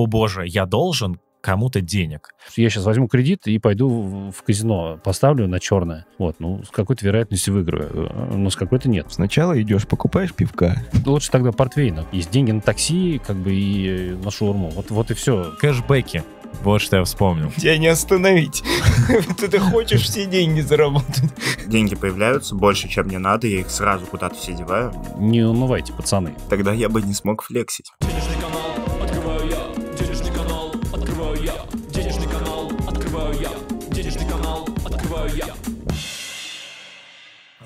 о боже, я должен кому-то денег. Я сейчас возьму кредит и пойду в казино, поставлю на черное. Вот, ну, с какой-то вероятностью выиграю, э, но с какой-то нет. Сначала идешь, покупаешь пивка. Лучше тогда портвейна. Есть деньги на такси, как бы, и на шаурму. Вот, вот и все. Кэшбэки. Вот что я вспомнил. Тебя не остановить. Ты хочешь все деньги заработать. Деньги появляются больше, чем мне надо, я их сразу куда-то все деваю. Не унывайте, пацаны. Тогда я бы не смог флексить. Денежный канал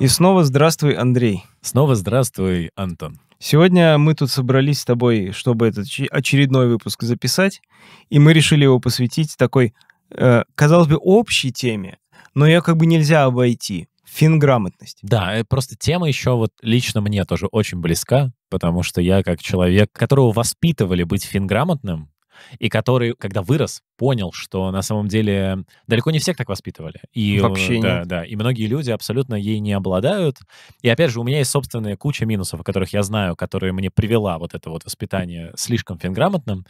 И снова здравствуй, Андрей. Снова здравствуй, Антон. Сегодня мы тут собрались с тобой, чтобы этот очередной выпуск записать, и мы решили его посвятить такой, э, казалось бы, общей теме, но ее как бы нельзя обойти. Финграмотность. Да, э, просто тема еще вот лично мне тоже очень близка, потому что я как человек, которого воспитывали быть финграмотным, и который, когда вырос, понял, что на самом деле далеко не всех так воспитывали. И, э, Вообще да, нет. Да, и многие люди абсолютно ей не обладают. И опять же, у меня есть собственная куча минусов, о которых я знаю, которые мне привела вот это вот воспитание слишком финграмотным.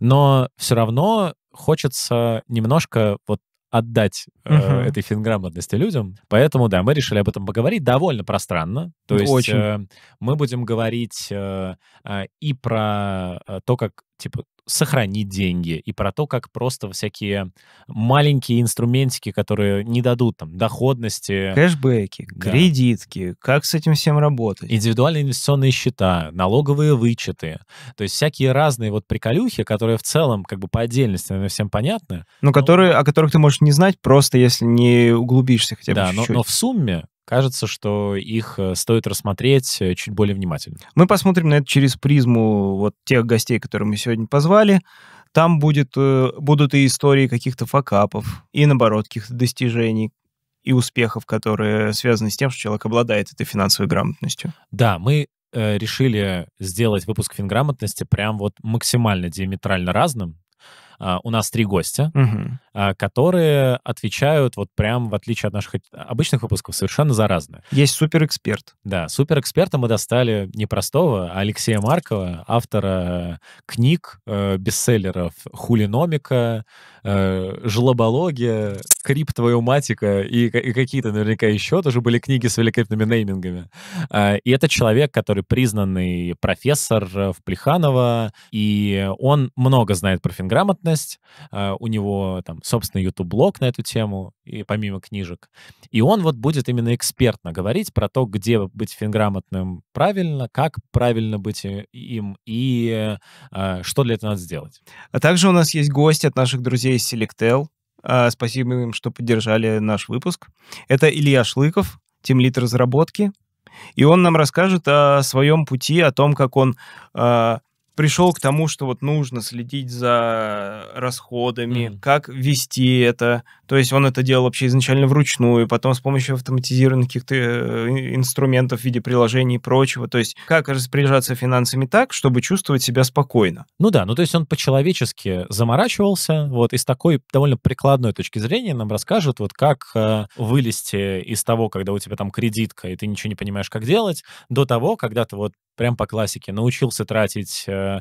Но все равно хочется немножко вот отдать угу. этой финграмотности людям. Поэтому, да, мы решили об этом поговорить довольно пространно. То есть Очень. Э, мы будем говорить э, э, и про э, то, как типа сохранить деньги, и про то, как просто всякие маленькие инструментики, которые не дадут там доходности. Кэшбэки, да. кредитки, как с этим всем работать. Индивидуальные инвестиционные счета, налоговые вычеты. То есть всякие разные вот приколюхи, которые в целом как бы по отдельности, наверное, всем понятны. Но, ну, но... которые, о которых ты можешь не знать, просто если не углубишься хотя бы Да, чуть-чуть. Но, но в сумме кажется, что их э, стоит рассмотреть э, чуть более внимательно. Мы посмотрим на это через призму вот тех гостей, которые мы сегодня позвали. Там будет, э, будут и истории каких-то факапов, и наоборот, каких-то достижений, и успехов, которые связаны с тем, что человек обладает этой финансовой грамотностью. Да, мы решили сделать выпуск финграмотности прям вот максимально диаметрально разным, а, у нас три гостя, угу. которые отвечают вот прям, в отличие от наших обычных выпусков, совершенно за разные. Есть суперэксперт. Да, суперэксперта мы достали не простого, а Алексея Маркова, автора книг, э, бестселлеров «Хулиномика», э, «Жлобология», «Крип и, и какие-то наверняка еще тоже были книги с великолепными неймингами. Э, и это человек, который признанный профессор э, в Плеханово, и он много знает про финграмотность, э, у него там собственный YouTube-блог на эту тему, и помимо книжек. И он вот будет именно экспертно говорить про то, где быть финграмотным правильно, как правильно быть э, им, и э, что для этого надо сделать. А также у нас есть гость от наших друзей весь Selectel. А, спасибо им, что поддержали наш выпуск. Это Илья Шлыков, тимлит разработки. И он нам расскажет о своем пути, о том, как он э, пришел к тому, что вот нужно следить за расходами, mm. как вести это, то есть он это делал вообще изначально вручную, потом с помощью автоматизированных каких-то э, инструментов в виде приложений и прочего. То есть как распоряжаться финансами так, чтобы чувствовать себя спокойно. Ну да, ну то есть он по-человечески заморачивался, вот, из такой довольно прикладной точки зрения нам расскажет, вот как э, вылезти из того, когда у тебя там кредитка, и ты ничего не понимаешь, как делать, до того, когда ты вот прям по классике научился тратить э,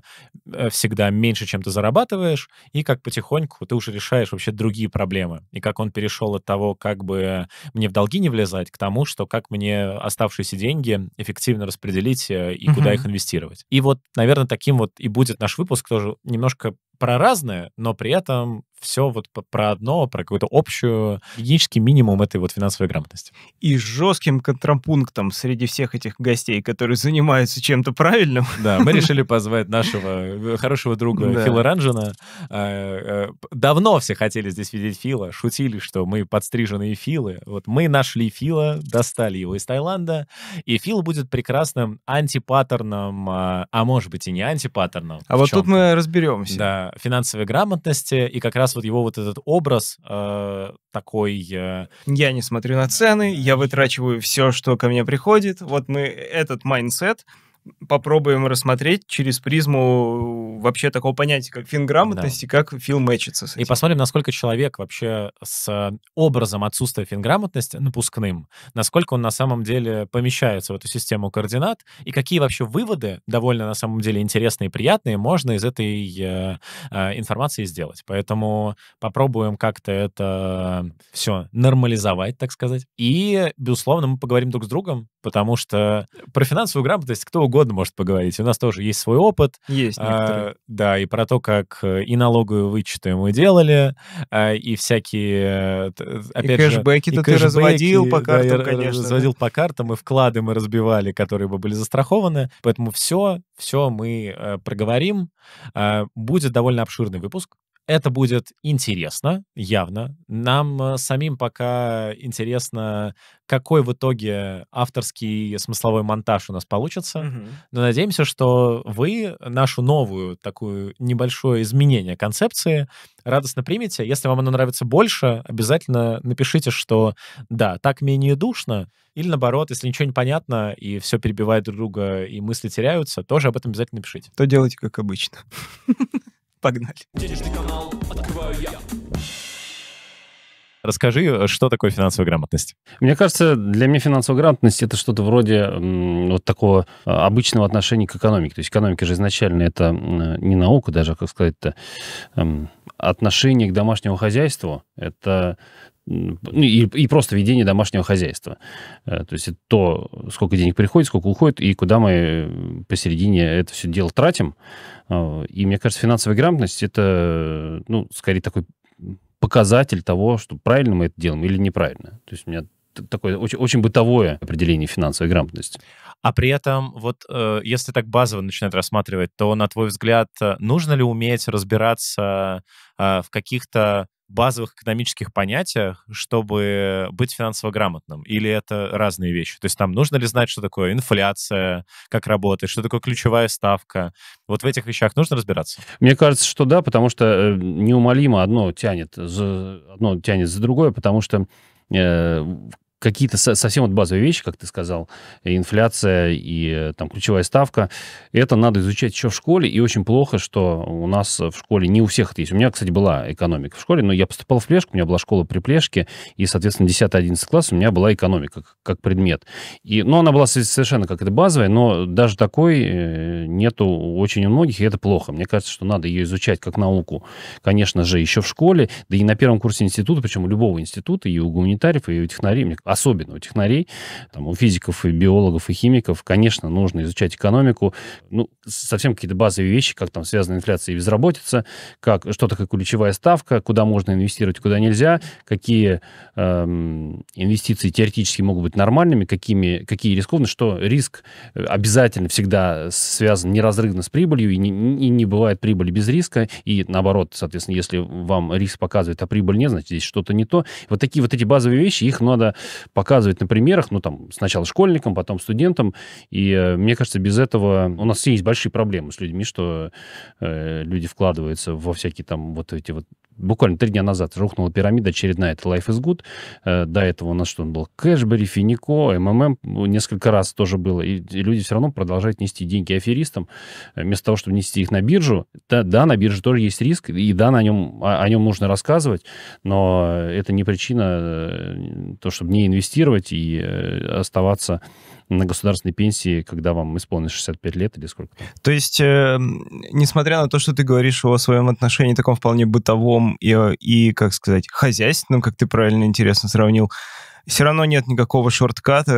э всегда меньше, чем ты зарабатываешь, и как потихоньку ты уже решаешь вообще другие проблемы и как он перешел от того, как бы мне в долги не влезать, к тому, что как мне оставшиеся деньги эффективно распределить э, и куда их инвестировать. И вот, наверное, таким вот и будет наш выпуск тоже немножко про разное, но при этом все вот про одно, про какую-то общую гигиенический минимум этой вот финансовой грамотности. И жестким контрапунктом среди всех этих гостей, которые занимаются чем-то правильным. Да, мы решили позвать нашего э, хорошего друга Фила Ранжина. А, э, давно все хотели здесь видеть Фила, шутили, что мы подстриженные Филы. Вот мы нашли Фила, достали его из Таиланда, и Фил будет прекрасным антипаттерном, а, а может быть и не антипаттерном. А вот тут мы разберемся. Да, финансовой грамотности, и как раз раз вот его вот этот образ э, такой... Э... Я не смотрю на цены, я вытрачиваю все, что ко мне приходит. Вот мы этот mindset попробуем рассмотреть через призму вообще такого понятия, как финграмотность да. как фильм мэчится И посмотрим, насколько человек вообще с образом отсутствия финграмотности напускным, насколько он на самом деле помещается в эту систему координат, и какие вообще выводы, довольно на самом деле интересные и приятные, можно из этой э, э информации сделать. Поэтому попробуем как-то это все нормализовать, так сказать. И, безусловно, мы поговорим друг с другом, потому что про финансовую грамотность кто угодно угодно может поговорить. У нас тоже есть свой опыт. Есть А, да, и про то, как э, и налоговые вычеты мы делали, а, и всякие... Э, э, опять и кэшбэки-то ты разводил по картам, да, конечно. разводил по картам, и вклады мы разбивали, которые бы были застрахованы. Поэтому все, все мы проговорим. А, будет довольно обширный выпуск. Это будет интересно, явно. Нам э, самим пока интересно, какой в итоге авторский смысловой монтаж у нас получится. Mm-hmm. Но надеемся, что вы нашу новую такую небольшое изменение концепции радостно примете. Если вам оно нравится больше, обязательно напишите, что да, так менее душно. Или наоборот, если ничего не понятно, и все перебивает друг друга, и мысли теряются, тоже об этом обязательно напишите. То делайте как обычно. Погнали. Денежный канал открываю я. Расскажи, что такое финансовая грамотность? Мне кажется, для меня финансовая грамотность это что-то вроде вот такого а, обычного отношения к экономике. То есть экономика же изначально это не наука даже, а, как сказать-то, отношение к домашнему хозяйству. Это ну, и, и просто ведение домашнего хозяйства. Э, то есть это то, сколько денег приходит, сколько уходит, и куда мы посередине это все дело тратим. Э, и мне кажется, финансовая грамотность это, ну, скорее такой показатель того, что правильно мы это делаем или неправильно. То есть у меня такое очень, очень бытовое определение финансовой грамотности. А при этом, вот э, если так базово начинать рассматривать, то, на твой взгляд, э, нужно ли уметь разбираться э, в каких-то базовых экономических понятиях, чтобы быть финансово грамотным? Или это разные вещи? То есть там нужно ли знать, что такое инфляция, как работает, что такое ключевая ставка? Вот в этих вещах нужно разбираться? Мне кажется, что да, потому что э, неумолимо одно тянет, за, одно тянет за другое, потому что э, какие-то совсем вот базовые вещи, как ты сказал, инфляция и э, там ключевая ставка, это надо изучать еще в школе, и очень плохо, что у нас в школе не у всех это есть. У меня, кстати, была экономика в школе, но я поступал в Плешку, у меня была школа при Плешке, и, соответственно, 10-11 класс у меня была экономика как предмет. И, ну, она была совершенно как это базовая, но даже такой э, нету очень у многих, и это плохо. Мне кажется, что надо ее изучать как науку, конечно же, еще в школе, да и на первом курсе института, причем у любого института, и у гуманитариев, и у технарей, особенно у технарей, там, у физиков и биологов и химиков, конечно, нужно изучать экономику, ну, совсем какие-то базовые вещи, как там связана инфляция и безработица, как, что такое ключевая ставка, куда можно инвестировать, куда нельзя, какие эм, инвестиции теоретически могут быть нормальными, какими, какие рискованные, что риск э, обязательно всегда связан неразрывно с прибылью, и не, и не бывает прибыли без риска, и наоборот, соответственно, если вам риск показывает, а прибыль нет, значит, здесь что-то не то. Вот такие вот эти базовые вещи, их надо показывать на примерах, ну, там, сначала школьникам, потом студентам. И э, мне кажется, без этого у нас есть большие проблемы с людьми, что э, люди вкладываются во всякие там вот эти вот буквально три дня назад рухнула пирамида очередная, это Life is Good. Э, до этого у нас что он был? Кэшбэри, Финико, МММ ну, несколько раз тоже было. И, и люди все равно продолжают нести деньги аферистам, э, вместо того, чтобы нести их на биржу. Да, да на бирже тоже есть риск, и да, на нем, а, о, о нем нужно рассказывать, но это не причина э, то, чтобы не инвестировать и оставаться на государственной пенсии, когда вам исполнится 65 лет или сколько? То есть, э, несмотря на то, что ты говоришь о своем отношении таком вполне бытовом и, э, и, как сказать, хозяйственном, как ты правильно интересно сравнил, все равно нет никакого шортката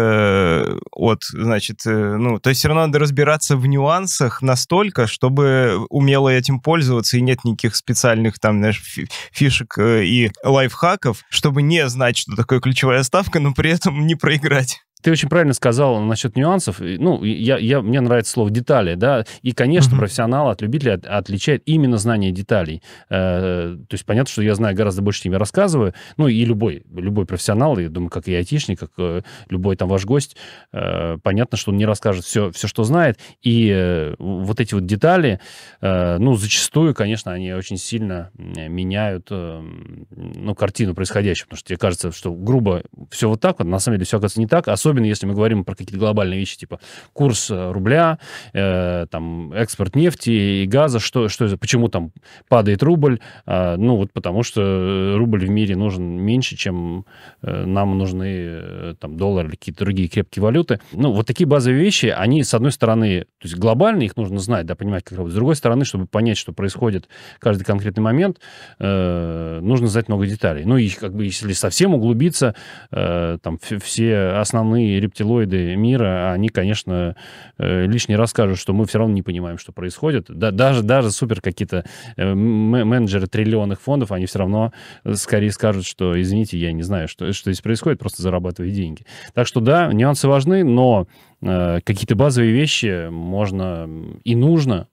э, от, значит, э, ну, то есть все равно надо разбираться в нюансах настолько, чтобы умело этим пользоваться, и нет никаких специальных там, знаешь, фишек и лайфхаков, чтобы не знать, что такое ключевая ставка, но при этом не проиграть. Ты очень правильно сказал насчет нюансов. Ну, я, я, мне нравится слово детали, да. И, конечно, mm профессионал от любителя от, отличает именно знание деталей. Э, то есть понятно, что я знаю гораздо больше, чем я рассказываю. Ну, и любой, любой профессионал, я думаю, как и айтишник, как э, любой там ваш гость, э, понятно, что он не расскажет все, все что знает. И э, вот эти вот детали, э, ну, зачастую, конечно, они очень сильно меняют, э, ну, картину происходящего. Потому что тебе кажется, что грубо все вот так вот, на самом деле все оказывается не так, особенно особенно если мы говорим про какие-то глобальные вещи, типа курс э, рубля, э, там, экспорт нефти и газа, что, что это, почему там падает рубль, э, ну, вот потому что э, рубль в мире нужен меньше, чем э, нам нужны э, там доллар или какие-то другие крепкие валюты. Ну, вот такие базовые вещи, они, с одной стороны, то есть глобально их нужно знать, да, понимать, как работать. С другой стороны, чтобы понять, что происходит каждый конкретный момент, э, нужно знать много деталей. Ну, и как бы, если совсем углубиться, э, там, все основные мы, рептилоиды мира, они, конечно, э, лишний раз скажут, что мы все равно не понимаем, что происходит. Да, даже, даже супер какие-то э, менеджеры триллионных фондов, они все равно э, скорее скажут, что, извините, я не знаю, что, что здесь происходит, просто зарабатываю деньги. Так что да, нюансы важны, но какие-то базовые вещи можно и нужно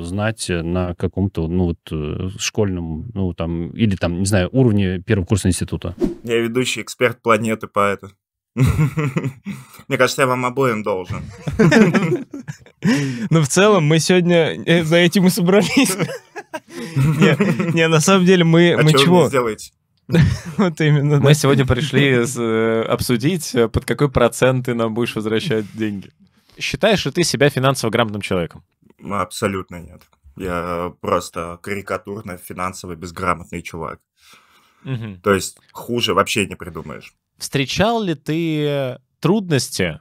знать на каком-то, ну, вот, школьном, ну, там, или там, не знаю, уровне первого курса института. Я ведущий эксперт планеты поэта. Мне кажется, я вам обоим должен. Но ну, в целом мы сегодня э, за этим и собрались. Не, на самом деле мы а мы чего? Вот именно. Мы сегодня пришли э, обсудить, э, под какой процент ты нам будешь возвращать деньги. Считаешь ли ты себя финансово грамотным человеком? Абсолютно нет. Я просто карикатурно финансово безграмотный чувак. То есть хуже вообще не придумаешь. Встречал ли ты трудности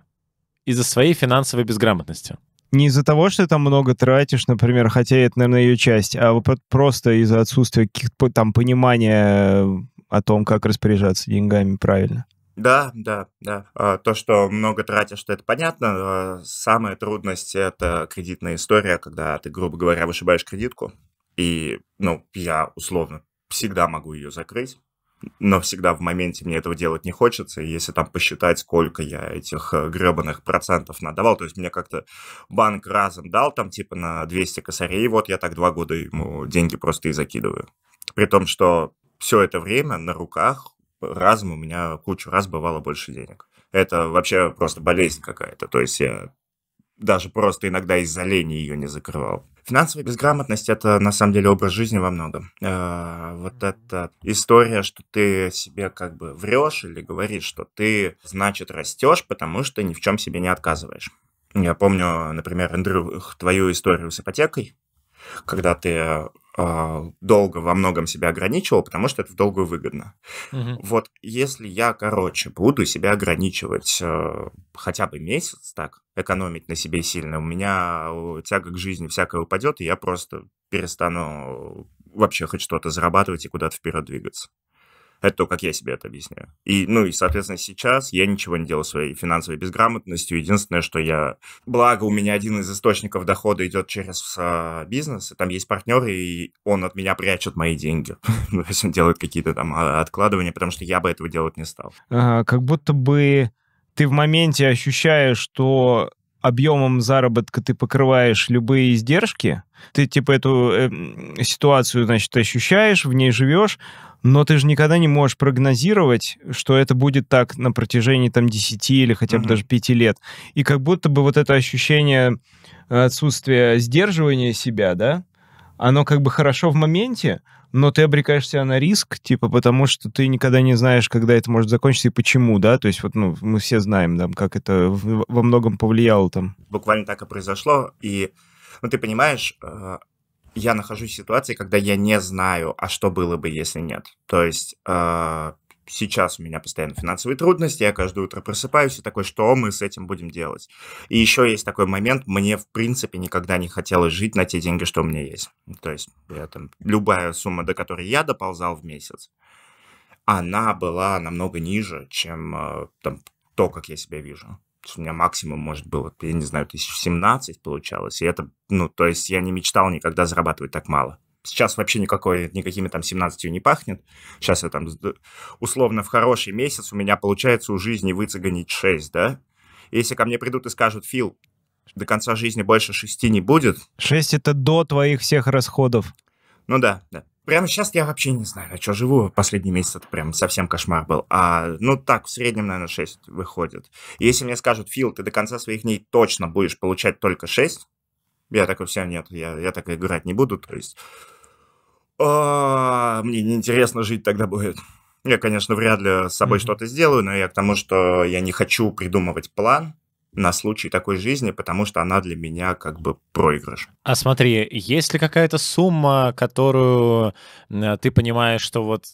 из-за своей финансовой безграмотности? Не из-за того, что ты там много тратишь, например, хотя это, наверное, ее часть, а вот просто из-за отсутствия каких-то там понимания э, о том, как распоряжаться деньгами правильно. Да, да, да. А, то, что много тратишь, это понятно. А самая трудность — это кредитная история, когда ты, грубо говоря, вышибаешь кредитку, и, ну, я условно всегда могу ее закрыть, но всегда в моменте мне этого делать не хочется. И если там посчитать, сколько я этих э, гребаных процентов надавал, то есть мне как-то банк разом дал там типа на 200 косарей, вот я так два года ему деньги просто и закидываю. При том, что все это время на руках разом у меня кучу раз бывало больше денег. Это вообще просто болезнь какая-то. То есть я даже просто иногда из-за лени ее не закрывал. Финансовая безграмотность это на самом деле образ жизни во многом. Э, вот эта история, что ты себе как бы врешь или говоришь, что ты, значит, растешь, потому что ни в чем себе не отказываешь. Я помню, например, Андрю, твою историю с ипотекой, когда ты а, долго во многом себя ограничивал, потому что это в долгую выгодно. Угу. Вот если я, короче, буду себя ограничивать э, хотя бы месяц так, экономить на себе сильно, у меня э, тяга к жизни всякая упадет, и я просто перестану э, вообще хоть что-то зарабатывать и куда-то вперед двигаться. Это то, как я себе это объясняю. И, ну, и, соответственно, сейчас я ничего не делаю своей финансовой безграмотностью. Единственное, что я... Благо, у меня один из источников дохода идет через а, бизнес, и там есть партнер, и он от меня прячет мои деньги. Ну, то есть он делает какие-то там а, откладывания, потому что я бы этого делать не стал. Ага, как будто бы ты в моменте ощущаешь, что объемом заработка ты покрываешь любые издержки, ты типа эту э, ситуацию, значит, ощущаешь, в ней живешь, но ты же никогда не можешь прогнозировать, что это будет так на протяжении там 10 или хотя бы mm-hmm. даже 5 лет. И как будто бы вот это ощущение э, отсутствия сдерживания себя, да, оно как бы хорошо в моменте, но ты обрекаешь себя на риск, типа, потому что ты никогда не знаешь, когда это может закончиться и почему, да, то есть вот, ну, мы все знаем, там, как это во многом повлияло там. Буквально так и произошло, и, ну, ты понимаешь, э, я нахожусь в ситуации, когда я не знаю, а что было бы, если нет. То есть э, сейчас у меня постоянно финансовые трудности, я каждое утро просыпаюсь и такой, что мы с этим будем делать? И еще есть такой момент, мне в принципе никогда не хотелось жить на те деньги, что у меня есть. То есть я, там, любая сумма, до которой я доползал в месяц, она была намного ниже, чем э, там, то, как я себя вижу. То есть у меня максимум, может, было, я не знаю, 1017 получалось. И это, ну, то есть я не мечтал никогда зарабатывать так мало. Сейчас вообще никакой, никакими там 17 не пахнет. Сейчас я там условно в хороший месяц у меня получается у жизни выцегонить 6, да? Если ко мне придут и скажут, Фил, до конца жизни больше 6 не будет. 6 это до твоих всех расходов. Ну да, да. Прямо сейчас я вообще не знаю, на что живу. Последний месяц это прям совсем кошмар был. А, ну так, в среднем, наверное, 6 выходит. Если мне скажут, Фил, ты до конца своих дней точно будешь получать только 6, я такой, все, нет, я, я так играть не буду. То есть а, мне неинтересно жить тогда будет. Я, конечно, вряд ли с собой mm-hmm. что-то сделаю, но я к тому, что я не хочу придумывать план на случай такой жизни, потому что она для меня как бы проигрыш. А смотри, есть ли какая-то сумма, которую э, ты понимаешь, что вот,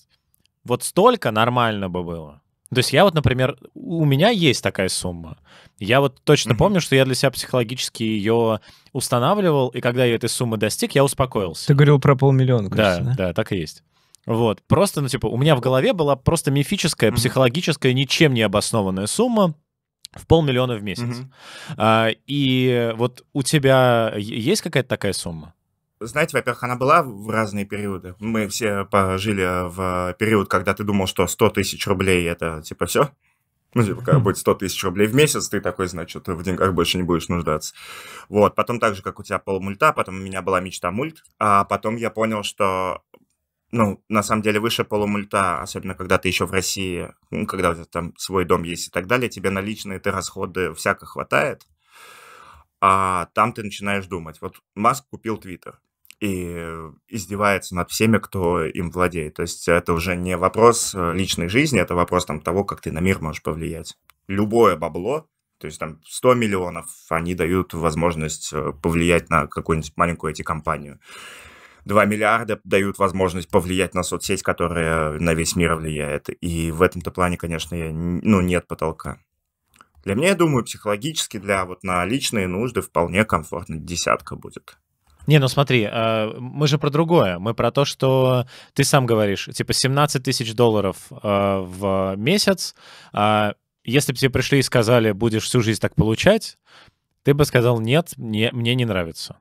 вот столько нормально бы было? То есть я вот, например, у меня есть такая сумма. Я вот точно mm-hmm. помню, что я для себя психологически ее устанавливал, и когда я этой суммы достиг, я успокоился. Ты говорил про полмиллиона, кажется, да? Да, да, так и есть. Вот, просто, ну, типа, у меня в голове была просто мифическая, mm-hmm. психологическая, ничем не обоснованная сумма, в полмиллиона в месяц. Mm-hmm. А, и вот у тебя есть какая-то такая сумма? знаете, во-первых, она была в разные периоды. Мы все пожили э, в э, период, когда ты думал, что 100 тысяч рублей – это типа все. Ну, типа, когда будет 100 тысяч рублей в месяц, ты такой, значит, в деньгах больше не будешь нуждаться. Вот, потом так же, как у тебя полмульта, потом у меня была мечта мульт, а потом я понял, что ну, на самом деле, выше полумульта, особенно когда ты еще в России, ну, когда у тебя там свой дом есть и так далее, тебе наличные ты расходы всяко хватает, а там ты начинаешь думать. Вот Маск купил Твиттер и издевается над всеми, кто им владеет. То есть это уже не вопрос э, личной жизни, это вопрос там, того, как ты на мир можешь повлиять. Любое бабло, то есть там 100 миллионов, они дают возможность э, повлиять на какую-нибудь маленькую эти компанию. 2 миллиарда дают возможность повлиять на соцсеть, которая на весь мир влияет. И в этом-то плане, конечно, я, ну, нет потолка. Для меня, я думаю, психологически, для вот на личные нужды вполне комфортно десятка будет. Не, ну смотри, э, мы же про другое. Мы про то, что ты сам говоришь, типа 17 тысяч долларов э, в месяц. А если бы тебе пришли и сказали, будешь всю жизнь так получать, ты бы сказал, нет, мне, мне не нравится.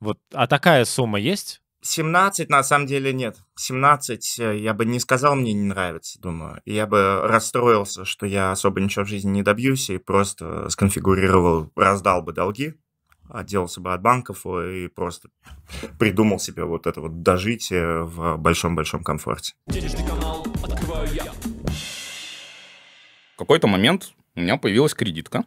Вот, а такая сумма есть? 17 на самом деле нет. 17 э, я бы не сказал, мне не нравится, думаю. Я бы расстроился, что я особо ничего в жизни не добьюсь и просто сконфигурировал, раздал бы долги отделался бы от банков э, и просто придумал себе вот это вот дожить в большом-большом комфорте. В какой-то момент у меня появилась кредитка.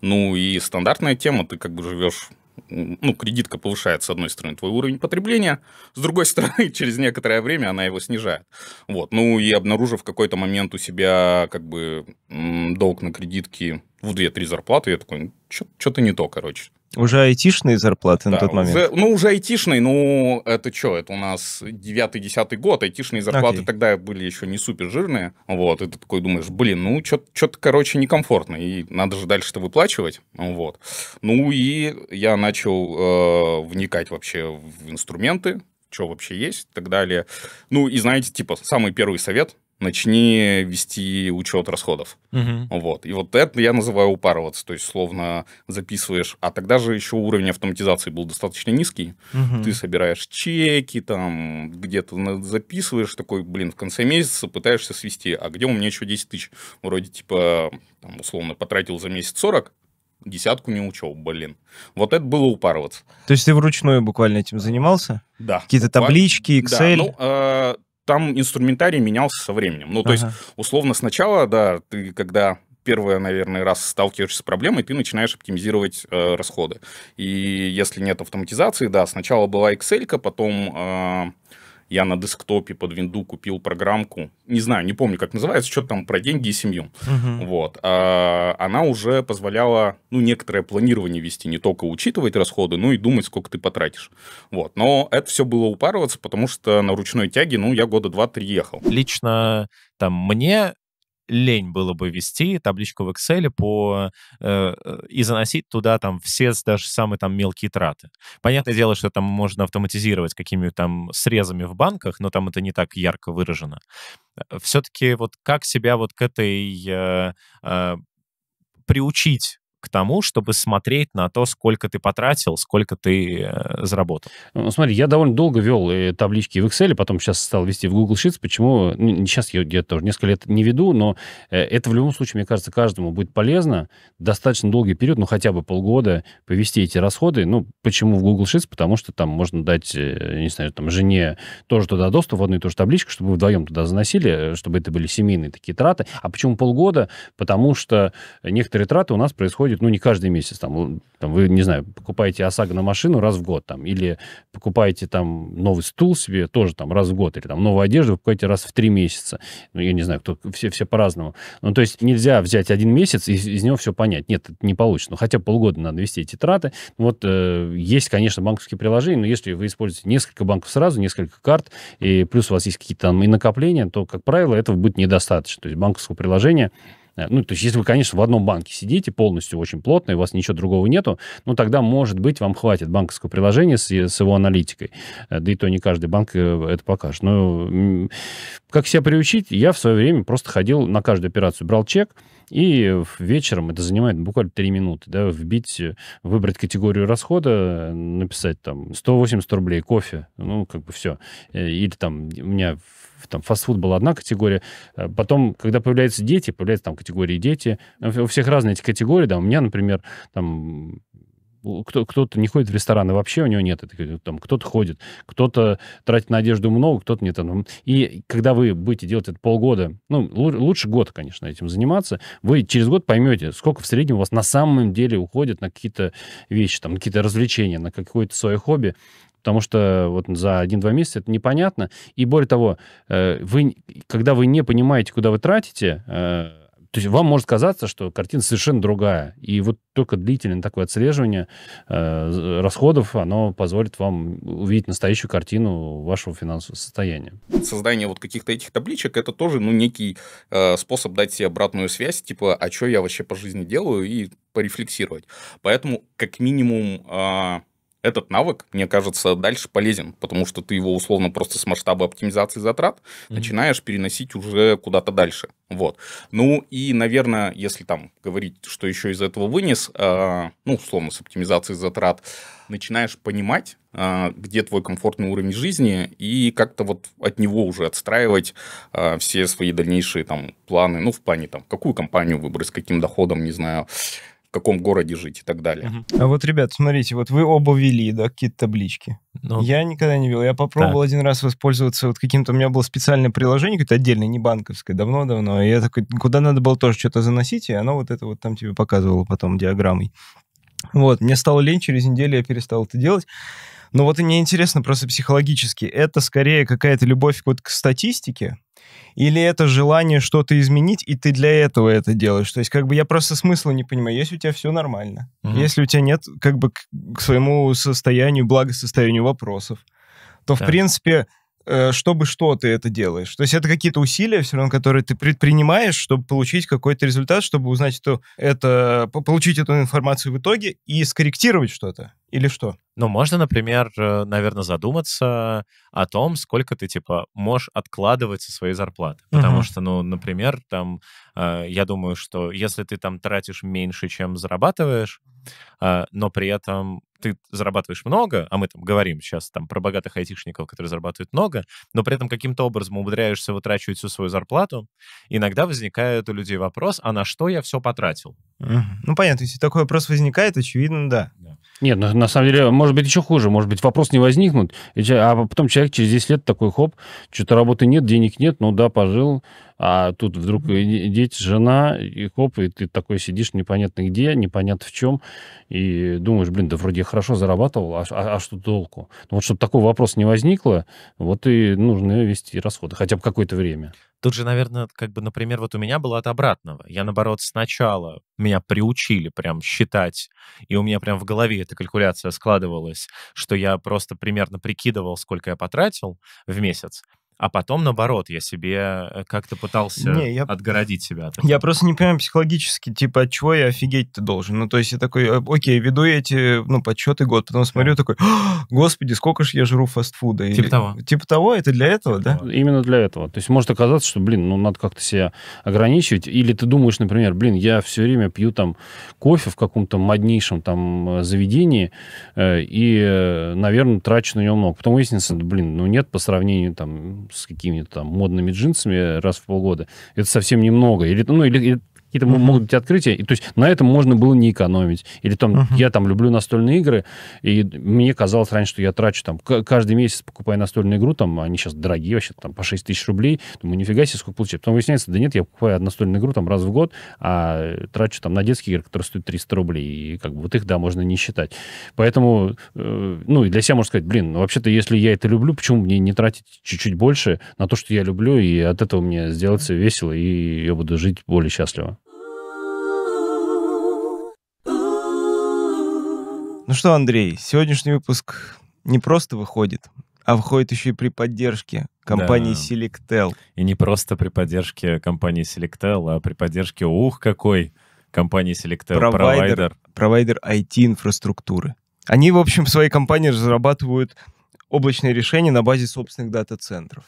Ну и стандартная тема, ты как бы живешь ну, кредитка повышает, с одной стороны, твой уровень потребления, с другой стороны, через некоторое время она его снижает. Вот, ну и обнаружив в какой-то момент у себя как бы долг на кредитке в 2-3 зарплаты, я такой, «Ну, что-то не то, короче. Уже айтишные зарплаты да, на тот момент? За, ну, уже айтишные, ну, это что, это у нас 9-10 год, айтишные зарплаты okay. тогда были еще не супер жирные, вот, и ты такой думаешь, блин, ну, что-то, короче, некомфортно, и надо же дальше-то выплачивать, вот. Ну, и я начал э, вникать вообще в инструменты, что вообще есть и так далее. Ну, и знаете, типа, самый первый совет, начни вести учет расходов. Угу. Вот. И вот это я называю упарываться, то есть словно записываешь, а тогда же еще уровень автоматизации был достаточно низкий, угу. ты собираешь чеки, там где-то записываешь, такой, блин, в конце месяца пытаешься свести, а где у меня еще 10 тысяч? Вроде типа, там, условно, потратил за месяц 40, десятку не учел, блин. Вот это было упарываться. То есть ты вручную буквально этим занимался? Да. Какие-то таблички, Excel? Да, ну, э, там инструментарий менялся со временем. Ну, то ага. есть, условно, сначала, да, ты когда первый, наверное, раз сталкиваешься с проблемой, ты начинаешь оптимизировать э, расходы. И если нет автоматизации, да, сначала была Excel, потом... Э, я на десктопе под винду купил программку, не знаю, не помню, как называется, что-то там про деньги и семью. Угу. Вот. А, она уже позволяла, ну, некоторое планирование вести, не только учитывать расходы, но и думать, сколько ты потратишь. Вот. Но это все было упарываться, потому что на ручной тяге, ну, я года два-три ехал. Лично там мне лень было бы вести табличку в Excel по, э, э и заносить туда там все даже самые там мелкие траты. Понятное дело, что там можно автоматизировать какими-то там срезами в банках, но там это не так ярко выражено. Э, Все-таки вот как себя вот к этой э, э, приучить к тому, чтобы смотреть на то, сколько ты потратил, сколько ты э, заработал? Ну, смотри, я довольно долго вел э, таблички в Excel, потом сейчас стал вести в Google Sheets. Почему? Ну, сейчас я где-то тоже несколько лет не веду, но э, это в любом случае, мне кажется, каждому будет полезно. Достаточно долгий период, ну хотя бы полгода, повести эти расходы. Ну, почему в Google Sheets? Потому что там можно дать, не знаю, там жене тоже туда доступ в одну и ту же табличку, чтобы вдвоем туда заносили, чтобы это были семейные такие траты. А почему полгода? Потому что некоторые траты у нас происходят происходит, ну, не каждый месяц, там, там вы, не знаю, покупаете ОСАГО на машину раз в год, там, или покупаете, там, новый стул себе тоже, там, раз в год, или, там, новую одежду вы покупаете раз в три месяца. Ну, я не знаю, кто, все, все по-разному. Ну, то есть нельзя взять один месяц и из, из него все понять. Нет, это не получится. Ну, хотя полгода надо вести эти траты. Ну, вот э, есть, конечно, банковские приложения, но если вы используете несколько банков сразу, несколько карт, и плюс у вас есть какие-то там и накопления, то, как правило, этого будет недостаточно. То есть банковского приложения Э, ну, то есть, если вы, конечно, в одном банке сидите полностью очень плотно, и у вас ничего другого нету, ну, тогда, может быть, вам хватит банковского приложения с, с его аналитикой. Э, да и то не каждый банк э, это покажет. Но как себя приучить? Я в свое время просто ходил на каждую операцию, брал чек, и вечером это занимает буквально 3 минуты, да, вбить, выбрать категорию расхода, написать там 180 рублей кофе, ну, как бы все. Или там у меня там фастфуд была одна категория, э, потом, когда появляются дети, появляются там категории дети, э, у всех разные эти категории, да, у меня, например, там кто, то не ходит в рестораны вообще, у него нет. Это, там, кто-то ходит, кто-то тратит на одежду много, кто-то нет. А, ну, и когда вы будете делать это полгода, ну, лучше год, конечно, этим заниматься, вы через год поймете, сколько в среднем у вас на самом деле уходит на какие-то вещи, там, какие-то развлечения, на какое-то свое хобби. Потому что вот за 1-2 месяца это непонятно. И более того, э, вы, когда вы не понимаете, куда вы тратите, э, то есть вам может казаться, что картина совершенно другая. И вот только длительное такое отслеживание э, расходов, оно позволит вам увидеть настоящую картину вашего финансового состояния. Создание вот каких-то этих табличек, это тоже, ну, некий способ дать себе обратную связь, типа, а что я вообще по жизни делаю, и порефлексировать. Поэтому, как минимум, а, этот навык, мне кажется, дальше полезен, потому что ты его условно просто с масштаба оптимизации затрат mm-hmm. начинаешь переносить уже куда-то дальше. Вот. Ну и, наверное, если там говорить, что еще из этого вынес, э, ну, условно, с оптимизацией затрат, начинаешь понимать, э, где твой комфортный уровень жизни, и как-то вот от него уже отстраивать э, все свои дальнейшие там планы, ну, в плане там, какую компанию выбрать, с каким доходом, не знаю, каком городе жить и так далее. А вот, ребят, смотрите, вот вы оба вели, да, какие-то таблички. Ну, я никогда не вел. Я попробовал так. один раз воспользоваться вот каким-то... У меня было специальное приложение какое-то отдельное, не банковское, давно-давно. И я такой, куда надо было тоже что-то заносить, и оно вот это вот там тебе показывало потом диаграммой. Вот, мне стало лень, через неделю я перестал это делать. Ну вот мне интересно просто психологически, это скорее какая-то любовь вот к статистике, или это желание что-то изменить, и ты для этого это делаешь? То есть, как бы я просто смысла не понимаю. Если у тебя все нормально, угу. если у тебя нет, как бы к, своему состоянию, благосостоянию вопросов, то, так. в принципе, э, чтобы что ты это делаешь. То есть это какие-то усилия все равно, которые ты предпринимаешь, чтобы получить какой-то результат, чтобы узнать, что это, получить эту информацию в итоге и скорректировать что-то. Или что? Ну, можно, например, э, наверное, задуматься о том, сколько ты, типа, можешь откладывать со своей зарплаты. Потому uh-huh. что, ну, например, там, э, я думаю, что если ты там тратишь меньше, чем зарабатываешь, э, но при этом ты зарабатываешь много, а мы там говорим сейчас там про богатых айтишников, которые зарабатывают много, но при этом каким-то образом умудряешься вытрачивать всю свою зарплату, иногда возникает у людей вопрос, а на что я все потратил? Uh-huh. Ну, понятно, если такой вопрос возникает, очевидно, да. да. Нет, ну, на самом деле, может быть, еще хуже. Может быть, вопрос не возникнут. А потом человек через 10 лет такой, хоп, что-то работы нет, денег нет, ну да, пожил, а тут вдруг дети, жена, и хоп, и ты такой сидишь непонятно где, непонятно в чем, и думаешь, блин, да вроде я хорошо зарабатывал, а, а, а что толку? Ну вот чтобы такой вопрос не возникло, вот и нужно вести расходы, хотя бы какое-то время. Тут же, наверное, как бы, например, вот у меня было от обратного. Я, наоборот, сначала меня приучили прям считать, и у меня прям в голове эта калькуляция складывалась, что я просто примерно прикидывал, сколько я потратил в месяц, а потом, наоборот, я себе э, как-то пытался не, я... отгородить себя от этого. Я просто не понимаю психологически, типа, от чего я офигеть-то должен. Ну, то есть я такой, э, окей, веду я эти, ну, подсчеты год, потом смотрю, такой, господи, сколько же я жру фастфуда. Типа того. Типа того, это для этого, да? Именно для этого. То есть может оказаться, что, блин, ну, надо как-то себя ограничивать. Или ты думаешь, например, блин, я все время пью там кофе в каком-то моднейшем там э, заведении и, наверное, трачу на него много. Потом выяснится, блин, ну, нет по сравнению там с какими-то там модными джинсами раз в полгода, это совсем немного. Или, ну, или, или какие-то угу. могут быть открытия. И, то есть на этом можно было не экономить. Или там, угу. я там люблю настольные игры, и мне казалось раньше, что я трачу там, каждый месяц покупая настольную игру, там, они сейчас дорогие вообще, там, по 6 тысяч рублей, думаю, нифига себе, сколько получается. Потом выясняется, да нет, я покупаю настольную игру там раз в год, а трачу там на детские игры, которые стоят 300 рублей, и как бы вот их, да, можно не считать. Поэтому, э, ну, и для себя можно сказать, блин, ну, вообще-то, если я это люблю, почему мне не тратить чуть-чуть больше на то, что я люблю, и от этого мне сделается весело, и я буду жить более счастливо. Ну что, Андрей, сегодняшний выпуск не просто выходит, а выходит еще и при поддержке компании да. Selectel. И не просто при поддержке компании Selectel, а при поддержке, ух, какой компании Selectel, провайдер. Провайдер, провайдер IT-инфраструктуры. Они, в общем, в своей компании разрабатывают облачные решения на базе собственных дата-центров.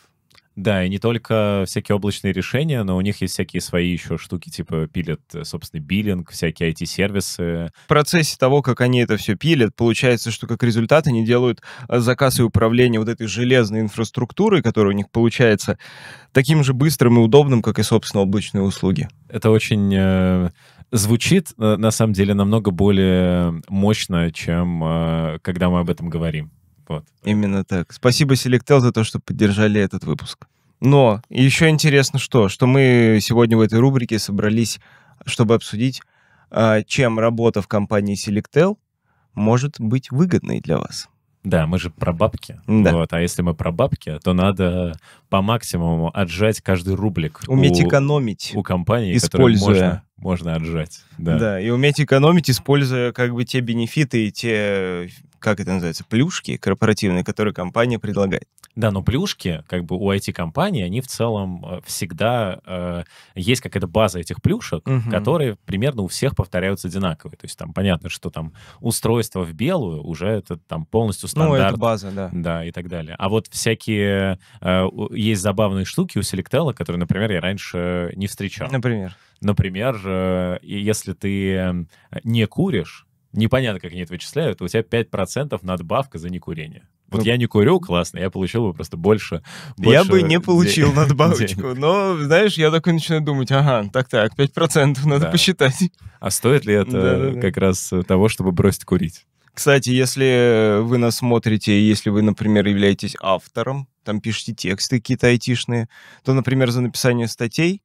Да, и не только всякие облачные решения, но у них есть всякие свои еще штуки, типа пилят, э, собственно, биллинг, всякие IT-сервисы. В процессе того, как они это все пилят, получается, что как результат они делают э, заказ и управление вот этой железной инфраструктурой, которая у них получается, таким же быстрым и удобным, как и, собственно, облачные услуги. Это очень э, звучит, э, на самом деле, намного более мощно, чем э, когда мы об этом говорим. Вот. Именно так. Спасибо Selectel за то, что поддержали этот выпуск. Но еще интересно что, что мы сегодня в этой рубрике собрались, чтобы обсудить, а, чем работа в компании Selectel может быть выгодной для вас. Да, мы же про бабки. Да. Вот, а если мы про бабки, то надо по максимуму отжать каждый рублик. Уметь у, экономить. У компании, используя можно можно отжать. Да. да, и уметь экономить, используя как бы те бенефиты и те, как это называется, плюшки корпоративные, которые компания предлагает. Да, но плюшки, как бы у IT-компаний, они в целом э, всегда э, есть какая-то база этих плюшек, угу. которые примерно у всех повторяются одинаковые. То есть там понятно, что там устройство в белую уже это там полностью стандарт. Ну, это база, да. Да, и так далее. А вот всякие... Э, есть забавные штуки у Selectel, которые, например, я раньше не встречал. Например? Например, э, если ты э, не куришь, непонятно, как они это вычисляют, у тебя 5% надбавка за некурение. Вот ну, я не курю, классно, я получил бы просто больше. больше я бы не получил день, надбавочку, денег. но, знаешь, я такой начинаю думать, ага, так-так, 5% надо да. посчитать. А стоит ли это да, да, как раз того, чтобы бросить курить? Кстати, если вы нас смотрите, если вы, например, являетесь автором, там пишете тексты какие-то айтишные, то, например, за написание статей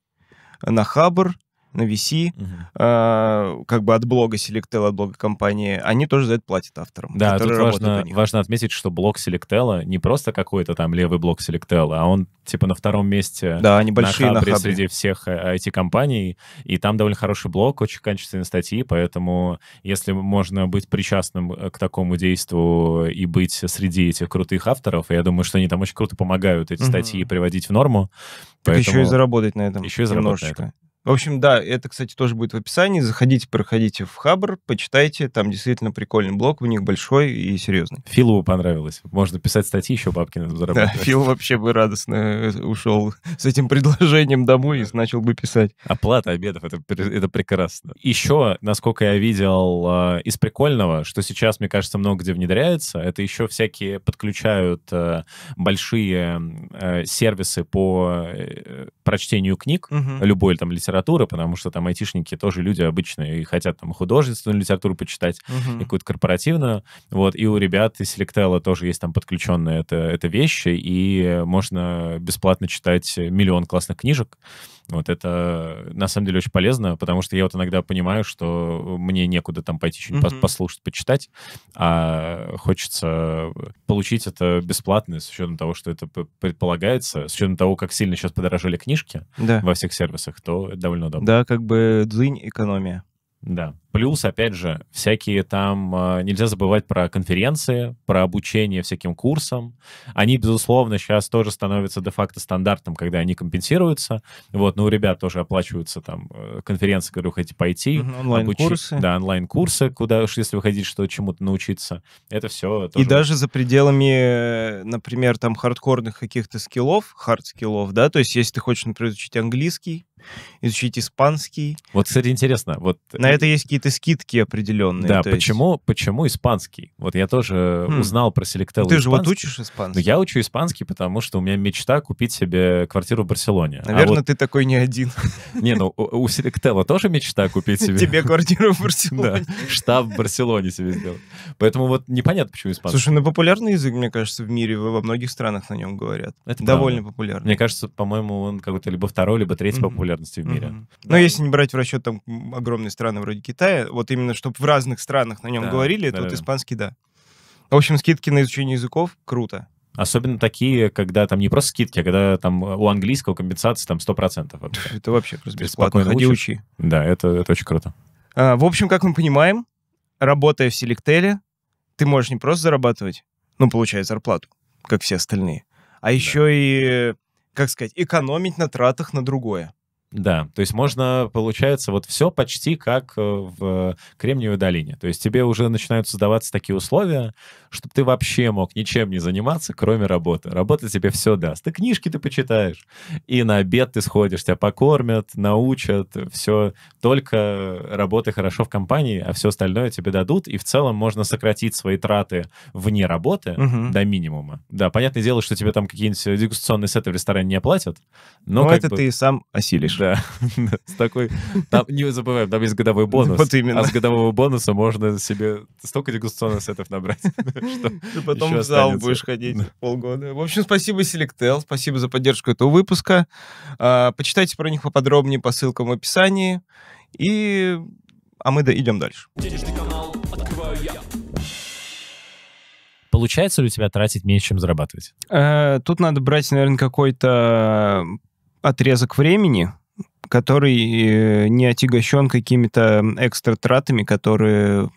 на Хабр на VC, угу. э, как бы от блога Selectel, от блога компании, они тоже за это платят авторам. Да, тут важно, важно отметить, что блог Selectel не просто какой-то там левый блог Selectel, а он типа на втором месте да, они большие на, хабре, на хабре. среди всех IT-компаний, э, и там довольно хороший блог, очень качественные статьи, поэтому если можно быть причастным э, к такому действу и быть среди этих крутых авторов, я думаю, что они там очень круто помогают эти угу. статьи приводить в норму. Так поэтому... еще и заработать на этом. Еще и заработать немножечко. на этом. В общем, да, это, кстати, тоже будет в описании. Заходите, проходите в Хабр, почитайте. Там действительно прикольный блог, у них большой и серьезный. Филу понравилось. Можно писать статьи еще бабки Бабкина зарабатывать. Да, Фил вообще бы радостно э, ушел с этим предложением домой и начал бы писать. Оплата обедов, это, это прекрасно. Еще, насколько я видел, а, из прикольного, что сейчас, мне кажется, много где внедряется, это еще всякие подключают э, большие э, сервисы по прочтению книг, угу. любой там литературы литературы, потому что там айтишники тоже люди обычные и хотят там художественную литературу почитать, угу. какую-то корпоративную. Вот, и у ребят из Selectel тоже есть там подключенные это, это вещи, и можно бесплатно читать миллион классных книжек. Вот это на самом деле очень полезно, потому что я вот иногда понимаю, что мне некуда там пойти что-нибудь mm-hmm. послушать, почитать, а хочется получить это бесплатно с учетом того, что это предполагается, с учетом того, как сильно сейчас подорожали книжки да. во всех сервисах, то это довольно удобно. Да, как бы дзынь экономия. Да. Плюс, опять же, всякие там... А, нельзя забывать про конференции, про обучение всяким курсам. Они, безусловно, сейчас тоже становятся де-факто стандартом, когда они компенсируются. Вот, но ну, у ребят тоже оплачиваются там э, конференции, которые вы хотите пойти. Онлайн-курсы. Обучи... Да, онлайн-курсы, куда уж если вы хотите что чему-то научиться. Это все тоже... И даже за пределами, э, например, там хардкорных каких-то скиллов, хард-скиллов, да, то есть если ты хочешь, например, учить английский, изучить испанский. Вот, кстати, интересно. Вот... На э, это есть какие-то скидки определенные. Да, почему, есть... почему испанский? Вот я тоже э, хм. узнал про Selectel ну, Ты испанский. же вот учишь испанский. Но я учу испанский, потому что у меня мечта купить себе квартиру в Барселоне. Наверное, а вот... ты такой не один. Не, ну у Selectel тоже мечта купить себе... Тебе квартиру в Барселоне. Да, штаб в Барселоне себе сделать. Поэтому вот непонятно, почему испанский. Слушай, ну популярный язык, мне кажется, в мире, во многих странах на нем говорят. Это Довольно популярный. Мне кажется, по-моему, он какой-то либо второй, либо третий популярный популярности в мире. Mm-hmm. Да. Но если не брать в расчет там огромные страны вроде Китая, вот именно чтобы в разных странах на нем да, говорили, да, тут да. испанский да. В общем, скидки на изучение языков круто. Особенно такие, когда там не просто скидки, а когда там у английского компенсации там 100%. Вообще. Это вообще просто бесплатно. Ходи, учи. Да, это, это очень круто. А, в общем, как мы понимаем, работая в Селектеле, ты можешь не просто зарабатывать, ну, получая зарплату, как все остальные, а еще да. и, как сказать, экономить на тратах на другое. Да, то есть можно, получается, вот все почти как э, в э, Кремниевой долине. То есть тебе уже начинают создаваться такие условия, чтобы ты вообще мог ничем не заниматься, кроме работы. Работа тебе все даст. Ты книжки ты почитаешь, и на обед ты сходишь, тебя покормят, научат, все. Только работай хорошо в компании, а все остальное тебе дадут, и в целом можно сократить свои траты вне работы угу. до минимума. Да, понятное дело, что тебе там какие-нибудь э, дегустационные сеты в ресторане не платят, но... Ну, это бы... ты сам осилишь. Да, с такой... Там, не забываем, там есть годовой бонус. Вот именно. А с годового бонуса можно себе столько дегустационных сетов набрать. Ты потом в зал будешь ходить полгода. В общем, спасибо Selectel, спасибо за поддержку этого выпуска. А, почитайте про них поподробнее по ссылкам в описании. И... А мы идем дальше. Получается ли у тебя тратить меньше, чем зарабатывать? Э, тут надо брать, наверное, какой-то отрезок времени, который э, не отягощен какими-то экстра тратами, которые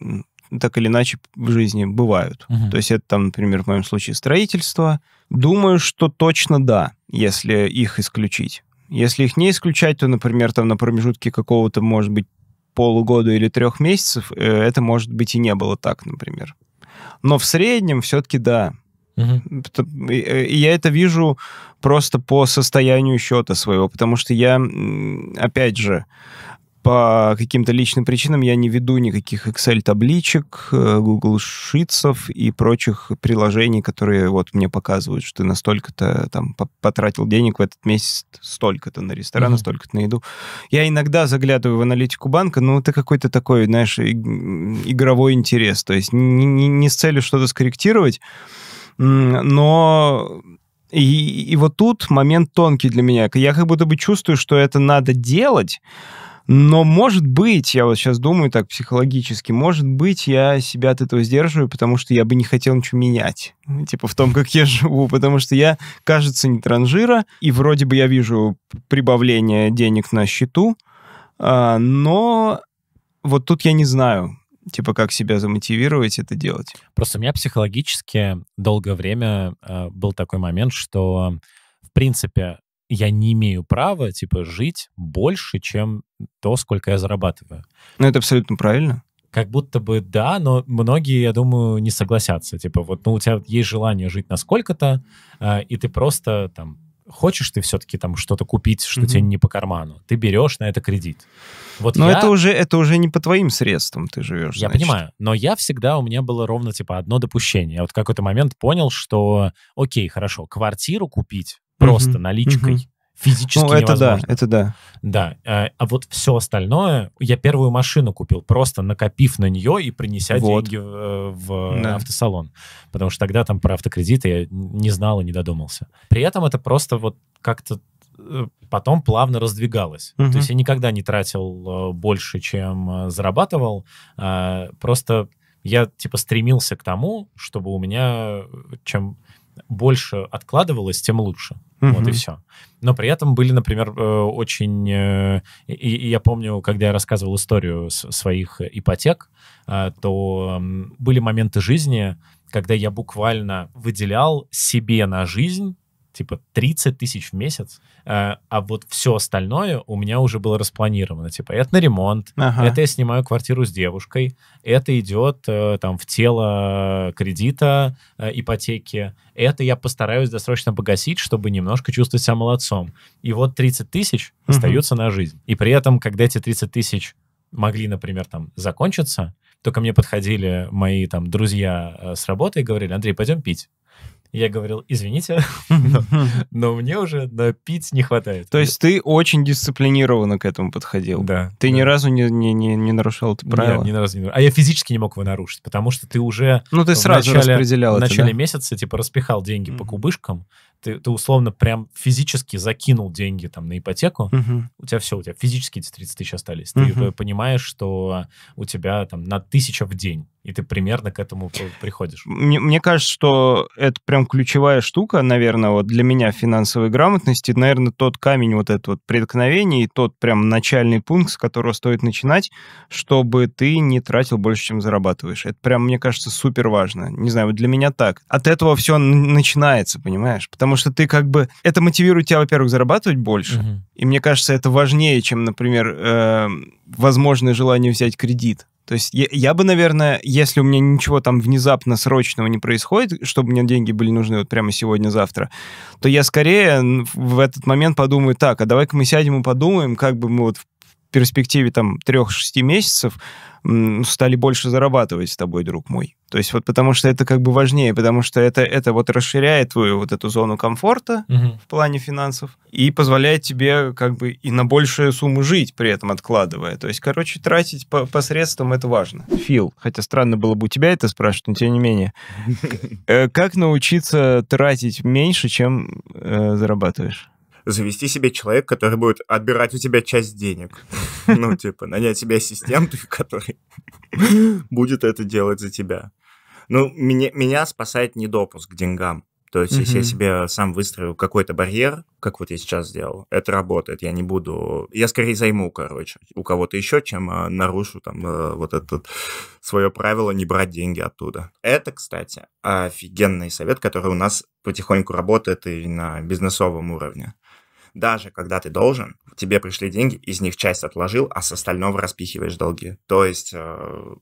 так или иначе в жизни бывают. Угу. То есть это там, например, в моем случае строительство. Думаю, что точно да, если их исключить. Если их не исключать, то, например, там на промежутке какого-то, может быть, полугода или трех месяцев, э, это, может быть, и не было так, например. Но в среднем все-таки да. Угу. И я это вижу просто по состоянию счета своего, потому что я, опять же, по каким-то личным причинам я не веду никаких Excel-табличек, э, Google Sheets и прочих приложений, которые вот мне показывают, что ты настолько-то там потратил денег в этот месяц, столько-то на ресторан, mm-hmm. столько-то на еду. Я иногда заглядываю в аналитику банка, но ну, это какой-то такой, знаешь, игровой интерес. То есть не, не, не с целью что-то скорректировать, но и, и вот тут момент тонкий для меня. Я как будто бы чувствую, что это надо делать, но, может быть, я вот сейчас думаю так психологически, может быть, я себя от этого сдерживаю, потому что я бы не хотел ничего менять, типа в том, как я живу, потому что я, кажется, не транжира, и вроде бы я вижу прибавление денег на счету, а, но вот тут я не знаю, типа как себя замотивировать это делать. Просто у меня психологически долгое время э, был такой момент, что, в принципе, я не имею права, типа, жить больше, чем то, сколько я зарабатываю. Ну, это абсолютно правильно. Как будто бы да, но многие, я думаю, не согласятся. Типа, вот, ну, у тебя есть желание жить на сколько-то, э, и ты просто там хочешь ты все-таки там что-то купить, что mm-hmm. тебе не по карману, ты берешь на это кредит. Вот но я... это уже это уже не по твоим средствам ты живешь. Я значит. понимаю, но я всегда у меня было ровно типа одно допущение. Я вот в какой-то момент понял, что окей, хорошо, квартиру купить mm-hmm. просто наличкой. Mm-hmm Физически ну, это невозможно. да, это да. Да, а, а вот все остальное, я первую машину купил, просто накопив на нее и принеся вот. деньги э, в да. автосалон. Потому что тогда там про автокредиты я не знал и не додумался. При этом это просто вот как-то э, потом плавно раздвигалось. Угу. То есть я никогда не тратил э, больше, чем зарабатывал. А, просто я типа стремился к тому, чтобы у меня чем больше откладывалось, тем лучше. Mm-hmm. Вот и все. Но при этом были, например, э, очень... Э, и, и я помню, когда я рассказывал историю своих ипотек, э, то были моменты жизни, когда я буквально выделял себе на жизнь типа 30 тысяч в месяц, э, а вот все остальное у меня уже было распланировано. Типа, это на ремонт, ага. это я снимаю квартиру с девушкой, это идет э, там в тело кредита, э, ипотеки, это я постараюсь досрочно погасить, чтобы немножко чувствовать себя молодцом. И вот 30 тысяч угу. на жизнь. И при этом, когда эти 30 тысяч могли, например, там закончиться, то ко мне подходили мои там друзья с работы и говорили, Андрей, пойдем пить. Я говорил, извините, но, мне уже на пить не хватает. То есть ты очень дисциплинированно к этому подходил? Да. Ты ни разу не, не, не, не нарушал это правило? Нет, ни разу не нарушал. А я физически не мог его нарушить, потому что ты уже... Ну, ты сразу начале, распределял В начале месяца, типа, распихал деньги по кубышкам, ты, ты условно прям физически закинул деньги там на ипотеку, угу. у тебя все, у тебя физически эти 30 тысяч остались. Угу. Ты понимаешь, что у тебя там на тысячу в день, и ты примерно к этому приходишь. Мне, мне кажется, что это прям прям ключевая штука, наверное, вот для меня финансовой грамотности, наверное, тот камень вот этот вот преткновения и тот прям начальный пункт, с которого стоит начинать, чтобы ты не тратил больше, чем зарабатываешь. Это прям, мне кажется, супер важно. Не знаю, вот для меня так. От этого все начинается, понимаешь? Потому что ты как бы... Это мотивирует тебя, во-первых, зарабатывать больше, угу. и мне кажется, это важнее, чем, например, э, возможное желание взять кредит. То есть я, я бы, наверное, если у меня ничего там внезапно срочного не происходит, чтобы мне деньги были нужны вот прямо сегодня-завтра, то я скорее в этот момент подумаю, так, а давай-ка мы сядем и подумаем, как бы мы вот перспективе там 3-6 месяцев ну, стали больше зарабатывать с тобой, друг мой. То есть вот потому что это как бы важнее, потому что это, это вот расширяет твою вот эту зону комфорта угу. в плане финансов и позволяет тебе как бы и на большую сумму жить при этом откладывая. То есть, короче, тратить по, по средствам это важно. Фил, хотя странно было бы у тебя это спрашивать, но тем не менее. Э, как научиться тратить меньше, чем э, зарабатываешь? завести себе человек, который будет отбирать у тебя часть денег. Ну, типа, нанять себе ассистента, который будет это делать за тебя. Ну, меня, меня спасает недопуск к деньгам. То есть, если я себе сам выстрою какой-то барьер, как вот я сейчас сделал, это работает. Я не буду... Я скорее займу, короче, у кого-то еще, чем э, нарушу там э, вот это свое правило не брать деньги оттуда. Это, кстати, офигенный совет, который у нас потихоньку работает и на бизнесовом уровне даже когда ты должен, тебе пришли деньги, из них часть отложил, а с остального распихиваешь долги. То есть э,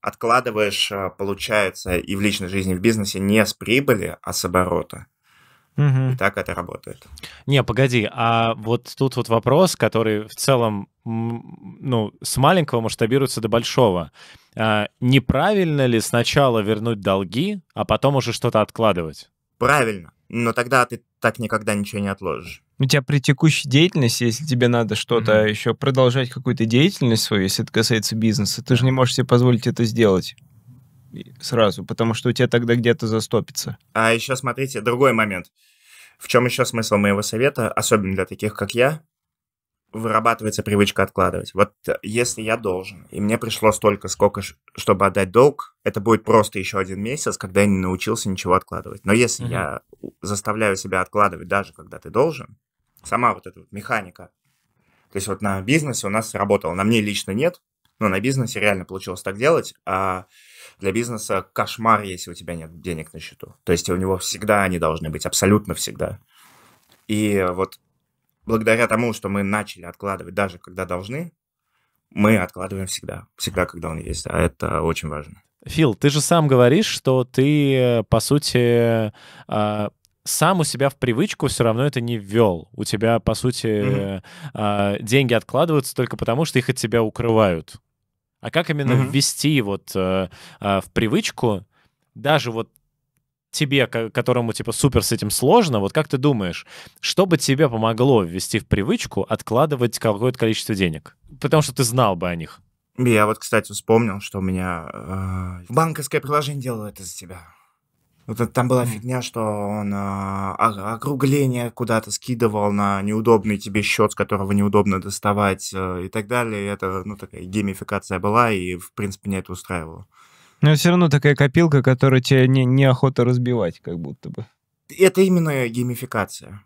откладываешь, э, получается, и в личной жизни, и в бизнесе не с прибыли, а с оборота. Угу. И так это работает. Не, погоди, а вот тут вот вопрос, который в целом, ну, с маленького масштабируется до большого. А, неправильно ли сначала вернуть долги, а потом уже что-то откладывать? Правильно но тогда ты так никогда ничего не отложишь. У тебя при текущей деятельности, если тебе надо что-то mm-hmm. еще продолжать какую-то деятельность свою, если это касается бизнеса, ты же не можешь себе позволить это сделать сразу, потому что у тебя тогда где-то застопится. А еще смотрите, другой момент. В чем еще смысл моего совета, особенно для таких, как я? вырабатывается привычка откладывать. Вот э, если я должен, и мне пришло столько, сколько, чтобы отдать долг, это будет просто еще один месяц, когда я не научился ничего откладывать. Но если mm-hmm. я заставляю себя откладывать даже когда ты должен, сама вот эта вот механика, то есть вот на бизнесе у нас работало, на мне лично нет, но на бизнесе реально получилось так делать, а для бизнеса кошмар, если у тебя нет денег на счету. То есть у него всегда они должны быть, абсолютно всегда. И вот благодаря тому, что мы начали откладывать даже когда должны, мы откладываем всегда, всегда, когда он есть, а это очень важно. Фил, ты же сам говоришь, что ты, по сути, а, сам у себя в привычку все равно это не ввел. У тебя, по сути, mm-hmm. деньги откладываются только потому, что их от тебя укрывают. А как именно mm-hmm. ввести вот э, а, в привычку даже вот тебе, которому типа супер с этим сложно, вот как ты думаешь, что бы тебе помогло ввести в привычку откладывать какое-то количество денег? Потому что ты знал бы о них. Я вот, кстати, вспомнил, что у меня э, банковское приложение делало это за тебя. Вот там была фигня, что он э, округление куда-то скидывал на неудобный тебе счет, с которого неудобно доставать э, и так далее. Это, ну, такая геймификация была, и, в принципе, меня это устраивало. Но все равно такая копилка, которую тебе не, неохота разбивать, как будто бы. Это именно геймификация.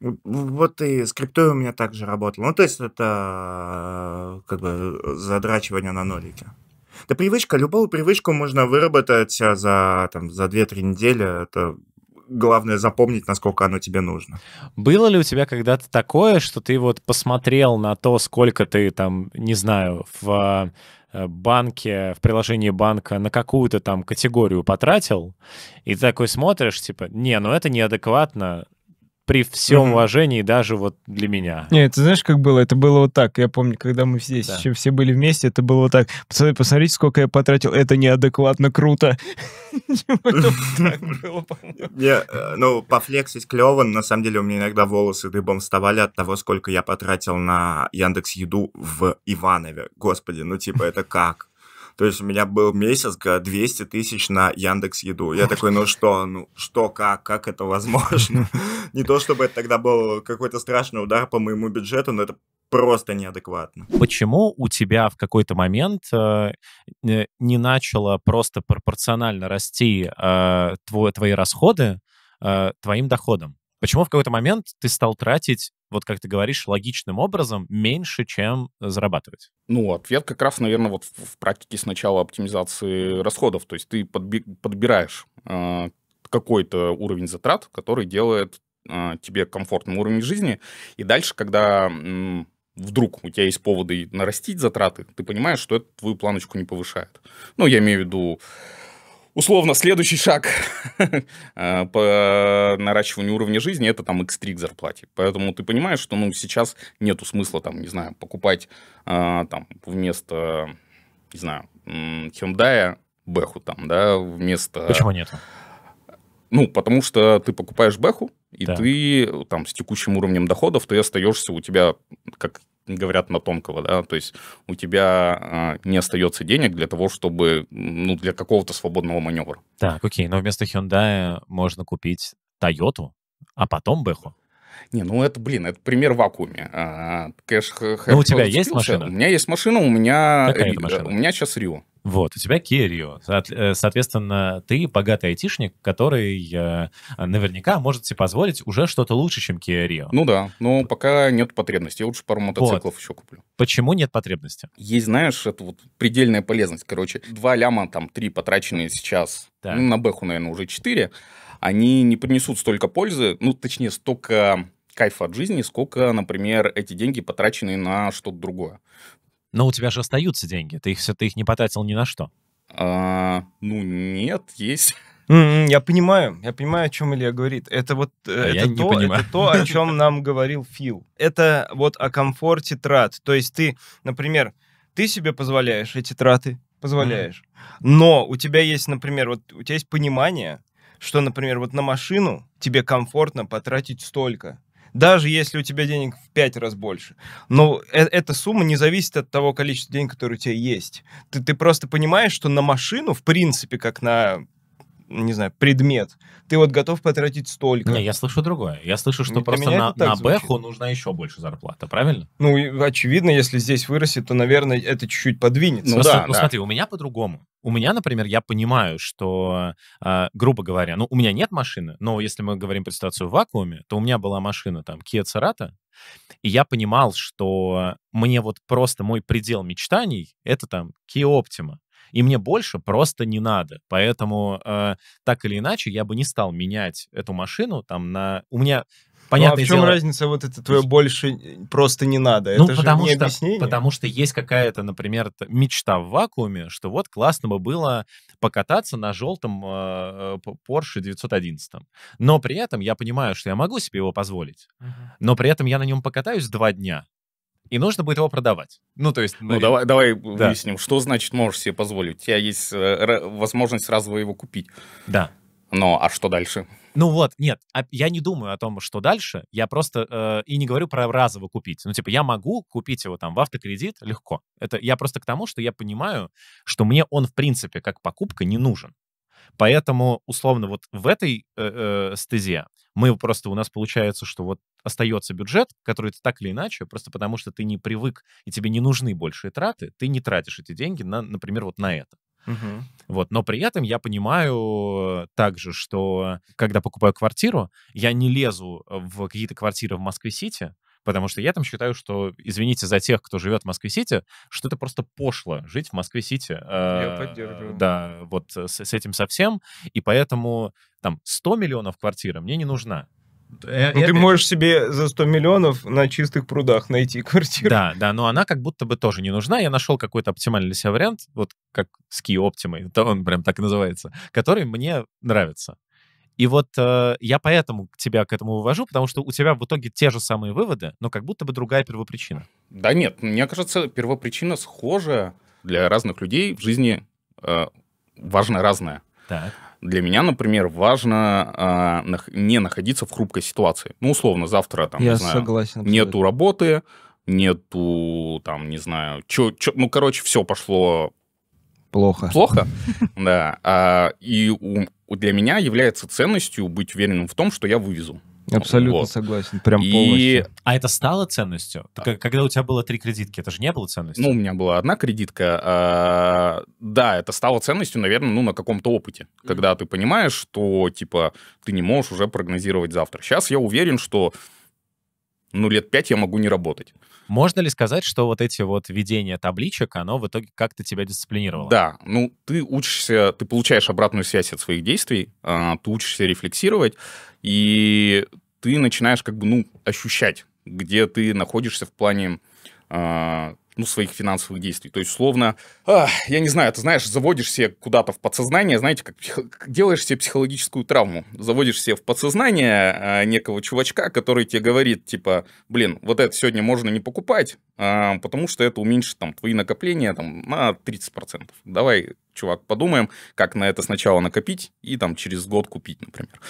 Вот и скрипты у меня также работал. Ну, то есть это э, как бы задрачивание на нолики. Да привычка, любую привычку можно выработать а, за, там, за 2-3 недели. Это главное запомнить, насколько оно тебе нужно. Было ли у тебя когда-то такое, что ты вот посмотрел на то, сколько ты там, не знаю, в Э, банке, в приложении банка на какую-то там категорию потратил, и ты такой смотришь, типа, не, ну это неадекватно, при всем mm-hmm. уважении даже вот для меня. Нет, ты знаешь, как было? Это было вот так. Я помню, когда мы здесь да. еще все были вместе, это было вот так. Посмотрите, посмотрите, сколько я потратил. Это неадекватно круто. Э, ну, пофлексить клево. На самом деле, у меня иногда волосы дыбом вставали от того, сколько я потратил на Яндекс Еду в Иванове. Господи, ну типа это как? То есть у меня был месяц 200 тысяч на Яндекс Еду. Я такой, ну что, ну что, как, как это возможно? Не то чтобы это тогда был какой-то страшный удар по моему бюджету, но это просто неадекватно. Почему у тебя в какой-то момент э, э не начало просто пропорционально расти э, твой, твои расходы э, твоим доходом? Почему в какой-то момент ты стал тратить, вот как ты говоришь, логичным образом меньше, чем э, зарабатывать? Ну, ответ как раз, наверное, вот в практике сначала оптимизации расходов. То есть ты подби- подбираешь э, какой-то уровень затрат, который делает э, тебе комфортный уровень жизни. И дальше, когда э, вдруг у тебя есть поводы нарастить затраты, ты понимаешь, что это твою планочку не повышает. Ну, я имею в виду Условно, следующий шаг э, по наращиванию уровня жизни – это там X3 к зарплате. Поэтому ты понимаешь, что ну, сейчас нет смысла, там, не знаю, покупать э, там, вместо, не знаю, Hyundai Бэху там, да, вместо... Почему нет? Ну, потому что ты покупаешь Бэху, и да. ты там с текущим уровнем доходов, ты остаешься, у тебя как говорят на тонкого, да, то есть у тебя а, не остается денег для того, чтобы, ну, для какого-то свободного маневра. Так, окей, но вместо Hyundai можно купить Toyota, а потом Бэху. Не, ну это, блин, это пример в вакууме. А, кэш, ну, у тебя есть машина? У меня есть машина, у меня, Какая э, это машина? У меня сейчас Рио. Вот, у тебя Керрио. Э, соответственно, ты богатый айтишник, который э, наверняка может себе позволить уже что-то лучше, чем Керрио. Ну да, но пока нет потребности. Я лучше пару мотоциклов вот. еще куплю. Почему нет потребности? Есть, знаешь, это вот предельная полезность. Короче, два ляма, там, три потраченные сейчас, так. ну, на Бэху, наверное, уже четыре, они не принесут столько пользы, ну, точнее, столько кайфа от жизни, сколько, например, эти деньги потрачены на что-то другое. Но у тебя же остаются деньги, ты их, все, ты их не потратил ни на что. А, ну, нет, есть. Mm-hmm, я понимаю, я понимаю, о чем Илья говорит. Это вот э, а это, то, это то, о чем нам говорил Фил. Это вот о комфорте трат. То есть ты, например, ты себе позволяешь эти траты, позволяешь. Mm-hmm. Но у тебя есть, например, вот у тебя есть понимание, что, например, вот на машину тебе комфортно потратить столько даже если у тебя денег в 5 раз больше. Но э- эта сумма не зависит от того количества денег, которые у тебя есть. Ты, ты просто понимаешь, что на машину, в принципе, как на не знаю, предмет, ты вот готов потратить столько. Не, я слышу другое. Я слышу, что Для просто на, на Бэху нужна еще больше зарплата, правильно? Ну, очевидно, если здесь вырастет, то, наверное, это чуть-чуть подвинется. Ну, ну да, ну да. смотри, у меня по-другому. У меня, например, я понимаю, что, а, грубо говоря, ну, у меня нет машины, но если мы говорим про ситуацию в вакууме, то у меня была машина там Kia Cerato, и я понимал, что мне вот просто мой предел мечтаний — это там Kia Optima. И мне больше просто не надо. Поэтому э, так или иначе я бы не стал менять эту машину там на... У меня Понятное ну, а в чем дело... разница вот это твое больше просто не надо? Ну, это потому же не что, объяснение. Потому что есть какая-то, например, мечта в вакууме, что вот классно бы было покататься на желтом э, Porsche 911. Но при этом я понимаю, что я могу себе его позволить. Uh-huh. Но при этом я на нем покатаюсь два дня, и нужно будет его продавать. Ну, то есть... Ну, э, давай, давай да. выясним, что значит можешь себе позволить. У тебя есть э, возможность сразу его купить. Да. Но а что дальше? Ну вот, нет, а я не думаю о том, что дальше. Я просто э, и не говорю про разово купить. Ну, типа, я могу купить его там в автокредит легко. Это я просто к тому, что я понимаю, что мне он, в принципе, как покупка не нужен. Поэтому, условно, вот в этой э, э, стезе мы просто, у нас получается, что вот остается бюджет, который ты так или иначе, просто потому что ты не привык и тебе не нужны большие траты, ты не тратишь эти деньги, на, например, вот на это. Угу. Вот, но при этом я понимаю также, что когда покупаю квартиру, я не лезу в какие-то квартиры в Москве-Сити, Потому что я там считаю, что, извините за тех, кто живет в Москве-Сити, что это просто пошло жить в Москве-Сити. Я э, поддерживаю. Да, вот с, с этим совсем. И поэтому там 100 миллионов квартира мне не нужна. Э, ну, я, ты я... можешь себе за 100 миллионов на чистых прудах найти квартиру. Да, да, но она как будто бы тоже не нужна. Я нашел какой-то оптимальный для себя вариант, вот как Ski Optima, это он прям так и называется, который мне нравится. И вот э, я поэтому тебя к этому вывожу, потому что у тебя в итоге те же самые выводы, но как будто бы другая первопричина. Да нет, мне кажется, первопричина схожая для разных людей в жизни э, важно разное. Так. Для меня, например, важно э, не находиться в хрупкой ситуации. Ну, условно, завтра там, я не знаю, согласен, нету работы, нету, там, не знаю, чё, чё, ну, короче, все пошло плохо. Плохо, да. А, и у, для меня является ценностью быть уверенным в том, что я вывезу. Абсолютно вот. согласен, прям и... полностью. А это стало ценностью? А... Когда у тебя было три кредитки, это же не было ценностью? Ну, у меня была одна кредитка. А... Да, это стало ценностью, наверное, ну, на каком-то опыте, mm-hmm. когда ты понимаешь, что, типа, ты не можешь уже прогнозировать завтра. Сейчас я уверен, что, ну, лет пять я могу не работать. Можно ли сказать, что вот эти вот введения табличек, оно в итоге как-то тебя дисциплинировало? Да, ну ты учишься, ты получаешь обратную связь от своих действий, а, ты учишься рефлексировать, и ты начинаешь как бы, ну, ощущать, где ты находишься в плане а, ну, своих финансовых действий. То есть, условно, а, я не знаю, ты знаешь, заводишь себе куда-то в подсознание, знаете, как делаешь себе психологическую травму. Заводишь себе в подсознание а, некого чувачка, который тебе говорит, типа, блин, вот это сегодня можно не покупать, а, потому что это уменьшит там твои накопления там, на 30%. Давай, чувак, подумаем, как на это сначала накопить и там через год купить, например.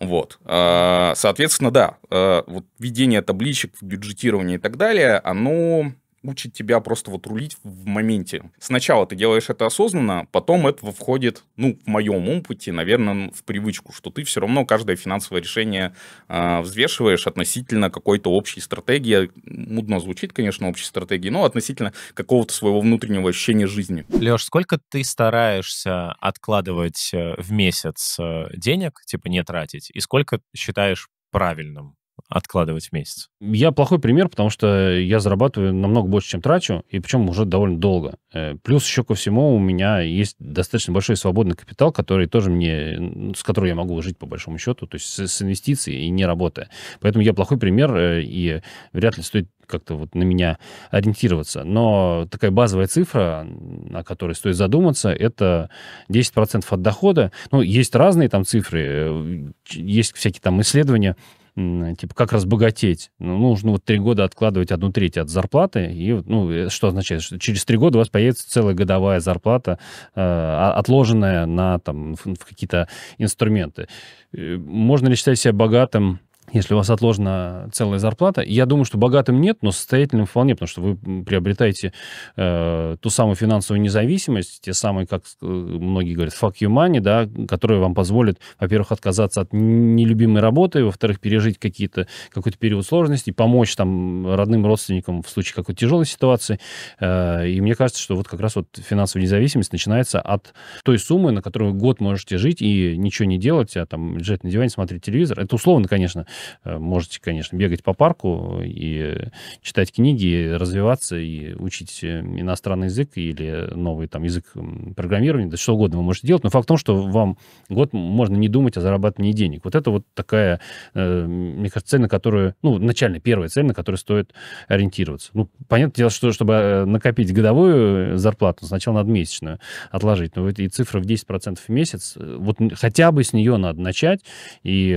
Вот. А, соответственно, да, а, вот введение табличек бюджетирование и так далее, оно учит тебя просто вот рулить в моменте. Сначала ты делаешь это осознанно, потом это входит, ну, в моем опыте, наверное, в привычку, что ты все равно каждое финансовое решение э, взвешиваешь относительно какой-то общей стратегии. Мудно звучит, конечно, общей стратегии, но относительно какого-то своего внутреннего ощущения жизни. Леш, сколько ты стараешься откладывать э, в месяц э, денег, типа не тратить, и сколько считаешь правильным? откладывать в месяц? Я плохой пример, потому что я зарабатываю намного больше, чем трачу, и причем уже довольно долго. Э, плюс еще ко всему у меня есть достаточно большой свободный капитал, который тоже мне, с которого я могу жить по большому счету, то есть с, с инвестицией и не работая. Поэтому я плохой пример, э, и вряд ли стоит как-то вот на меня ориентироваться. Но такая базовая цифра, о которой стоит задуматься, это 10% от дохода. Ну, есть разные там цифры, э, есть всякие там исследования, типа, как разбогатеть? Ну, нужно вот три года откладывать одну треть от зарплаты, и, ну, э, что означает, что через три года у вас появится целая годовая зарплата, э, а, отложенная на, там, в какие-то инструменты. Э, можно ли считать себя богатым если у вас отложена целая зарплата. Я думаю, что богатым нет, но состоятельным вполне, потому что вы приобретаете э, ту самую финансовую независимость, те самые, как э, многие говорят, fuck you money, да, которые вам позволят, во-первых, отказаться от нелюбимой работы, во-вторых, пережить какие-то, какой-то период сложностей, помочь там родным родственникам в случае какой-то тяжелой ситуации. Э, и мне кажется, что вот как раз вот финансовая независимость начинается от той суммы, на которую год можете жить и ничего не делать, а там лежать на диване, смотреть телевизор. Это условно, конечно, Э, можете, конечно, бегать по парку и читать книги, развиваться, и учить э, иностранный язык или новый там язык программирования, да что угодно вы можете делать. Но факт в том, что вам год можно не думать о зарабатывании денег. Вот это вот такая, э, мне кажется, цель, на которую, ну, начальная, первая цель, на которую стоит ориентироваться. Ну, понятное дело, что чтобы накопить годовую зарплату, сначала надо месячную отложить. Но вот и цифра в 10% в месяц, вот хотя бы с нее надо начать. И,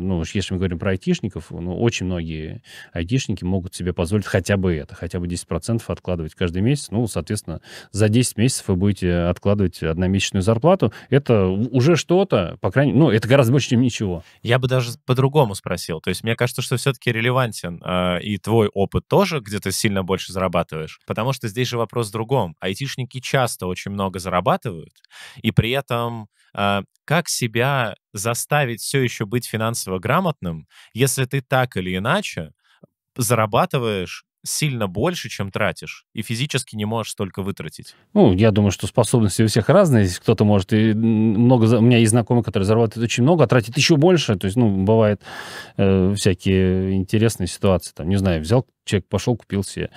ну, если мы говорим про айтишников, ну, очень многие айтишники могут себе позволить хотя бы это, хотя бы 10% откладывать каждый месяц. Ну, соответственно, за 10 месяцев вы будете откладывать одномесячную зарплату. Это уже что-то, по крайней мере, ну, это гораздо больше, чем ничего. Я бы даже по-другому спросил. То есть мне кажется, что все-таки релевантен э, и твой опыт тоже, где ты сильно больше зарабатываешь. Потому что здесь же вопрос в другом. Айтишники часто очень много зарабатывают, и при этом э, как себя заставить все еще быть финансово грамотным, если ты так или иначе зарабатываешь сильно больше, чем тратишь, и физически не можешь столько вытратить? Ну, я думаю, что способности у всех разные. Здесь кто-то может и много... У меня есть знакомые, которые зарабатывают очень много, а тратят еще больше. То есть, ну, бывают э, всякие интересные ситуации. Там, не знаю, взял человек пошел, купил себе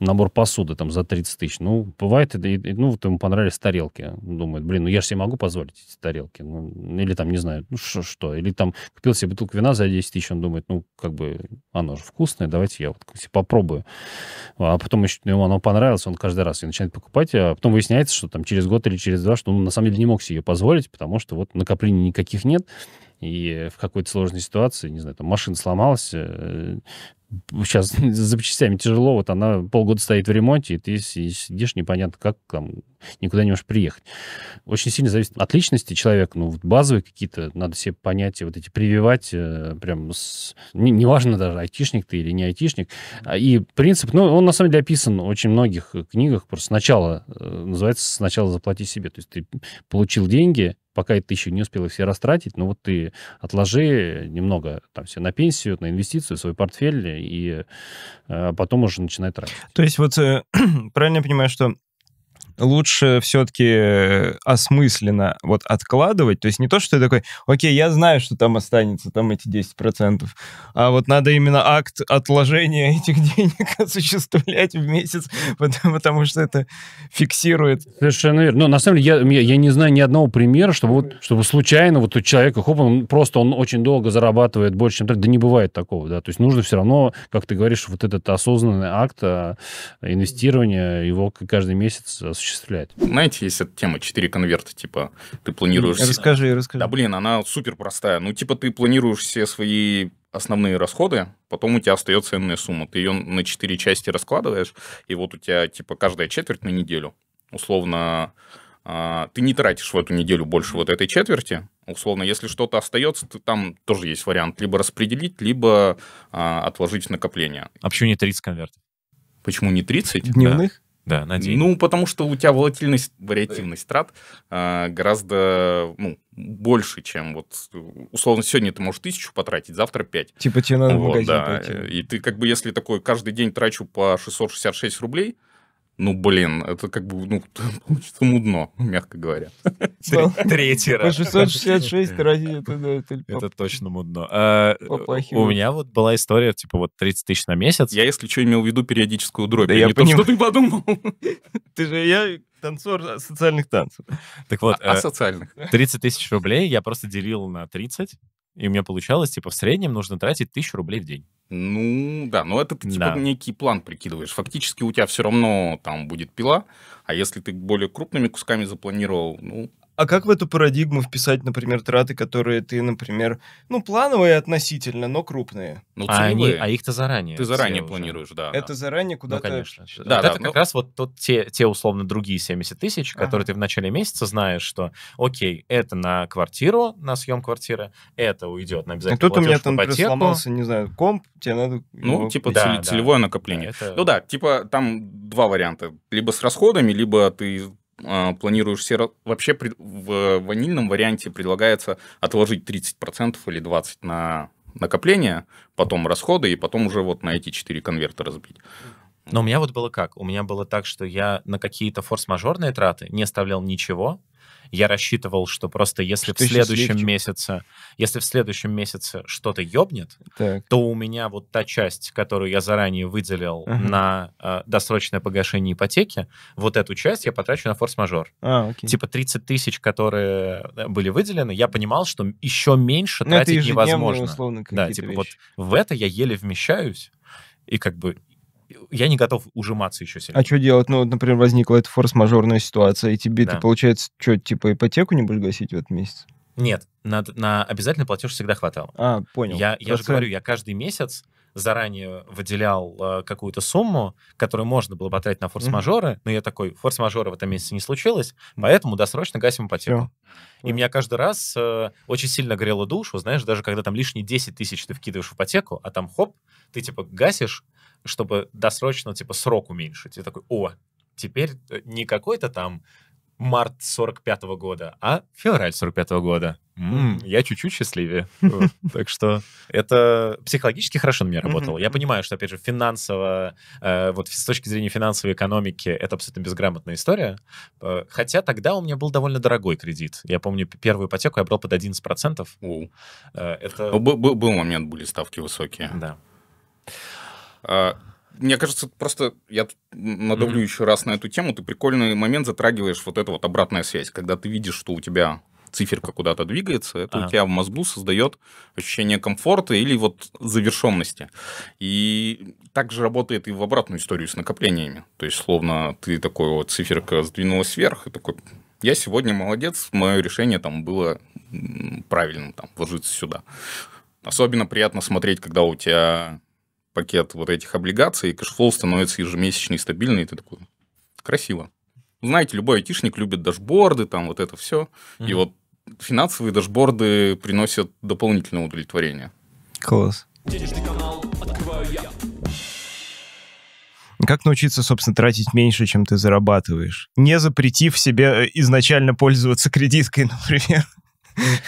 набор посуды там за 30 тысяч. Ну, бывает, и, и, ну, вот ему понравились тарелки. думает, блин, ну я же себе могу позволить эти тарелки. Ну, или там, не знаю, ну что, что. Или там купил себе бутылку вина за 10 тысяч, он думает, ну, как бы, оно же вкусное, давайте я вот себе попробую. А потом еще ему оно понравилось, он каждый раз и начинает покупать, а потом выясняется, что там через год или через два, что он на самом деле не мог себе ее позволить, потому что вот накоплений никаких нет и в какой-то сложной ситуации, не знаю, там машина сломалась, э, сейчас с запчастями тяжело, вот она полгода стоит в ремонте, и ты сидишь непонятно как, там, никуда не можешь приехать. Очень сильно зависит от личности человека, ну, вот базовые какие-то, надо себе понятия вот эти прививать, э, прям, с... неважно не даже, айтишник ты или не айтишник. А, и принцип, ну, он на самом деле описан в очень многих книгах, просто сначала, э, называется «Сначала заплати себе», то есть ты получил деньги, пока ты еще не успела все растратить, но ну вот ты отложи немного там все на пенсию, на инвестицию, в свой портфель, и э, потом уже начинай тратить. То есть вот э, правильно я понимаю, что лучше все-таки э, осмысленно вот откладывать. То есть не то, что ты такой, окей, я знаю, что там останется, там эти 10%, а вот надо именно акт отложения этих денег осуществлять в месяц, потому, потому что это фиксирует. Совершенно верно. Но ну, на самом деле я, я не знаю ни одного примера, чтобы, вот, чтобы случайно вот у человека, хоп, он просто он очень долго зарабатывает больше, чем так, Да не бывает такого, да. То есть нужно все равно, как ты говоришь, вот этот осознанный акт а, инвестирования, его каждый месяц а, осуществляет. Знаете, есть эта тема 4 конверта, типа, ты планируешь... Расскажи, расскажи. Да, блин, она супер простая. Ну, типа, ты планируешь все свои основные расходы, потом у тебя остается энная сумма. Ты ее на 4 части раскладываешь, и вот у тебя, типа, каждая четверть на неделю, условно, а, ты не тратишь в эту неделю больше вот этой четверти. Условно, если что-то остается, то там тоже есть вариант либо распределить, либо а, отложить в накопление. А почему не 30 конвертов? Почему не 30? Дневных? Да. Да, на день. Ну, потому что у тебя волатильность, вариативность трат э, гораздо ну, больше, чем вот условно сегодня ты можешь тысячу потратить, завтра пять. Типа тебе надо вот, в магазин да. пойти. И ты как бы если такой каждый день трачу по 666 рублей, ну, блин, это как бы, ну, получится мудно, мягко говоря. Третий раз. 666 ради это точно мудно. А, э, у меня вот была история, типа, вот 30 тысяч на месяц. Я, если что, имел в виду периодическую дробь, а не что ты подумал. Ты же, я танцор социальных танцев. Так вот, а, а э, социальных. 30 тысяч рублей я просто делил на 30, и у меня получалось, типа, в среднем нужно тратить тысячу рублей в день. Ну, да, но это ты, типа, да. некий план прикидываешь. Фактически у тебя все равно там будет пила, а если ты более крупными кусками запланировал, ну, а как в эту парадигму вписать, например, траты, которые ты, например, ну, плановые относительно, но крупные? Ну, а, они, а их-то заранее. Ты заранее планируешь, уже. да. Это да. заранее куда-то... Ну, конечно. Да, да, это но... как ну. раз вот тот, те, те, условно, другие 70 тысяч, ага. которые ты в начале месяца знаешь, что, окей, это на квартиру, на съем квартиры, это уйдет на обязательно. Ну, тут у меня там, например, сломался, не знаю, комп, тебе надо... Ну, его... типа да, целевое да. накопление. Да, это... Ну да, типа там два варианта. Либо с расходами, либо ты а, планируешь все... Вообще в ванильном варианте предлагается отложить 30% или 20% на накопление, потом расходы, и потом уже вот на эти 4 конверта разбить. Но у меня вот было как? У меня было так, что я на какие-то форс-мажорные траты не оставлял ничего, я рассчитывал, что просто если что в следующем месяце, если в следующем месяце что-то ёбнет, так. то у меня вот та часть, которую я заранее выделил ага. на э, досрочное погашение ипотеки, вот эту часть я потрачу на форс-мажор. А, окей. Типа 30 тысяч, которые э, были выделены, я понимал, что еще меньше Но ну, тратить невозможно. Условно, да, типа вещи. вот в это я еле вмещаюсь и как бы я не готов ужиматься еще сильнее. А что делать? Ну, вот, например, возникла эта форс-мажорная ситуация, и тебе, да. ты, получается, что, типа ипотеку не будешь гасить в этот месяц? Нет, на, на обязательный платеж всегда хватало. А, понял. Я, я же говорю, я каждый месяц заранее выделял э, какую-то сумму, которую можно было потратить на форс-мажоры, mm-hmm. но я такой, форс-мажора в этом месяце не случилось, поэтому досрочно гасим ипотеку. Yeah. И yeah. меня каждый раз э, очень сильно грело душу, знаешь, даже когда там лишние 10 тысяч ты вкидываешь в ипотеку, а там хоп, ты типа гасишь, чтобы досрочно, типа, срок уменьшить. И такой, о, теперь э, не какой-то там март 45 -го года, а февраль 45 -го года. М-м, я чуть-чуть счастливее. Так что это психологически хорошо на меня работало. Я понимаю, что, опять же, финансово, э, вот с точки зрения финансовой экономики, это абсолютно безграмотная история. Э, хотя тогда у меня был довольно дорогой кредит. Я помню, первую ипотеку я брал под 11%. Это... Был момент, были ставки высокие. Да. А, мне кажется, просто я надавлю mm-hmm. еще раз на эту тему. Ты прикольный момент затрагиваешь вот эту вот обратная связь, когда ты видишь, что у тебя циферка куда-то двигается, это а. у тебя в мозгу создает ощущение комфорта или вот завершенности. И также работает и в обратную историю с накоплениями. То есть, словно ты такой вот циферка сдвинулась вверх и такой, я сегодня молодец, мое решение там было правильным, там, вложиться сюда. Особенно приятно смотреть, когда у тебя пакет вот этих облигаций, и кэшфлоу становится ежемесячный и стабильный, и ты такой, красиво. Знаете, любой айтишник любит дашборды, там вот это все. Mm-hmm. И вот финансовые дашборды приносят дополнительное удовлетворение. Класс. Денежный канал открываю я. Как научиться, собственно, тратить меньше, чем ты зарабатываешь? Не запретив себе э, изначально пользоваться кредиткой, например.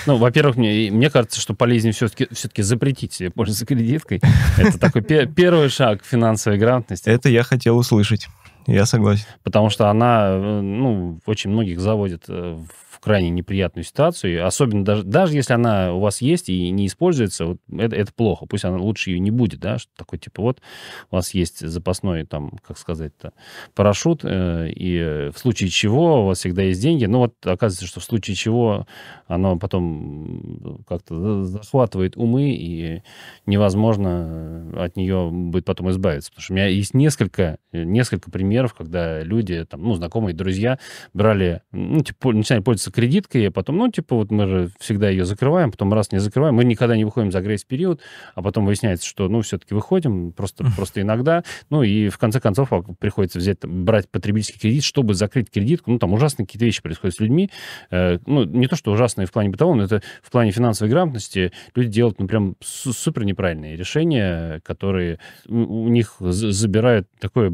Ну, во-первых, мне, мне кажется, что полезнее все-таки все таки запретить себе пользоваться кредиткой. Это такой первый шаг финансовой грамотности. Это я хотел услышать. Я согласен. Потому что она, э, ну, очень многих заводит э, в крайне неприятную ситуацию. Особенно даже, даже если она у вас есть и не используется, вот это, это плохо. Пусть она лучше ее не будет, да, что такое, типа, вот у вас есть запасной, там, как сказать-то, парашют, э, и в случае чего у вас всегда есть деньги. Но вот оказывается, что в случае чего оно потом как-то захватывает умы, и невозможно э, от нее будет потом избавиться. Потому что у меня есть несколько, несколько примеров примеров, когда люди, там, ну, знакомые, друзья брали, ну, типа, начинали пользоваться кредиткой, а потом, ну, типа, вот мы же всегда ее закрываем, потом раз не закрываем, мы никогда не выходим за грейс-период, а потом выясняется, что, ну, все-таки выходим, просто, просто иногда, ну, и в конце концов а, приходится взять, брать потребительский кредит, чтобы закрыть кредитку, ну, там ужасные какие-то вещи происходят с людьми, э, ну, не то, что ужасные в плане бытового, но это в плане финансовой грамотности люди делают, ну, прям супер неправильные решения, которые у них забирают такое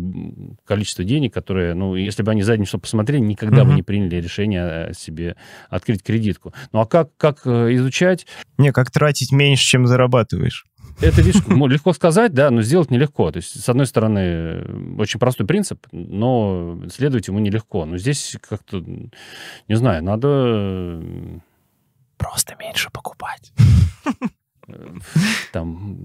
количество количество денег, которые, ну, если бы они задним задницу посмотрели, никогда угу. бы не приняли решение э, себе открыть кредитку. Ну, а как, как э, изучать? Не, как тратить меньше, чем зарабатываешь. Это ну, легко сказать, да, но сделать нелегко. То есть, с одной стороны, э, очень простой принцип, но следовать ему нелегко. Но здесь как-то, не знаю, надо... Просто меньше покупать. Там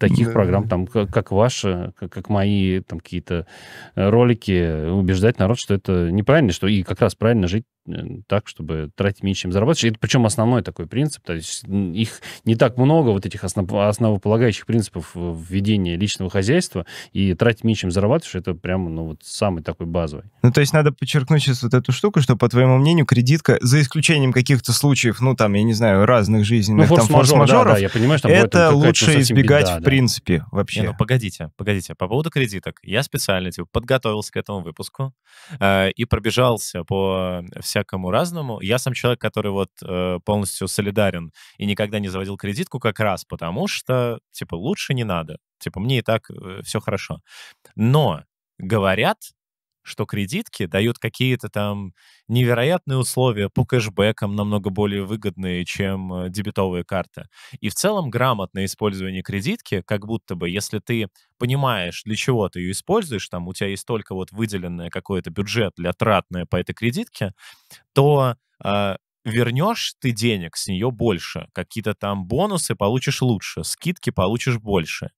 таких да, программ, да. там, как, как ваши, как, как мои там какие-то э, ролики, убеждать народ, что это неправильно, что и как раз правильно жить э, так, чтобы тратить меньше, чем зарабатывать. И причем основной такой принцип, то есть их не так много, вот этих основ, основополагающих принципов э, введения личного хозяйства, и тратить меньше, чем зарабатываешь, это прямо ну, вот самый такой базовый. Ну, то есть надо подчеркнуть сейчас вот эту штуку, что, по твоему мнению, кредитка, за исключением каких-то случаев, ну, там, я не знаю, разных жизненных ну, форс-мажор, там форс-мажоров, да, да, я понимаю, что это лучше избегать, да, в да принципе, вообще. Не, ну погодите, погодите. По поводу кредиток. Я специально типа, подготовился к этому выпуску э, и пробежался по всякому разному. Я сам человек, который вот э, полностью солидарен и никогда не заводил кредитку как раз потому, что, типа, лучше не надо. Типа, мне и так э, все хорошо. Но говорят, что кредитки дают какие-то там невероятные условия по кэшбэкам, намного более выгодные, чем э, дебетовые карты. И в целом грамотное использование кредитки, как будто бы, если ты понимаешь, для чего ты ее используешь, там у тебя есть только вот выделенный какой-то бюджет для тратное по этой кредитке, то а, вернешь ты денег с нее больше, какие-то там бонусы получишь лучше, скидки получишь больше.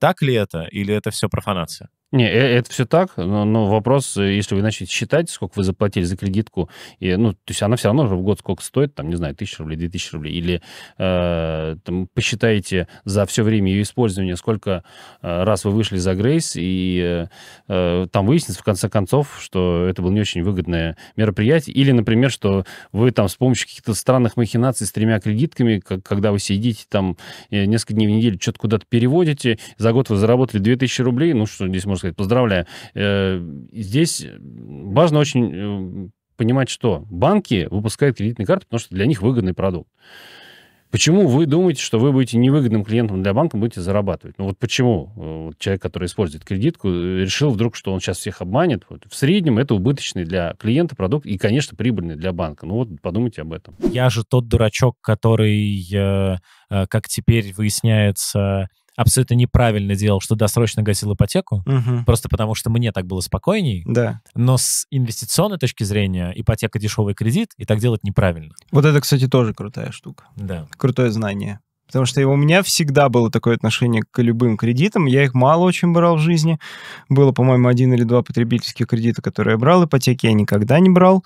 Так ли это или это все профанация? Не, э, это все так, но, но вопрос, если вы начнете считать, сколько вы заплатили за кредитку, и, ну, то есть она все равно же в год сколько стоит, там, не знаю, тысяча рублей, две тысячи рублей, или э, там, посчитаете за все время ее использования, сколько э, раз вы вышли за Грейс, и э, там выяснится, в конце концов, что это было не очень выгодное мероприятие, или, например, что вы там с помощью каких-то странных махинаций с тремя кредитками, как, когда вы сидите там э, несколько дней в неделю, что-то куда-то переводите, за год вы заработали две тысячи рублей, ну, что здесь можно можно сказать, поздравляю. Э, здесь важно очень э, понимать, что банки выпускают кредитные карты, потому что для них выгодный продукт. Почему вы думаете, что вы будете невыгодным клиентом для банка, будете зарабатывать? Ну вот почему э, вот человек, который использует кредитку, решил вдруг, что он сейчас всех обманет? Вот в среднем это убыточный для клиента продукт и, конечно, прибыльный для банка. Ну вот подумайте об этом. Я же тот дурачок, который, как теперь выясняется, абсолютно неправильно делал, что досрочно гасил ипотеку, угу. просто потому что мне так было спокойней. Да. Но с инвестиционной точки зрения ипотека дешевый кредит, и так делать неправильно. Вот это, кстати, тоже крутая штука. Да. Крутое знание. Потому что у меня всегда было такое отношение к любым кредитам. Я их мало очень брал в жизни. Было, по-моему, один или два потребительских кредита, которые я брал. Ипотеки я никогда не брал.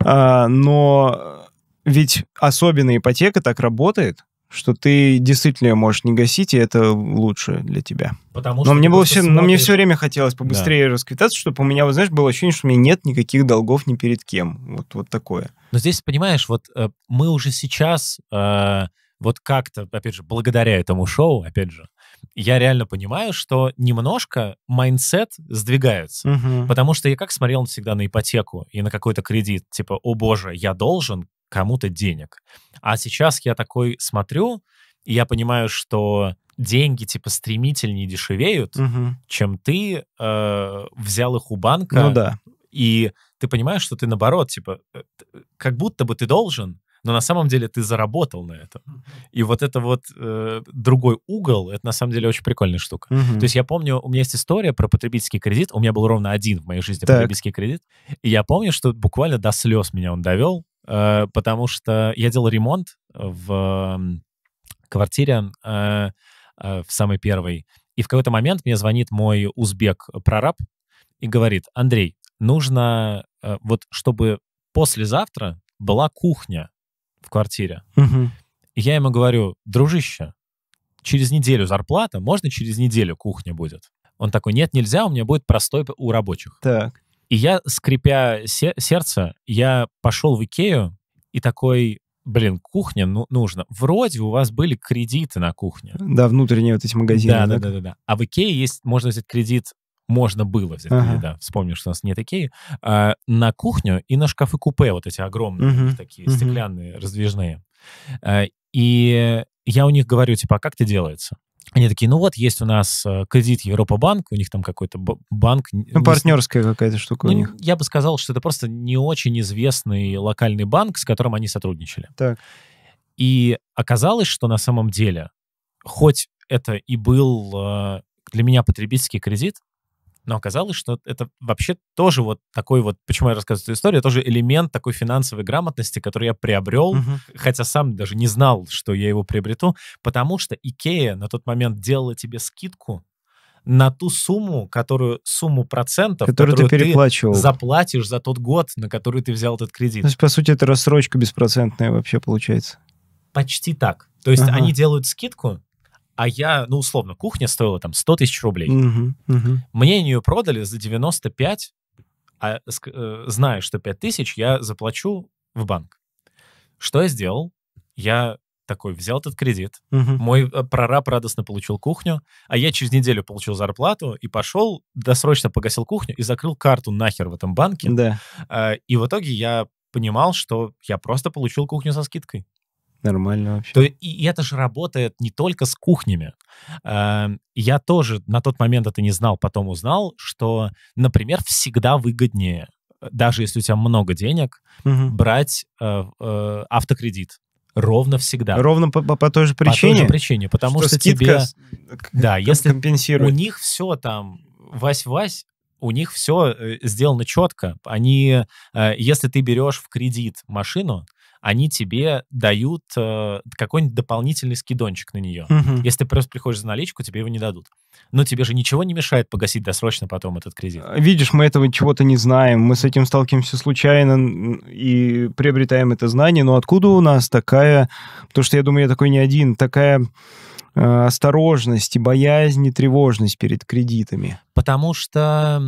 А, но ведь особенная ипотека так работает, что ты действительно ее можешь не гасить, и это лучше для тебя. Потому но мне было все, смотришь... но мне все время хотелось побыстрее да. расквитаться, чтобы у меня, вот знаешь, было ощущение, что у меня нет никаких долгов ни перед кем, вот вот такое. Но здесь понимаешь, вот э, мы уже сейчас э, вот как-то, опять же, благодаря этому шоу, опять же, я реально понимаю, что немножко майндсет сдвигается. Угу. Потому что я как смотрел всегда на ипотеку и на какой-то кредит, типа, о боже, я должен, кому-то денег. А сейчас я такой смотрю, и я понимаю, что деньги типа стремительнее дешевеют, угу. чем ты э, взял их у банка. Ну да. И ты понимаешь, что ты наоборот, типа, э, э, как будто бы ты должен, но на самом деле ты заработал на этом. И вот это вот э, другой угол, это на самом деле очень прикольная штука. Угу. То есть я помню, у меня есть история про потребительский кредит. У меня был ровно один в моей жизни так. потребительский кредит. И я помню, что буквально до слез меня он довел. Э, потому что я делал ремонт в квартире э, э, в самой первой, и в какой-то момент мне звонит мой узбек-прораб и говорит, Андрей, нужно вот чтобы послезавтра была кухня в квартире. Угу. И я ему говорю, дружище, через неделю зарплата, можно через неделю кухня будет? Он такой, нет, нельзя, у меня будет простой у рабочих. Так. И я, скрипя се- сердце, я пошел в Икею и такой, блин, кухня ну, нужно. Вроде у вас были кредиты на кухне. Да, внутренние вот эти магазины. Да, да, да, да, да. А в Икее есть, можно взять кредит, можно было взять ага. кредит, да, вспомнил, что у нас нет Икеи, а, на кухню и на шкафы-купе вот эти огромные угу. такие, угу. стеклянные, раздвижные. А, и я у них говорю, типа, а как это делается? Они такие, ну вот, есть у нас э, кредит Европа банк, у них там какой-то банк... Ну, партнерская какая-то штука ну, у них. Я бы сказал, что это просто не очень известный локальный банк, с которым они сотрудничали. Так. И оказалось, что на самом деле, хоть это и был э, для меня потребительский кредит, но оказалось, что это вообще тоже вот такой вот, почему я рассказываю эту историю, тоже элемент такой финансовой грамотности, который я приобрел, угу. хотя сам даже не знал, что я его приобрету, потому что Икея на тот момент делала тебе скидку на ту сумму, которую сумму процентов, которую, которую ты переплачивал, ты заплатишь за тот год, на который ты взял этот кредит. То есть по сути это рассрочка беспроцентная вообще получается. Почти так. То есть ага. они делают скидку, а я, ну, условно, кухня стоила там 100 тысяч рублей. Угу, угу. Мне ее продали за 95, а э, зная, что 5 тысяч я заплачу в банк. Что я сделал? Я такой взял этот кредит, угу. мой э, прораб радостно получил кухню, а я через неделю получил зарплату и пошел, досрочно погасил кухню и закрыл карту нахер в этом банке. Да. Э, и в итоге я понимал, что я просто получил кухню со скидкой. Нормально вообще. То, и это же работает не только с кухнями. Эм, я тоже на тот момент это не знал, потом узнал, что, например, всегда выгоднее, даже если у тебя много денег, угу. брать э, э, автокредит. Ровно всегда. Ровно по, по, по той же причине. По той же причине, потому что, что тебе, да, если у них все там вась-вась, у них все э, сделано четко. Они, если ты берешь в кредит машину, они тебе дают э, какой-нибудь дополнительный скидончик на нее. Угу. Если ты просто приходишь за наличку, тебе его не дадут. Но тебе же ничего не мешает погасить досрочно потом этот кредит. А, видишь, мы этого чего-то не знаем, мы с этим сталкиваемся случайно и приобретаем это знание, но откуда у нас такая, потому что я думаю, я такой не один, такая э, осторожность и боязнь и тревожность перед кредитами? Потому что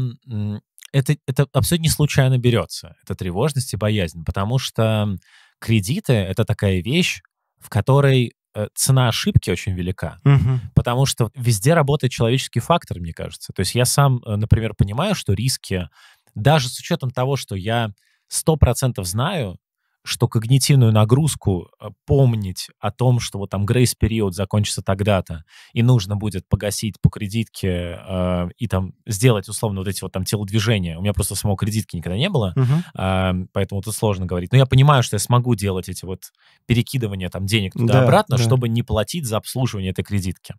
это, это абсолютно не случайно берется, эта тревожность и боязнь, потому что кредиты — это такая вещь, в которой э, цена ошибки очень велика, угу. потому что везде работает человеческий фактор, мне кажется. То есть я сам, э, например, понимаю, что риски, даже с учетом того, что я 100% знаю, что когнитивную нагрузку э, помнить о том, что вот там грейс-период закончится тогда-то, и нужно будет погасить по кредитке э, и там сделать условно вот эти вот там телодвижения. У меня просто самого кредитки никогда не было, uh э, поэтому тут сложно говорить. Но я понимаю, что я смогу делать эти вот перекидывания там денег туда-обратно, да, да. чтобы не платить за обслуживание этой кредитки.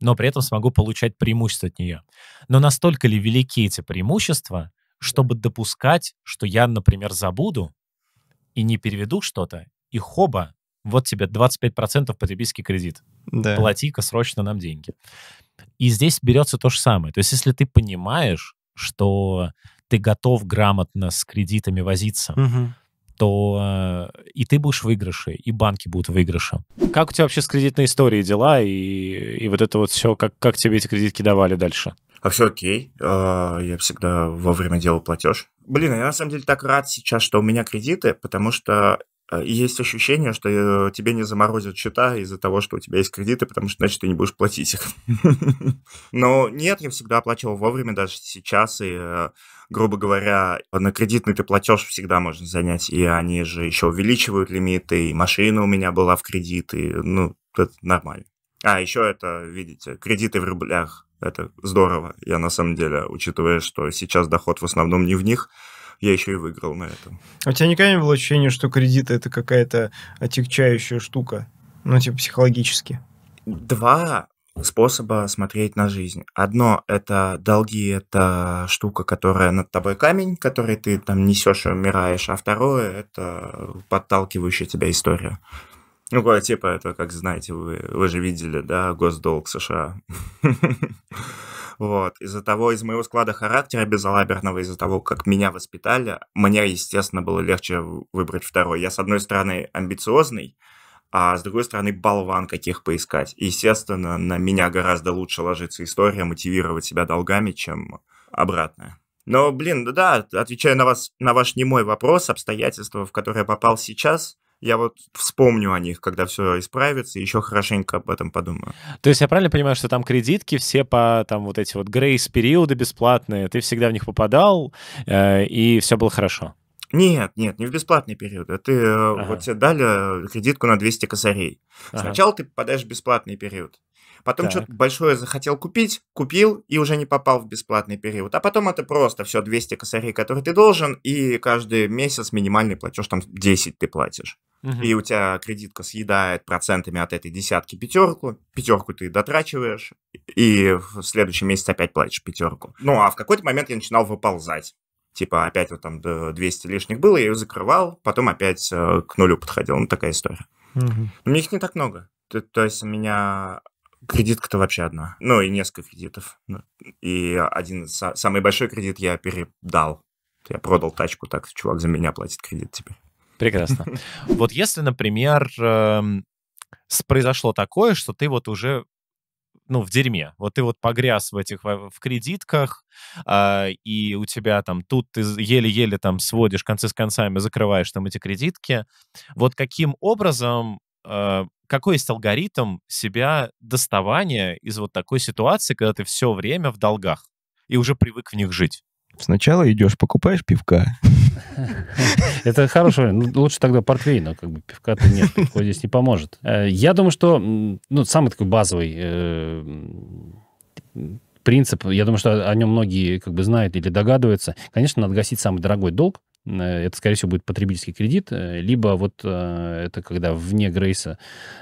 Но при этом смогу получать преимущество от нее. Но настолько ли велики эти преимущества, чтобы допускать, что я, например, забуду, и не переведу что-то, и хоба, вот тебе 25% потребительский кредит. Да. Плати-ка срочно нам деньги. И здесь берется то же самое. То есть если ты понимаешь, что ты готов грамотно с кредитами возиться, угу. то э, и ты будешь в выигрыше, и банки будут в выигрыше. Как у тебя вообще с кредитной историей дела, и, и вот это вот все, как, как тебе эти кредитки давали дальше? а все окей, а, я всегда вовремя делал платеж. Блин, я на самом деле так рад сейчас, что у меня кредиты, потому что э, есть ощущение, что э, тебе не заморозят счета из-за того, что у тебя есть кредиты, потому что, значит, ты не будешь платить их. Но нет, я всегда оплачивал вовремя, даже сейчас, и, э, грубо говоря, на кредитный ты платеж всегда можно занять, и они же еще увеличивают лимиты, и машина у меня была в кредит, и, ну, это нормально. А, еще это, видите, кредиты в рублях это здорово. Я на самом деле, учитывая, что сейчас доход в основном не в них, я еще и выиграл на этом. А у тебя никогда не было ощущения, что кредит это какая-то отягчающая штука? Ну, типа психологически. Два способа смотреть на жизнь. Одно — это долги, это штука, которая над тобой камень, который ты там несешь и умираешь, а второе — это подталкивающая тебя история. Ну, типа, это, как знаете, вы, вы же видели, да, госдолг США. Вот. Из-за того, из моего склада характера безалаберного, из-за того, как меня воспитали, мне, естественно, было легче выбрать второй. Я, с одной стороны, амбициозный, а с другой стороны, болван каких поискать. естественно, на меня гораздо лучше ложится история, мотивировать себя долгами, чем обратное. Но, блин, да, отвечая на, вас, на ваш немой вопрос, обстоятельства, в которые я попал сейчас – я вот вспомню о них, когда все исправится, и еще хорошенько об этом подумаю. То есть я правильно понимаю, что там кредитки все по там вот эти вот грейс-периоды бесплатные, ты всегда в них попадал, э, и все было хорошо? Нет, нет, не в бесплатный период. Ты э, ага. вот тебе дали э, кредитку на 200 косарей. Ага. Сначала ты попадаешь в бесплатный период потом что-то большое захотел купить, купил и уже не попал в бесплатный период. А потом это просто все 200 косарей, которые ты должен, и каждый месяц минимальный платеж, там 10 ты платишь. Угу. И у тебя кредитка съедает процентами от этой десятки пятерку, пятерку ты дотрачиваешь, и в следующий месяц опять платишь пятерку. Ну, а в какой-то момент я начинал выползать типа опять вот там 200 лишних было, я ее закрывал, потом опять э, к нулю подходил. Ну, такая история. Угу. У их не так много. То, то есть у меня Кредитка-то вообще одна. Ну, и несколько кредитов. Ну, и один самый большой кредит я передал. Я продал тачку, так чувак за меня платит кредит теперь. Прекрасно. Вот если, например, эм, произошло такое, что ты вот уже ну, в дерьме. Вот ты вот погряз в этих, в кредитках, э, и у тебя там тут ты еле-еле там сводишь концы с концами, закрываешь там эти кредитки. Вот каким образом Э, какой есть алгоритм себя доставания из вот такой ситуации, когда ты все время в долгах и уже привык в них жить? Сначала идешь, покупаешь пивка. Это хорошо. Ну, лучше тогда портвей, но как бы пивка-то нет, пивко здесь не поможет. Э, я думаю, что ну, самый такой базовый э, принцип, я думаю, что о нем многие как бы знают или догадываются. Конечно, надо гасить самый дорогой долг, Э, это, скорее всего, будет потребительский кредит, э, либо вот э, это когда вне грейса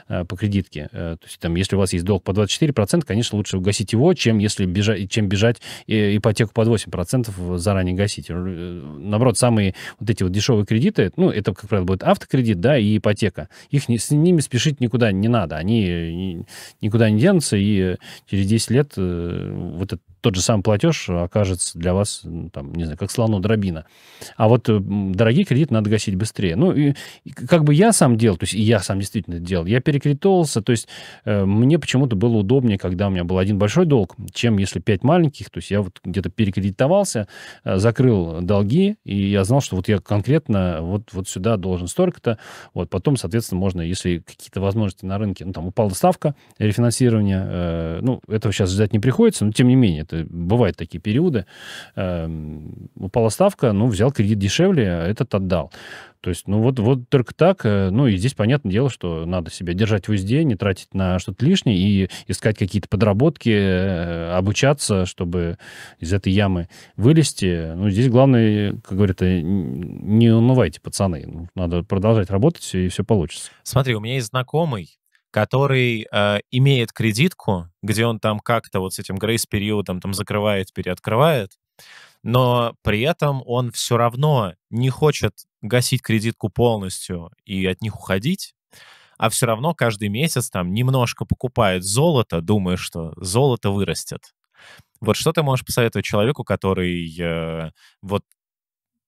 по кредитке. То есть там, если у вас есть долг по 24%, конечно, лучше угасить его, чем, если бежать, чем бежать ипотеку под 8% заранее гасить. Наоборот, самые вот эти вот дешевые кредиты, ну, это, как правило, будет автокредит, да, и ипотека. Их не, с ними спешить никуда не надо. Они никуда не денутся, и через 10 лет вот этот тот же самый платеж окажется для вас, там, не знаю, как слону дробина. А вот э, дорогие кредиты надо гасить быстрее. Ну, и, как бы я сам делал, то есть и я сам действительно это делал, я перекредитовался, то есть э, мне почему-то было удобнее, когда у меня был один большой долг, чем если пять маленьких, то есть я вот где-то перекредитовался, э, закрыл долги, и я знал, что вот я конкретно вот, вот сюда должен столько-то, вот потом, соответственно, можно, если какие-то возможности на рынке, ну, там упала ставка рефинансирования, э, ну, этого сейчас ждать не приходится, но тем не менее, это Э, бывают такие периоды. Эм, Упала ну, ставка, ну, взял кредит дешевле, а этот отдал. То есть, ну вот, вот только так. Э, ну и здесь понятное дело, что надо себя держать в узде, не тратить на что-то лишнее и искать какие-то подработки, э, обучаться, чтобы из этой ямы вылезти. Ну здесь главное, как говорится, не унывайте, пацаны. Ну, надо продолжать работать, и все получится. Смотри, у меня есть знакомый, который э, имеет кредитку, где он там как-то вот с этим грейс-периодом там закрывает, переоткрывает, но при этом он все равно не хочет гасить кредитку полностью и от них уходить, а все равно каждый месяц там немножко покупает золото, думая, что золото вырастет. Вот что ты можешь посоветовать человеку, который э, вот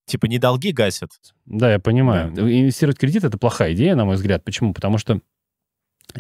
типа не долги гасит? Да, я понимаю. Да. Инвестировать в кредит — это плохая идея, на мой взгляд. Почему? Потому что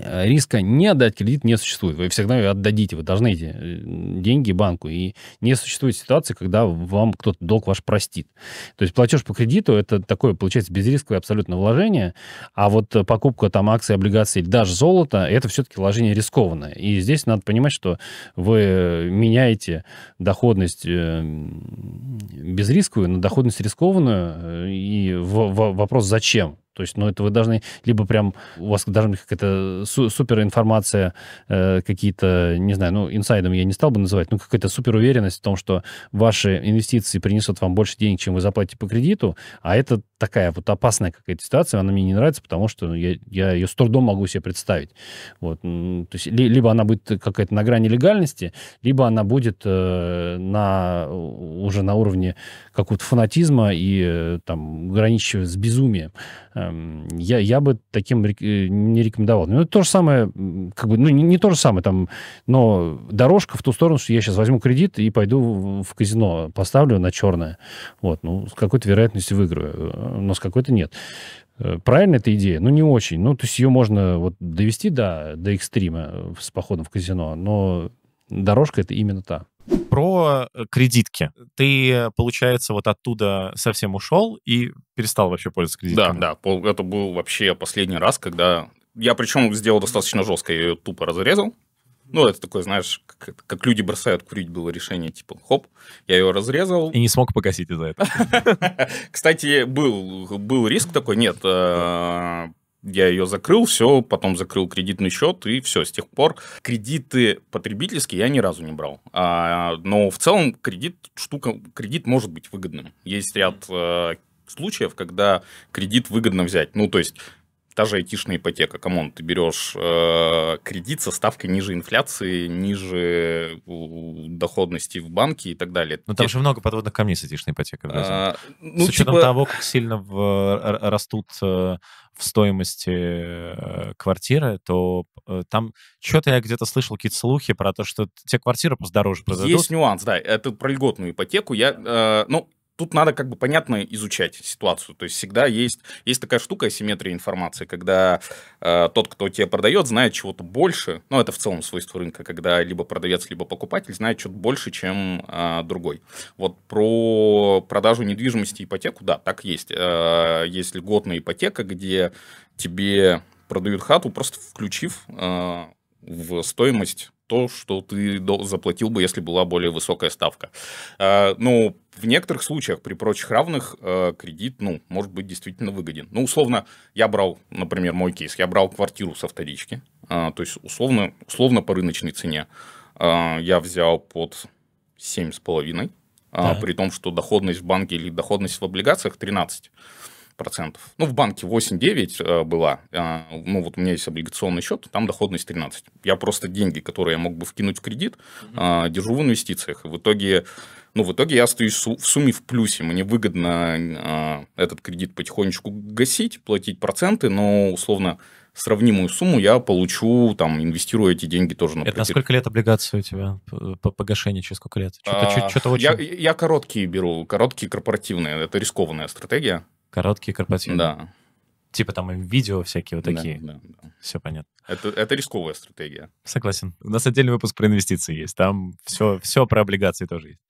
Э, риска не отдать кредит не существует. Вы всегда отдадите, вы должны эти э, деньги банку. И не существует ситуации, когда вам кто-то долг ваш простит. То есть платеж по кредиту – это такое, получается, безрисковое абсолютно вложение, а вот э, покупка там акций, облигаций или даже золота – это все-таки вложение рискованное. И здесь надо понимать, что вы меняете доходность безрисковую на доходность рискованную, и вопрос «зачем?». То есть, ну, это вы должны, либо прям у вас должна быть какая-то су- супер информация, э, какие-то, не знаю, ну, инсайдом я не стал бы называть, ну, какая-то супер уверенность в том, что ваши инвестиции принесут вам больше денег, чем вы заплатите по кредиту, а это такая вот опасная какая-то ситуация, она мне не нравится, потому что я, я ее с трудом могу себе представить. Вот. То есть, ли, либо она будет какая-то на грани легальности, либо она будет э, на, уже на уровне какого-то фанатизма и э, там граничивая с безумием. Э, Эм, я, я бы таким э, не рекомендовал. Ну, это то же самое, как бы, ну, не, не то же самое, там, но дорожка в ту сторону, что я сейчас возьму кредит и пойду в казино, поставлю на черное. Вот, ну, с какой-то вероятностью выиграю, э, но с какой-то нет. Э, правильная эта идея? Ну, не очень. Ну, то есть ее можно вот довести до, до экстрима с походом в казино, но дорожка это именно та. Про э, кредитки. Ты, э, получается, вот оттуда совсем ушел и перестал вообще пользоваться кредитками. Да, да. Это был вообще последний раз, когда... Я причем сделал достаточно жестко, я ее тупо разрезал. Ну, это такое, знаешь, как, как люди бросают курить, было решение, типа, хоп, я ее разрезал. И не смог погасить из-за этого. Кстати, был, был риск такой, нет, э, я ее закрыл, все, потом закрыл кредитный счет, и все, с тех пор кредиты потребительские я ни разу не брал. А, но в целом кредит, штука, кредит может быть выгодным. Есть ряд э, случаев, когда кредит выгодно взять. Ну, то есть, та же айтишная ипотека, камон, ты берешь э, кредит со ставкой ниже инфляции, ниже доходности в банке и так далее. Но ну, там Те... же много подводных камней с айтишной ипотекой. А, ну, с учетом типа... того, как сильно в, э, растут э, в стоимости э, квартиры, то э, там что-то я где-то слышал какие-то слухи про то, что те квартиры просто дороже продадут. Есть нюанс, да. Это про льготную ипотеку. Я, э, ну, тут надо как бы понятно изучать ситуацию. То есть всегда есть, есть такая штука асимметрия информации, когда э, тот, кто тебе продает, знает чего-то больше. Ну, это в целом свойство рынка, когда либо продавец, либо покупатель знает что-то больше, чем э, другой. Вот про продажу недвижимости ипотеку, да, так есть. Э, есть льготная ипотека, где тебе продают хату, просто включив э, в стоимость то, что ты заплатил бы, если была более высокая ставка. А, Но ну, в некоторых случаях, при прочих равных, а, кредит, ну, может быть действительно выгоден. Ну, условно, я брал, например, мой кейс, я брал квартиру со вторички, а, то есть, условно, условно по рыночной цене я взял под 7,5, да. при том, что доходность в банке или доходность в облигациях 13 процентов. Ну, в банке 8-9 э, была. А, ну, вот у меня есть облигационный счет, там доходность 13. Я просто деньги, которые я мог бы вкинуть в кредит, mm держу в инвестициях. И в итоге ну, в итоге я остаюсь в сумме в плюсе. Мне выгодно а, этот кредит потихонечку гасить, платить проценты, но условно сравнимую сумму я получу, там, инвестирую эти деньги тоже на Это на сколько лет облигации у тебя по погашению, через сколько лет? Что-то, а, что-то очень... я, я короткие беру, короткие корпоративные, это рискованная стратегия. Короткие корпоративы. Да. Типа там и видео всякие вот такие. Да, да, да. Все понятно. Это, это рисковая стратегия. Согласен. У нас отдельный выпуск про инвестиции есть. Там все, все про облигации тоже есть.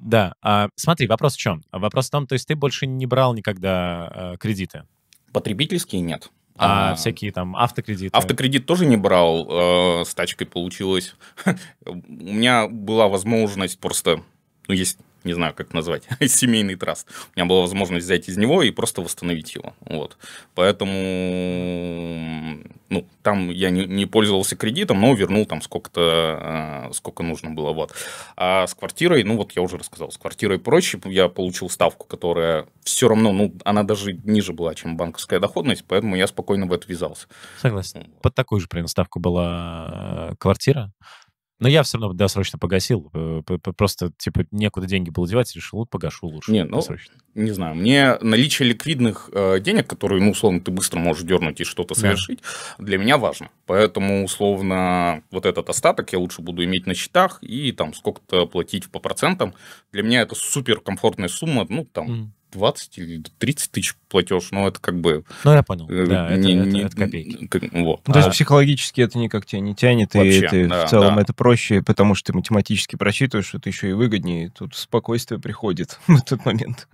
Да. А, смотри, вопрос в чем? Вопрос в том, то есть ты больше не брал никогда а, кредиты? Потребительские нет. А, а всякие там автокредиты? Автокредит тоже не брал. Э, с тачкой получилось. У меня была возможность просто... Ну, есть не знаю, как назвать, семейный траст. У меня была возможность взять из него и просто восстановить его. Вот. Поэтому ну, там я не, не пользовался кредитом, но вернул там сколько-то, э, сколько нужно было. Вот. А с квартирой, ну вот я уже рассказал, с квартирой проще. Я получил ставку, которая все равно, ну, она даже ниже была, чем банковская доходность, поэтому я спокойно в это ввязался. Согласен. Под такую же примерно ставку была э, квартира. Но я все равно досрочно погасил. Э, просто, типа, некуда деньги было девать, решил, вот погашу лучше. Не, ну, досрочно. не знаю, мне наличие ликвидных э, денег, которые, ну, условно, ты быстро можешь дернуть и что-то совершить, да. для меня важно. Поэтому, условно, вот этот остаток я лучше буду иметь на счетах и там сколько-то платить по процентам. Для меня это супер комфортная сумма, ну, там, mm 20 или 30 тысяч платеж, но ну, это как бы... Ну, я понял, э, да, не, это, не, это, копейки. вот. ну, то есть а психологически это никак тебя не тянет, вообще, и это, да, в целом да. это проще, потому что ты математически просчитываешь, что это еще и выгоднее, и тут спокойствие приходит в этот момент.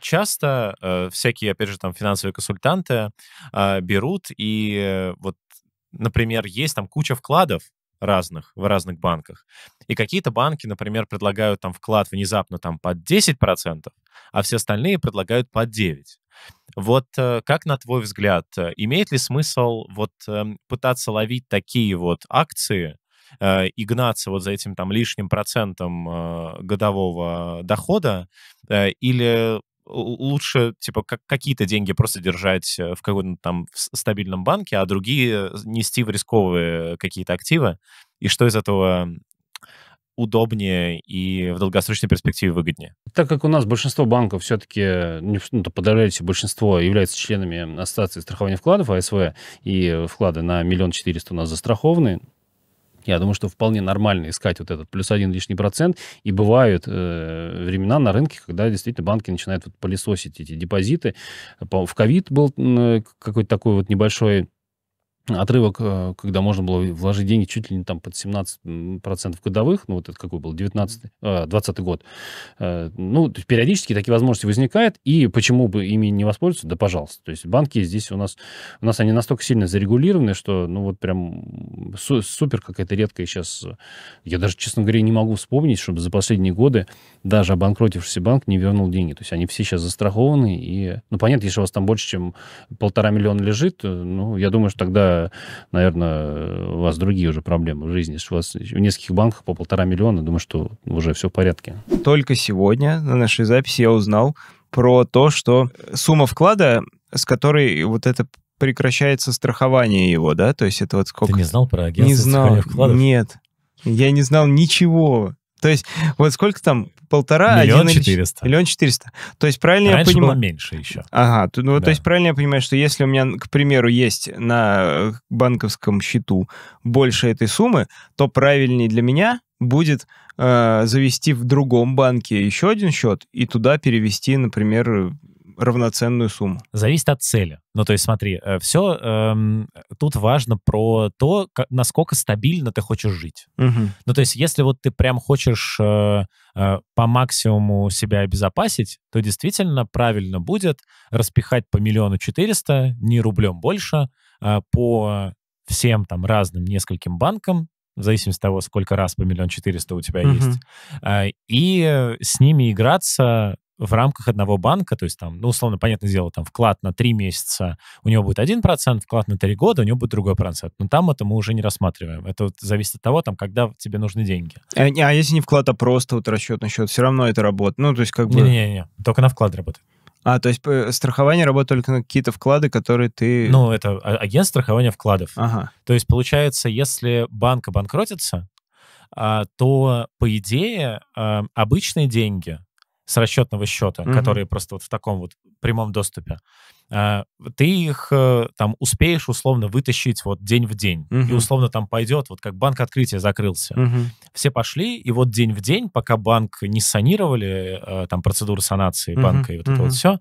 часто э, всякие, опять же, там финансовые консультанты э, берут и э, вот, например, есть там куча вкладов, разных в разных банках. И какие-то банки, например, предлагают там вклад внезапно там под 10%, а все остальные предлагают под 9%. Вот э, как, на твой взгляд, э, имеет ли смысл вот эм, пытаться ловить такие вот акции, э, и гнаться вот за этим там лишним процентом годового дохода, или лучше, типа, как, какие-то деньги просто держать э, в каком-то там стабильном банке, а другие нести в рисковые какие-то активы, и что из этого удобнее и в долгосрочной перспективе выгоднее? Так как у нас большинство банков все-таки, э, ну, подавляющее большинство являются членами Ассоциации страхования вкладов, АСВ, и э, вклады на миллион четыреста у нас застрахованы, я думаю, что вполне нормально искать вот этот плюс один лишний процент. И бывают э, времена на рынке, когда действительно банки начинают вот пылесосить эти депозиты. В ковид был э, какой-то такой вот небольшой отрывок, э, когда можно было вложить деньги чуть ли не там под 17% годовых, ну вот это какой был, 19 20 э, год. Э, ну, периодически такие возможности возникают, и почему бы ими не воспользоваться? Да, пожалуйста. То есть банки здесь у нас, у нас они настолько сильно зарегулированы, что, ну вот прям супер какая-то редкая сейчас, я даже, честно говоря, не могу вспомнить, чтобы за последние годы даже обанкротившийся банк не вернул деньги. То есть они все сейчас застрахованы, и, ну, понятно, если у вас там больше, чем полтора миллиона лежит, ну, я думаю, что тогда наверное, у вас другие уже проблемы в жизни. У вас в нескольких банках по полтора миллиона, думаю, что уже все в порядке. Только сегодня на нашей записи я узнал про то, что сумма вклада, с которой вот это прекращается страхование его, да? То есть это вот сколько... Ты не знал про агентство не знал. вкладов? Нет. Я не знал ничего. То есть вот сколько там? Полтора? Миллион четыреста. Миллион четыреста. То есть правильно Раньше я понимаю... было меньше еще. Ага, ну, то, ну, да. то есть правильно я понимаю, что если у меня, к примеру, есть на э, банковском счету больше этой суммы, то правильнее для меня будет э, завести в другом банке еще один счет и туда перевести, например, равноценную сумму? Зависит от цели. Ну, то есть, смотри, э, все эм, тут важно про то, как, насколько стабильно ты хочешь жить. Угу. Ну, то есть, если вот ты прям хочешь э, э, по максимуму себя обезопасить, то действительно правильно будет распихать по миллиону четыреста, не рублем больше, э, по всем там разным нескольким банкам, в зависимости от того, сколько раз по миллион четыреста у тебя угу. есть, э, и с ними играться в рамках одного банка, то есть там, ну, условно, понятное дело, там вклад на 3 месяца у него будет 1%, вклад на 3 года у него будет другой процент. Но там это мы уже не рассматриваем. Это вот зависит от того, там, когда тебе нужны деньги. А, а если не вклад, а просто вот расчет на счет, все равно это работает, Ну, то есть как бы... Не-не-не, только на вклад работает. А, то есть э, страхование работает только на какие-то вклады, которые ты... Ну, это а, агент страхования вкладов. Ага. То есть, получается, если банк обанкротится, а, то, по идее, а, обычные деньги, с расчетного счета, mm которые просто вот в таком вот прямом доступе, а, ты их э, там успеешь условно вытащить вот день в день. mm И условно там пойдет, вот как банк открытия закрылся. mm Все пошли, и вот день в день, пока банк не санировали, э, там процедуру санации банка и вот это вот все,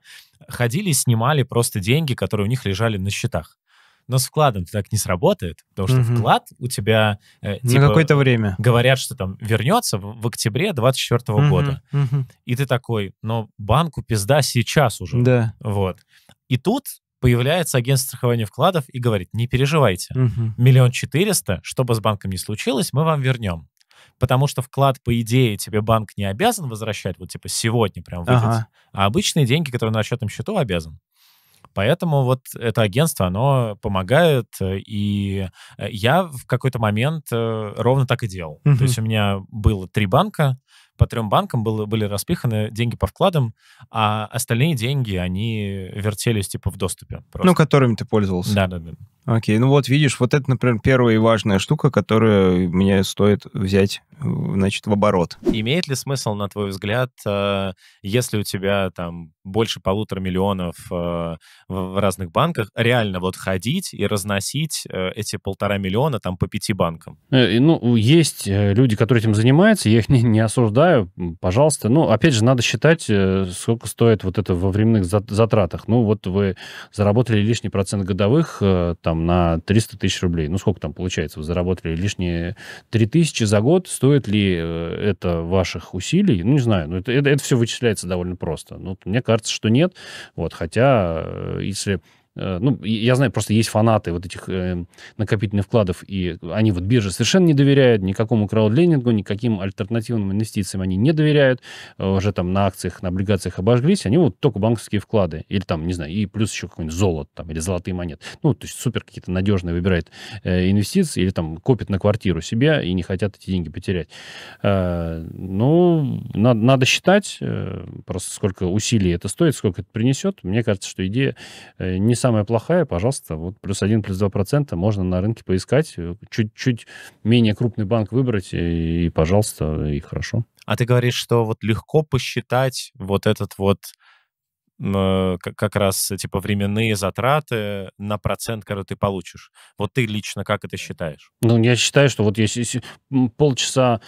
ходили и снимали просто деньги, которые у них лежали на счетах но с вкладом так не сработает, потому что угу. вклад у тебя... Э, типа, На какое-то время. Говорят, что там вернется в, в октябре 24 угу, года. Угу. И ты такой, но банку пизда сейчас уже. Да. Вот. И тут появляется агент страхования вкладов и говорит, не переживайте, миллион четыреста, что бы с банком ни случилось, мы вам вернем. Потому что вклад, по идее, тебе банк не обязан возвращать, вот типа сегодня прям выйдет, ага. а обычные деньги, которые на расчетном счету, обязан. Поэтому вот это агентство, оно помогает, э, и э, я в какой-то момент э, ровно так и делал. Угу. То есть у меня было три банка, по трем банкам было, были распиханы деньги по вкладам, а остальные деньги, они вертелись типа в доступе. Просто. Ну, которыми ты пользовался. Да, да, да. Окей, ну вот видишь, вот это, например, первая и важная штука, которую мне стоит взять, значит, в оборот. Имеет ли смысл, на твой взгляд, э, если у тебя там больше полутора миллионов э, в разных банках, реально вот ходить и разносить э, эти полтора миллиона там по пяти банкам? Ну, есть люди, которые этим занимаются, я их не, не осуждаю, знаю, пожалуйста. Ну, опять же, надо считать, э, сколько стоит вот это во временных затратах. Ну, вот вы заработали лишний процент годовых э, там на 300 тысяч рублей. Ну, сколько там получается? Вы заработали лишние 3 тысячи за год. Стоит ли э, это ваших усилий? Ну, не знаю. Ну, это, это, это все вычисляется довольно просто. Ну, мне кажется, что нет. Вот, хотя, если Э, ну, я знаю, просто есть фанаты вот этих эм, накопительных вкладов, и они вот бирже совершенно не доверяют никакому краудлендингу, никаким альтернативным инвестициям они не доверяют, э, уже там на акциях, на облигациях обожглись, они вот только банковские вклады, или там, не знаю, и плюс еще какой-нибудь золото там, или золотые монеты. Ну, то есть супер какие-то надежные выбирает э, инвестиции, или там копит на квартиру себе и не хотят эти деньги потерять. ну, надо, надо считать просто, сколько усилий это стоит, сколько это принесет. Мне кажется, что идея не самая плохая, пожалуйста, вот плюс 1, плюс 2 процента можно на рынке поискать, э, чуть-чуть менее крупный банк выбрать, и, э, и, пожалуйста, и хорошо. А ты говоришь, что вот легко посчитать вот этот вот Э, как раз э, типа временные затраты на процент, который ты получишь. Вот ты лично как это считаешь? Ну, я считаю, что вот если, полчаса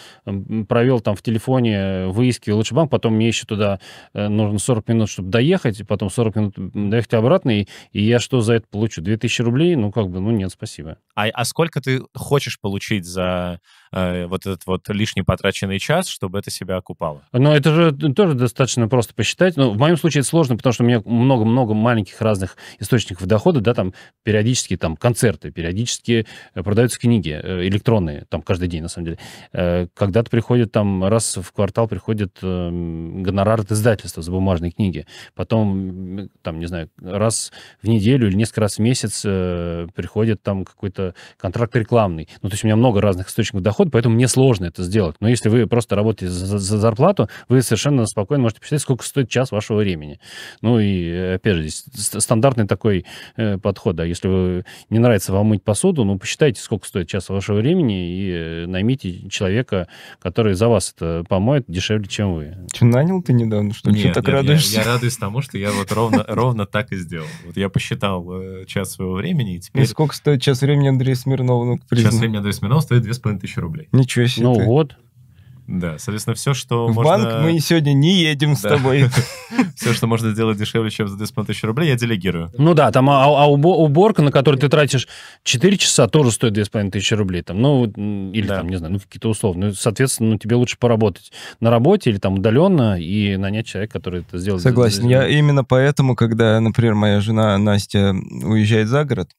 провел там в телефоне, э, выискивал лучший банк, потом мне еще туда нужно 40 минут, чтобы доехать, и потом 40 минут доехать обратно, и, и я что за это получу? 2000 рублей? Ну, как бы, ну, нет, спасибо. А, а сколько ты хочешь получить за Э, вот этот вот лишний потраченный час, чтобы это себя окупало. Но это же тоже достаточно просто посчитать. Но ну, в моем случае это сложно, потому что у меня много-много маленьких разных источников дохода, да, там периодически там концерты, периодически э, продаются книги э, электронные, там каждый день, на самом деле. Когда-то приходит там, раз в квартал приходит эм, гонорар от издательства за бумажные книги. Потом, там, не знаю, раз в неделю или несколько раз в месяц приходит там какой-то контракт рекламный. Ну, то есть у меня много разных источников дохода, доход, поэтому мне сложно это сделать. Но если вы просто работаете за, за зарплату, вы совершенно спокойно можете посчитать, сколько стоит час вашего времени. Ну и, опять же, здесь стандартный такой э, подход, да, если вы, не нравится вам мыть посуду, ну, посчитайте, сколько стоит час вашего времени и э, наймите человека, который за вас это помоет дешевле, чем вы. Что, нанял ты недавно, что ли? Нет, так нет, радуешься? Я, я радуюсь тому, что я вот ровно, ровно так и сделал. Вот я посчитал э, час своего времени, и теперь... И сколько стоит час времени Андрея Смирнова? Ну, час времени Андрея Смирнова стоит 2500 тысячи рублей рублей. Ничего себе. Ну ты. вот. Да, соответственно, все, что в можно... банк мы сегодня не едем с да. тобой. Все, что можно сделать дешевле, чем за 2500 рублей, я делегирую. Ну да, там а, а уборка, на которую ты тратишь 4 часа, тоже стоит 2500 рублей. Там, ну, или да. там, не знаю, ну, какие-то условные. Ну, соответственно, ну, тебе лучше поработать на работе или там удаленно и нанять человека, который это сделает. Согласен. Я именно поэтому, когда, например, моя жена Настя уезжает за город,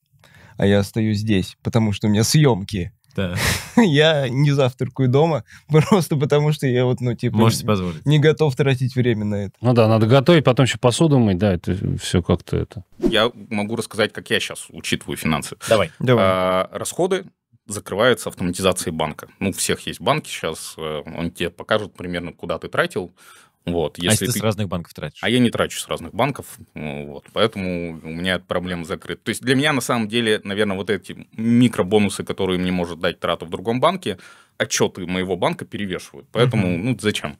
а я остаюсь здесь, потому что у меня съемки, да. Я не завтракаю дома, просто потому что я вот, ну, типа... Можете позволить. Не готов тратить время на это. Ну да, надо готовить, потом еще посуду мыть, да, это все как-то это. Я могу рассказать, как я сейчас учитываю финансы. Давай. Давай. А, расходы закрываются автоматизацией банка. Ну, у всех есть банки сейчас, э, он тебе покажет примерно, куда ты тратил, вот, а если а если ты, с разных банков тратишь? А я не трачу с разных банков, ну вот, поэтому у меня проблема закрыта. То есть для меня на самом деле, наверное, вот эти микробонусы, которые мне может дать трата в другом банке, отчеты моего банка перевешивают. Поэтому, ну, зачем?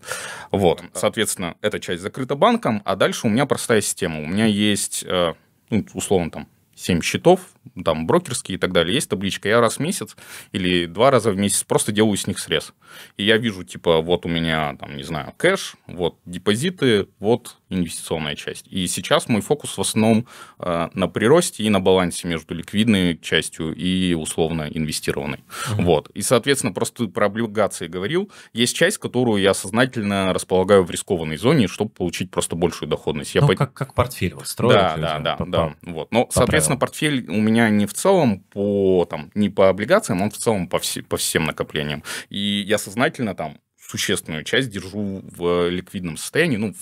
Вот, а соответственно, эта часть закрыта банком, а дальше у меня простая система. У меня есть, э, ну, условно, там, 7 счетов, там брокерские и так далее, есть табличка, я раз в месяц или два раза в месяц просто делаю с них срез. И я вижу, типа, вот у меня, там, не знаю, кэш, вот депозиты, вот инвестиционная часть. И сейчас мой фокус в основном э, на приросте и на балансе между ликвидной частью и условно инвестированной. Mm-hmm. Вот. И, соответственно, просто про облигации говорил. Есть часть, которую я сознательно располагаю в рискованной зоне, чтобы получить просто большую доходность. Я ну, по... как, как портфель вот строить. Да, да, да, по, да. По, вот. Но, по соответственно, правилам. портфель у меня не в целом по, там, не по облигациям, он в целом по, все, по всем накоплениям. И я сознательно там существенную часть держу в э, ликвидном состоянии, ну,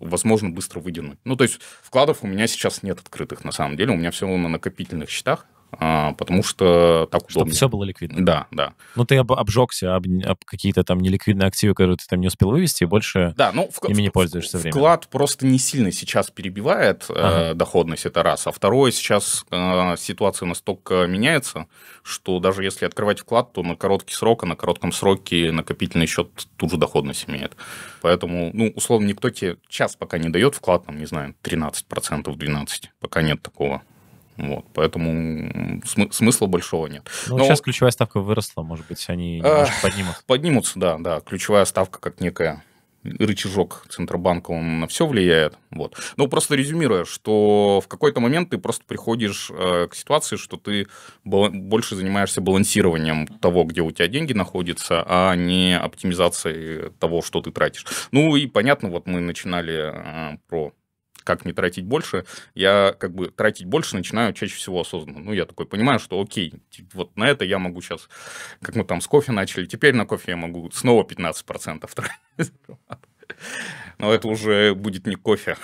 возможно, быстро выдернуть. Ну, то есть вкладов у меня сейчас нет открытых, на самом деле, у меня все на накопительных счетах, а, потому что так удобнее. Чтобы все было ликвидно. Да, да. Но ну, ты об, обжегся об, об какие-то там неликвидные активы, которые ты там не успел вывести, и больше да, ну, в, ими не пользуешься временем. Вклад просто не сильно сейчас перебивает э, ага. э, доходность, это раз. А второе, сейчас э, ситуация настолько меняется, что даже если открывать вклад, то на короткий срок, а на коротком сроке накопительный счет ту же доходность имеет. Поэтому, ну, условно, никто тебе час пока не дает вклад, там, не знаю, 13%, 12%, пока нет такого. Вот, поэтому смы- смысла большого нет. Ну, Но... сейчас ключевая ставка выросла, может быть, они немножко поднимут. Поднимутся, да, да. Ключевая ставка как некая рычажок Центробанка, он на все влияет. Вот. Но ну, просто резюмируя, что в какой-то момент ты просто приходишь э, к ситуации, что ты больше занимаешься балансированием того, где у тебя деньги находятся, а не оптимизацией того, что ты тратишь. Ну и понятно, вот мы начинали э, про как не тратить больше, я как бы тратить больше начинаю чаще всего осознанно. Ну, я такой понимаю, что окей, вот на это я могу сейчас, как мы там с кофе начали, теперь на кофе я могу снова 15% тратить. Но это уже будет не кофе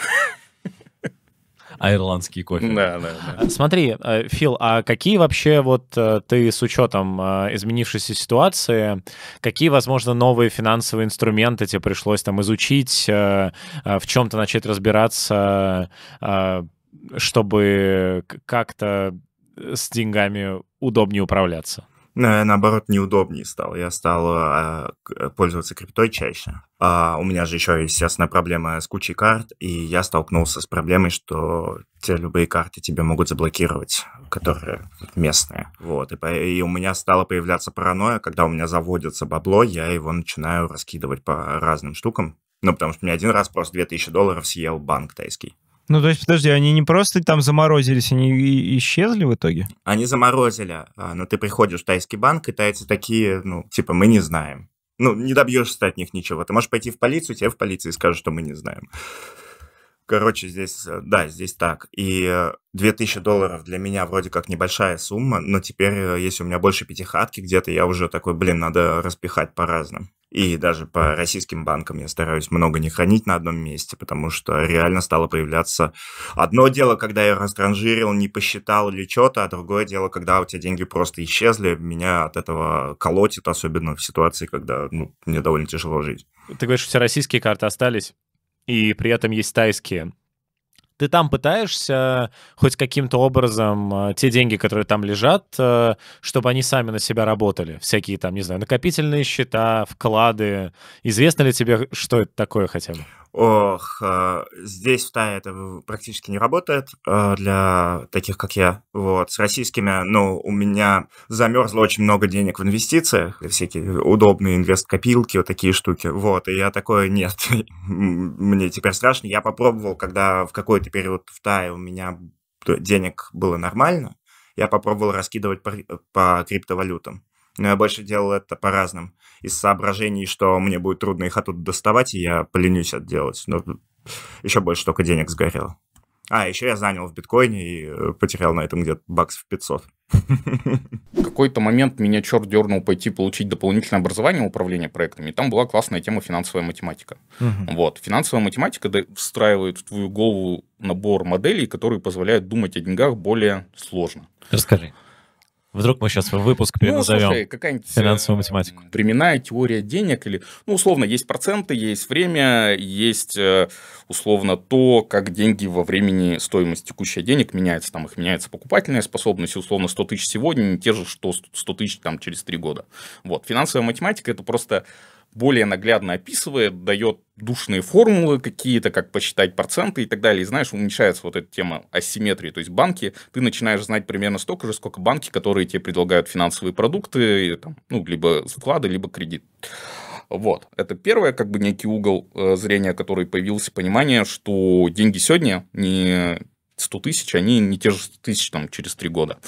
а кофе. Да, да, да. А, смотри, э, Фил, а какие вообще вот э, ты с учетом э, изменившейся ситуации, какие, возможно, новые финансовые инструменты тебе пришлось там изучить, в чем-то начать разбираться, чтобы как-то с деньгами удобнее управляться? Ну, наоборот, неудобнее стал. Я стал э, э, пользоваться криптой чаще. А у меня же еще, естественно, проблема с кучей карт, и я столкнулся с проблемой, что те любые карты тебе могут заблокировать, которые местные. Вот, и, и у меня стала появляться паранойя, когда у меня заводится бабло, я его начинаю раскидывать по разным штукам, ну, потому что мне один раз просто 2000 долларов съел банк тайский. Ну, то есть, подожди, они не просто там заморозились, они исчезли в итоге? Они заморозили, а, но ты приходишь в тайский банк, и тайцы такие, ну, типа, мы не знаем. Ну, не добьешься от них ничего. Ты можешь пойти в полицию, тебе в полиции скажут, что мы не знаем. Короче, здесь, э, да, здесь так. И 2000 э, долларов для меня вроде как небольшая сумма, но теперь, э, если у меня больше пятихатки где-то, я уже такой, блин, надо распихать по-разному. И даже по российским банкам я стараюсь много не хранить на одном месте, потому что реально стало появляться одно дело, когда я растранжирил, не посчитал или что-то, а другое дело, когда у тебя деньги просто исчезли. Меня от этого колотит, особенно в ситуации, когда ну, мне довольно тяжело жить. Ты говоришь, все российские карты остались? и при этом есть тайские, ты там пытаешься хоть каким-то образом э, те деньги, которые там лежат, э, чтобы они сами на себя работали. Всякие там, не знаю, накопительные счета, вклады. Известно ли тебе, что это такое хотя бы? Ох, а, здесь в Тае это практически не работает а, для таких, как я. Вот, с российскими, ну, у меня замерзло очень много денег в инвестициях, всякие удобные инвест-копилки, вот такие штуки. Вот, и я такое, нет, мне теперь страшно. Я попробовал, когда в какой-то период в Тае у меня денег было нормально, я попробовал раскидывать по, по криптовалютам. Но я больше делал это по разным. Из соображений, что мне будет трудно их оттуда доставать, и я поленюсь это делать. Но еще больше только денег сгорело. А, еще я занял в биткоине и э, потерял на этом где-то баксов 500. В какой-то момент меня черт дернул пойти получить дополнительное образование управления проектами. там была классная тема финансовая математика. Угу. Вот. Финансовая математика встраивает в твою голову набор моделей, которые позволяют думать о деньгах более сложно. Расскажи. Вдруг мы сейчас выпуск переназовем. Ну, слушай, э, Финансовую математику. Временная теория денег или... Ну, условно, есть проценты, есть время, есть, э, условно, то, как деньги во времени, стоимость текущая денег меняется. Там их меняется покупательная способность, условно, 100 тысяч сегодня, не те же, что 100 тысяч там через 3 года. Вот. Финансовая математика – это просто более наглядно описывает, дает душные формулы какие-то, как посчитать проценты и так далее. И знаешь, уменьшается вот эта тема асимметрии. То есть банки, ты начинаешь знать примерно столько же, сколько банки, которые тебе предлагают финансовые продукты, там, ну, либо вклады, либо кредит. Вот. Это первое, как бы, некий угол э, зрения, который появился, понимание, что деньги сегодня не 100 тысяч, они не те же 100 тысяч там через три года.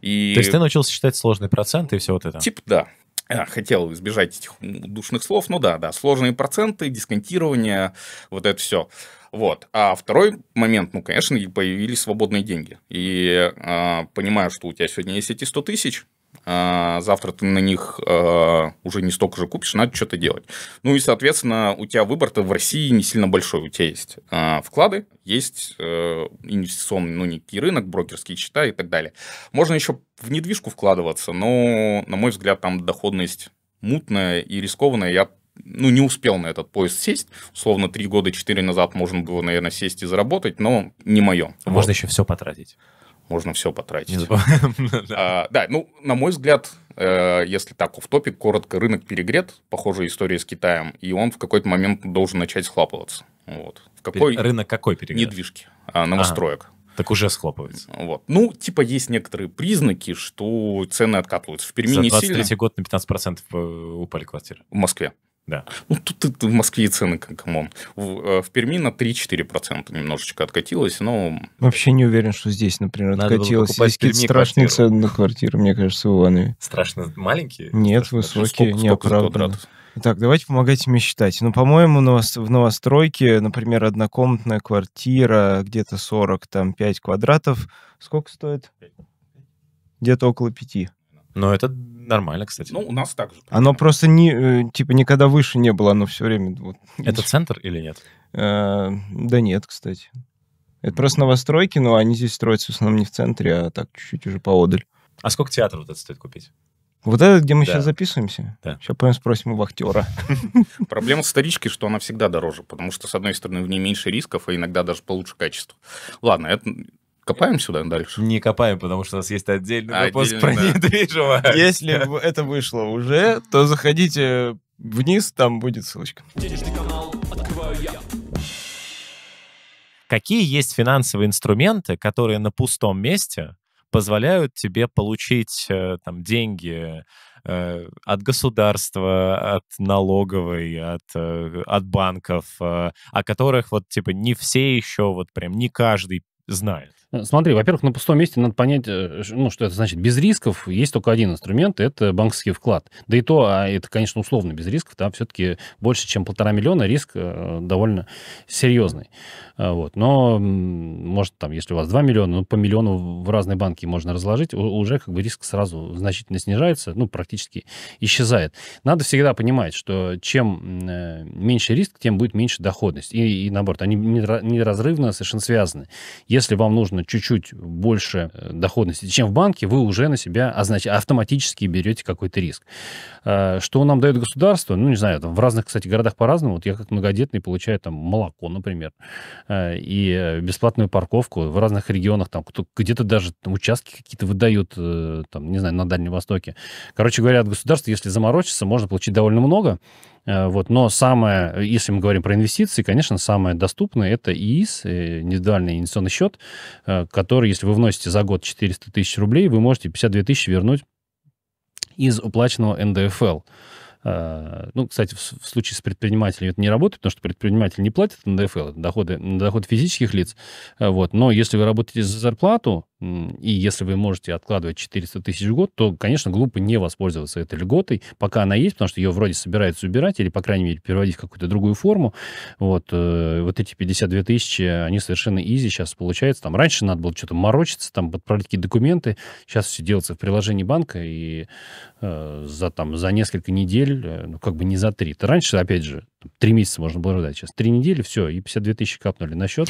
И... То есть ты научился считать сложные проценты и все вот это? Тип, да. Э, хотел избежать этих душных слов, ну да, да, сложные проценты, дисконтирование, вот это все. Вот. А второй момент, ну, конечно, появились свободные деньги. И э, понимаю, что у тебя сегодня есть эти 100 тысяч, а завтра ты на них а, уже не столько же купишь, надо что-то делать. Ну и, соответственно, у тебя выбор-то в России не сильно большой. У тебя есть а, вклады, есть инвестиционный, ну, некий рынок, брокерские счета и так далее. Можно еще в недвижку вкладываться, но, на мой взгляд, там доходность мутная и рискованная. Я ну, не успел на этот поезд сесть. Условно, три года, четыре назад можно было, наверное, сесть и заработать, но не мое. Можно вот. еще все потратить. Можно все потратить. а, да, ну, на мой взгляд, э, если так, в топик коротко, рынок перегрет, похожая история с Китаем, и он в какой-то момент должен начать схлапываться. Вот. В какой... Рынок какой перегрет? Недвижки, а, новостроек. Ага. Так уже схлопывается. Вот. Ну, типа, есть некоторые признаки, что цены откатываются. В Перми За не сильно. год на 15% э, упали квартиры. В Москве. Да. Ну, тут в Москве цены, камон. В, э, в Перми на 3-4% немножечко откатилось, но... Вообще не уверен, что здесь, например, Надо откатилось. Здесь какие-то страшные квартиру. цены на квартиры, мне кажется, в Иванове. Страшно маленькие? Нет, высокие, ну, сколько, неоправданно. Сколько так, давайте помогайте мне считать. Ну, по-моему, в новостройке, например, однокомнатная квартира, где-то 40, там, 5 квадратов. Сколько стоит? Где-то около 5. Ну это нормально, кстати. Ну, у нас так же. Примерно. Оно просто не, э, типа никогда выше не было, оно все время... Вот. Это центр или нет? Э, да нет, кстати. Это просто новостройки, но они здесь строятся в основном не в центре, а так чуть-чуть уже поодаль. А сколько театров вот это стоит купить? Вот это, где мы да. сейчас записываемся? Да. Сейчас потом спросим у актера. Проблема старички, что она всегда дороже, потому что, с одной стороны, в ней меньше рисков, а иногда даже получше качество. Ладно, это... Копаем сюда дальше? Не копаем, потому что у нас есть отдельный а, выпуск про недвижимость. Если это вышло уже, то заходите вниз, там будет ссылочка. Какие есть финансовые инструменты, которые на пустом месте позволяют тебе получить э, там деньги э, от государства, от налоговой, от, э, от банков, о которых вот типа не все еще, вот прям не каждый знает. Э, смотри, во-первых, на пустом месте надо понять, э, ну, что это значит. Без рисков есть только один инструмент, это банковский вклад. Да и то, а это, конечно, условно без рисков, там все-таки больше, чем полтора миллиона, риск э, довольно серьезный. Вот. Но, может, там, если у вас 2 миллиона, ну, по миллиону в разные банки можно разложить, уже как бы риск сразу значительно снижается, ну, практически исчезает. Надо всегда понимать, что чем меньше риск, тем будет меньше доходность. И, и наоборот, они неразрывно совершенно связаны. Если вам нужно чуть-чуть больше э, доходности, чем в банке, вы уже на себя означ... автоматически берете какой-то риск. Э, что нам дает государство? Ну, не знаю, там в разных, кстати, городах по-разному. Вот я как многодетный получаю там молоко, например, э, и бесплатную парковку в разных регионах. Там где-то даже там, участки какие-то выдают, там, не знаю, на Дальнем Востоке. Короче говоря, от государства, если заморочиться, можно получить довольно много. Э, вот. Но самое, если мы говорим про инвестиции, конечно, самое доступное – это ИИС, э, индивидуальный инвестиционный счет, э, который, если вы вносите за год 400 тысяч рублей, вы можете 52 тысячи вернуть из уплаченного НДФЛ. Ну, кстати, в случае с предпринимателем это не работает, потому что предприниматель не платит НДФЛ, это доходы, доход физических лиц. Вот. Но если вы работаете за зарплату, и если вы можете откладывать 400 тысяч в год, то, конечно, глупо не воспользоваться этой льготой, пока она есть, потому что ее вроде собираются убирать или, по крайней мере, переводить в какую-то другую форму. Вот, э, вот эти 52 тысячи, они совершенно изи сейчас получается. Там раньше надо было что-то морочиться, там подправлять какие-то документы. Сейчас все делается в приложении банка и э, за, там, за несколько недель, э, ну, как бы не за три. Это раньше, опять же, Три месяца можно было ждать. Сейчас три недели, все, и 52 тысячи капнули на счет.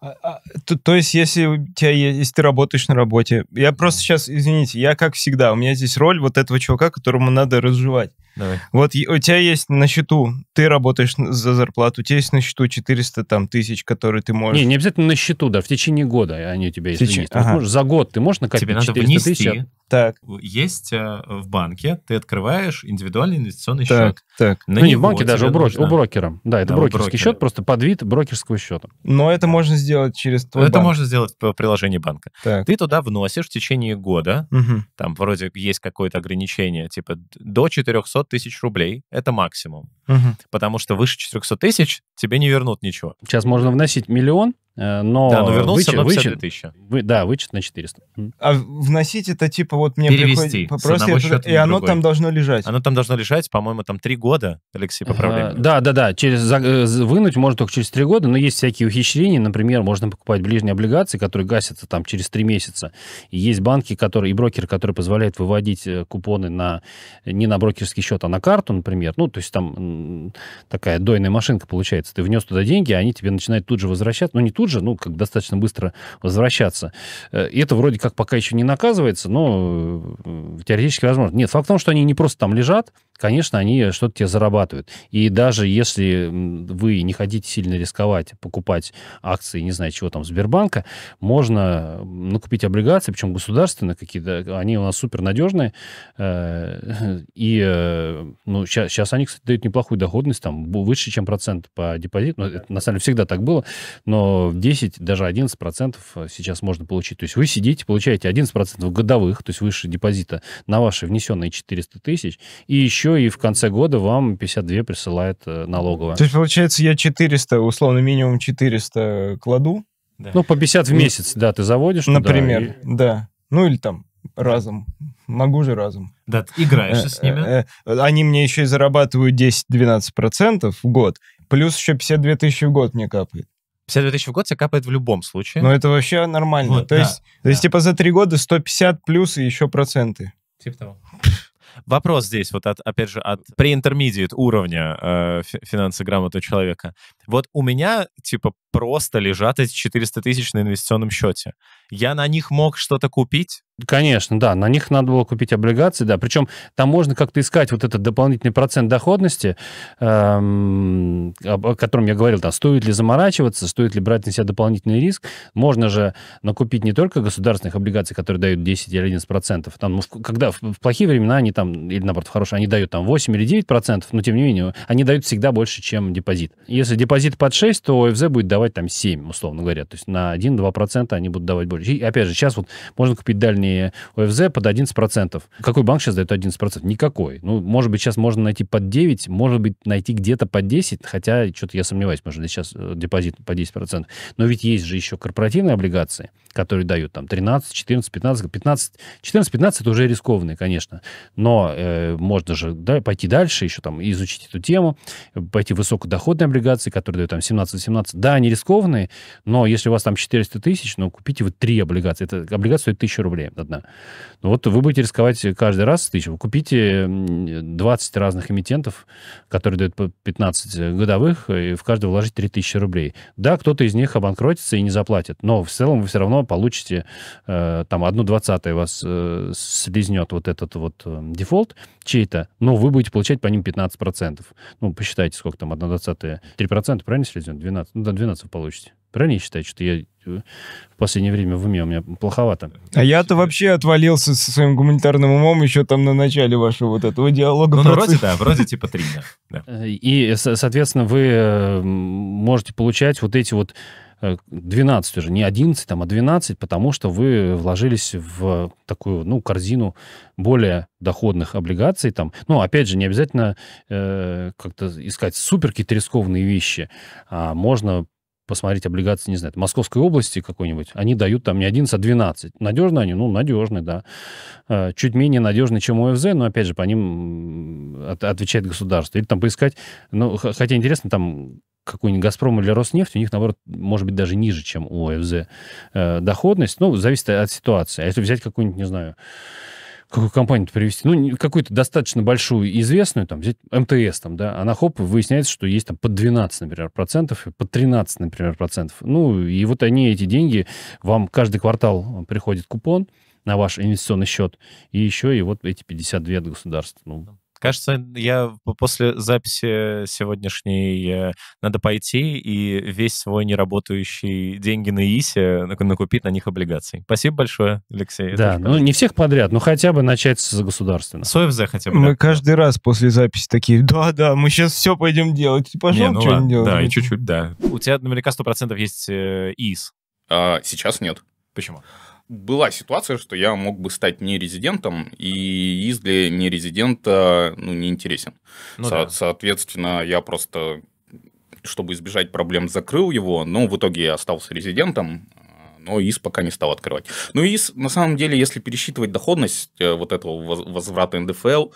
А, а, то, есть, если у тебя есть, если ты работаешь на работе, я просто сейчас, извините, я как всегда, у меня здесь роль вот этого чувака, которому надо разжевать. Давай. Вот у тебя есть на счету, ты работаешь за зарплату, у тебя есть на счету 400 там, тысяч, которые ты можешь... Не, не обязательно на счету, да, в течение года они у тебя есть. Теч... Ага. за год ты можешь накопить Тебе 400 внести. тысяч? А так. Есть э, в банке, ты открываешь индивидуальный инвестиционный так, счет. Так. На ну, не в банке, даже брок, у брокера. Да, это да, ну, брокерский счет, просто под вид брокерского счета. Но это можно сделать через твой Это банк. можно сделать в приложении банка. Так. Ты туда вносишь в течение года, угу. там вроде есть какое-то ограничение, типа до 400 тысяч рублей, это максимум. Угу. Потому что выше 400 тысяч тебе не вернут ничего. Сейчас можно вносить миллион, Э, но да, но вернулся вычет, на вычет, тысячи. Вы, да, вычет на 400. А вносить это типа вот мне Перевести приходит... Просто это, и оно там должно лежать. Оно там должно лежать, по-моему, там 3 года, Алексей, э, поправляй. А, да, да, да. Через, э, вынуть можно только через 3 года, но есть всякие ухищрения. Например, можно покупать ближние облигации, которые гасятся там через 3 месяца. И есть банки, которые, и брокеры, которые позволяют выводить купоны на, не на брокерский счет, а на карту, например. Ну, то есть там такая дойная машинка получается. Ты внес туда деньги, а они тебе начинают тут же возвращать. Ну, не тут тут же, ну, как достаточно быстро возвращаться. Э, и это вроде как пока еще не наказывается, но э, теоретически возможно. Нет, факт в том, что они не просто там лежат, конечно, они что-то тебе зарабатывают. И даже если вы не хотите сильно рисковать, покупать акции, не знаю, чего там, Сбербанка, можно ну, купить облигации, причем государственные какие-то, они у нас супер надежные. Э, и э, ну, сейчас, сейчас они, кстати, дают неплохую доходность, там, выше, чем процент по депозиту. Ну, на самом деле, всегда так было, но 10, даже 11 процентов э, сейчас можно получить. То есть вы сидите, получаете 11 процентов годовых, то есть выше депозита на ваши внесенные 400 тысяч, и еще еще, и в конце года вам 52 присылает э, налоговая. То есть, получается, я 400, условно, минимум 400 кладу? Да. Ну, по 50 в месяц, да, ты заводишь. Например, туда, и... да. Ну, или там разом. Могу же разом. Да, ты играешься э, с ними. Э, они мне еще и зарабатывают 10-12% в год, плюс еще 52 тысячи в год мне капает. 52 тысячи в год тебе капает в любом случае. Но ну, это вообще нормально. Вот, то да, есть, да. то есть, типа, за три года 150 плюс и еще проценты. Типа того. Вопрос здесь вот, от, опять же, от преинтермедиат уровня э, финансово грамотного человека. Вот у меня, типа, просто лежат эти 400 тысяч на инвестиционном счете. Я на них мог что-то купить? Конечно, да, на них надо было купить облигации, да. Причем там можно как-то искать вот этот дополнительный процент доходности, эм, о котором я говорил, Там стоит ли заморачиваться, стоит ли брать на себя дополнительный риск. Можно же накупить не только государственных облигаций, которые дают 10 или 11 процентов. Там, ну, когда в, в плохие времена они там, или наоборот, в хорошие, они дают там 8 или 9 процентов, но тем не менее, они дают всегда больше, чем депозит. Если депозит сквозит под 6, то ОФЗ будет давать там 7, условно говоря. То есть на 1-2% они будут давать больше. И опять же, сейчас вот можно купить дальние ОФЗ под 11%. Какой банк сейчас дает 11%? Никакой. Ну, может быть, сейчас можно найти под 9, может быть, найти где-то под 10, хотя что-то я сомневаюсь, можно сейчас э, депозит по 10%. Но ведь есть же еще корпоративные облигации, которые дают там 13, 14, 15, 15. 14, 15 это уже рискованные, конечно. Но э, можно же да, пойти дальше еще там изучить эту тему, пойти в высокодоходные облигации, которые дают там 17-18, да, они рискованные, но если у вас там 400 тысяч, ну, купите вы три облигации. Это облигация стоит 1000 рублей одна. Ну, вот вы будете рисковать каждый раз тысячу. Вы купите 20 разных эмитентов, которые дают по 15 годовых, и в каждый вложить 3000 рублей. Да, кто-то из них обанкротится и не заплатит, но в целом вы все равно получите э, там одну двадцатую вас э, слезнет вот этот вот э, дефолт чей-то, но вы будете получать по ним 15%. Ну, посчитайте, сколько там 1 двадцатая, 3% процентов, правильно слезен? 12, ну, до 12 получите. Правильно я считаю, что я э, в последнее время в уме у меня плоховато. А я-то вообще отвалился со своим гуманитарным умом еще там на начале вашего вот этого диалога. Ну, ну вроде да, вроде типа три. Э, и, э, соответственно, вы можете получать вот эти вот 12 э, уже, не 11, там, а 12, потому что вы вложились в такую, ну, корзину более доходных облигаций. Там. Ну, опять же, не обязательно э, как-то искать супер какие рискованные вещи. А можно посмотреть облигации, не знаю, Московской области какой-нибудь, они дают там не 11, а 12. Надежны они? Ну, надежные да. А, чуть менее надежные чем ОФЗ, но, опять же, по ним отвечает государство. Или там поискать, ну, хотя интересно, там какой-нибудь «Газпром» или «Роснефть», у них, наоборот, может быть, даже ниже, чем у ОФЗ э, доходность. Ну, зависит от ситуации. А если взять какую-нибудь, не знаю, какую компанию-то привести? Ну, какую-то достаточно большую, известную, там, взять МТС, там, да, она, хоп, выясняется, что есть там под 12, например, процентов, под 13, например, процентов. Ну, и вот они, эти деньги, вам каждый квартал приходит купон на ваш инвестиционный счет, и еще и вот эти 52 от государства. Ну, Кажется, я после записи сегодняшней э, надо пойти и весь свой неработающий деньги на ИСе накупить на них облигаций. Спасибо большое, Алексей. Да, ну не всех подряд, но хотя бы начать с государственного. С ОФЗ хотя бы. Мы да. каждый раз после записи такие, да-да, мы сейчас все пойдем делать. Пошел ну, что-нибудь делать. Да, и чуть-чуть, да. У тебя наверняка 100% есть э, ИС. А, сейчас нет. Почему? была ситуация, что я мог бы стать нерезидентом и из для нерезидента ну, не интересен. Ну, Со- да. Соответственно, я просто, чтобы избежать проблем, закрыл его, но в итоге я остался резидентом, но ИС пока не стал открывать. Ну, ИС, на самом деле, если пересчитывать доходность э, вот этого возврата НДФЛ,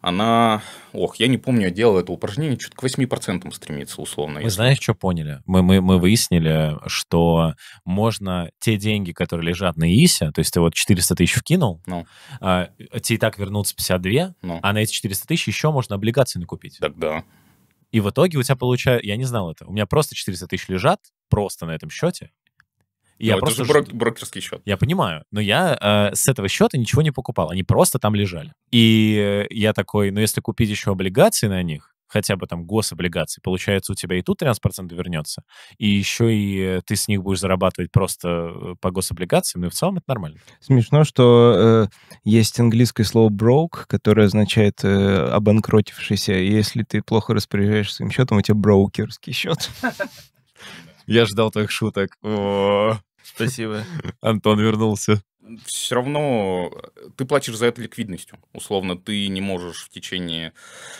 она, ох, я не помню, я делал это упражнение, что-то к 8% стремится условно. Мы если... знаешь, что поняли? Мы, мы, мы выяснили, что можно те деньги, которые лежат на ИИСе, то есть ты вот 400 тысяч вкинул, ну. а, тебе и так вернутся 52, ну. а на эти 400 тысяч еще можно облигации накупить. Тогда. И в итоге у тебя получается, я не знал это, у меня просто 400 тысяч лежат просто на этом счете, ну, я ну, просто это брок- брокерский счет. Я понимаю, но я э, с этого счета ничего не покупал, они просто там лежали. И э, я такой, ну если купить еще облигации на них, хотя бы там гособлигации, получается, у тебя и тут 13% вернется, и еще и э, ты с них будешь зарабатывать просто э, по гособлигациям, ну и в целом это нормально. Смешно, что э, есть английское слово broke, которое означает э, обанкротившийся, и если ты плохо распоряжаешься своим счетом, у тебя брокерский счет. Я ждал твоих шуток. О-о-о. Спасибо. Антон вернулся. Все равно э, ты платишь за это ликвидностью. Условно, ты не можешь в течение...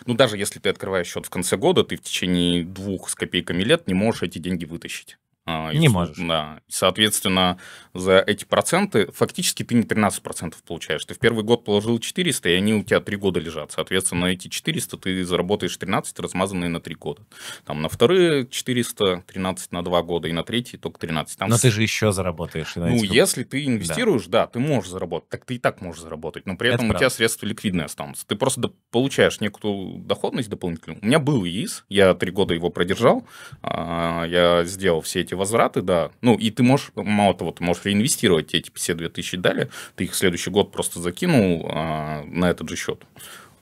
Ну, даже если ты открываешь счет в конце года, ты в течение двух с копейками лет не можешь эти деньги вытащить. А, не можешь. Да. соответственно, за эти проценты фактически ты не 13% получаешь. Ты в первый год положил 400, и они у тебя 3 года лежат. Соответственно, эти 400 ты заработаешь 13, размазанные на 3 года. Там на вторые 400, 13 на 2 года, и на третий только 13. Там... Но ты же еще заработаешь. Ну, этих... если ты инвестируешь, да. да, ты можешь заработать. Так ты и так можешь заработать, но при этом Это у правда. тебя средства ликвидные останутся. Ты просто получаешь некую доходность дополнительную. У меня был ИИС, я 3 года его продержал, а, я сделал все эти возвраты, да. Ну, и ты можешь, мало того, ты можешь реинвестировать эти все 2000 дали, ты их в следующий год просто закинул а, на этот же счет.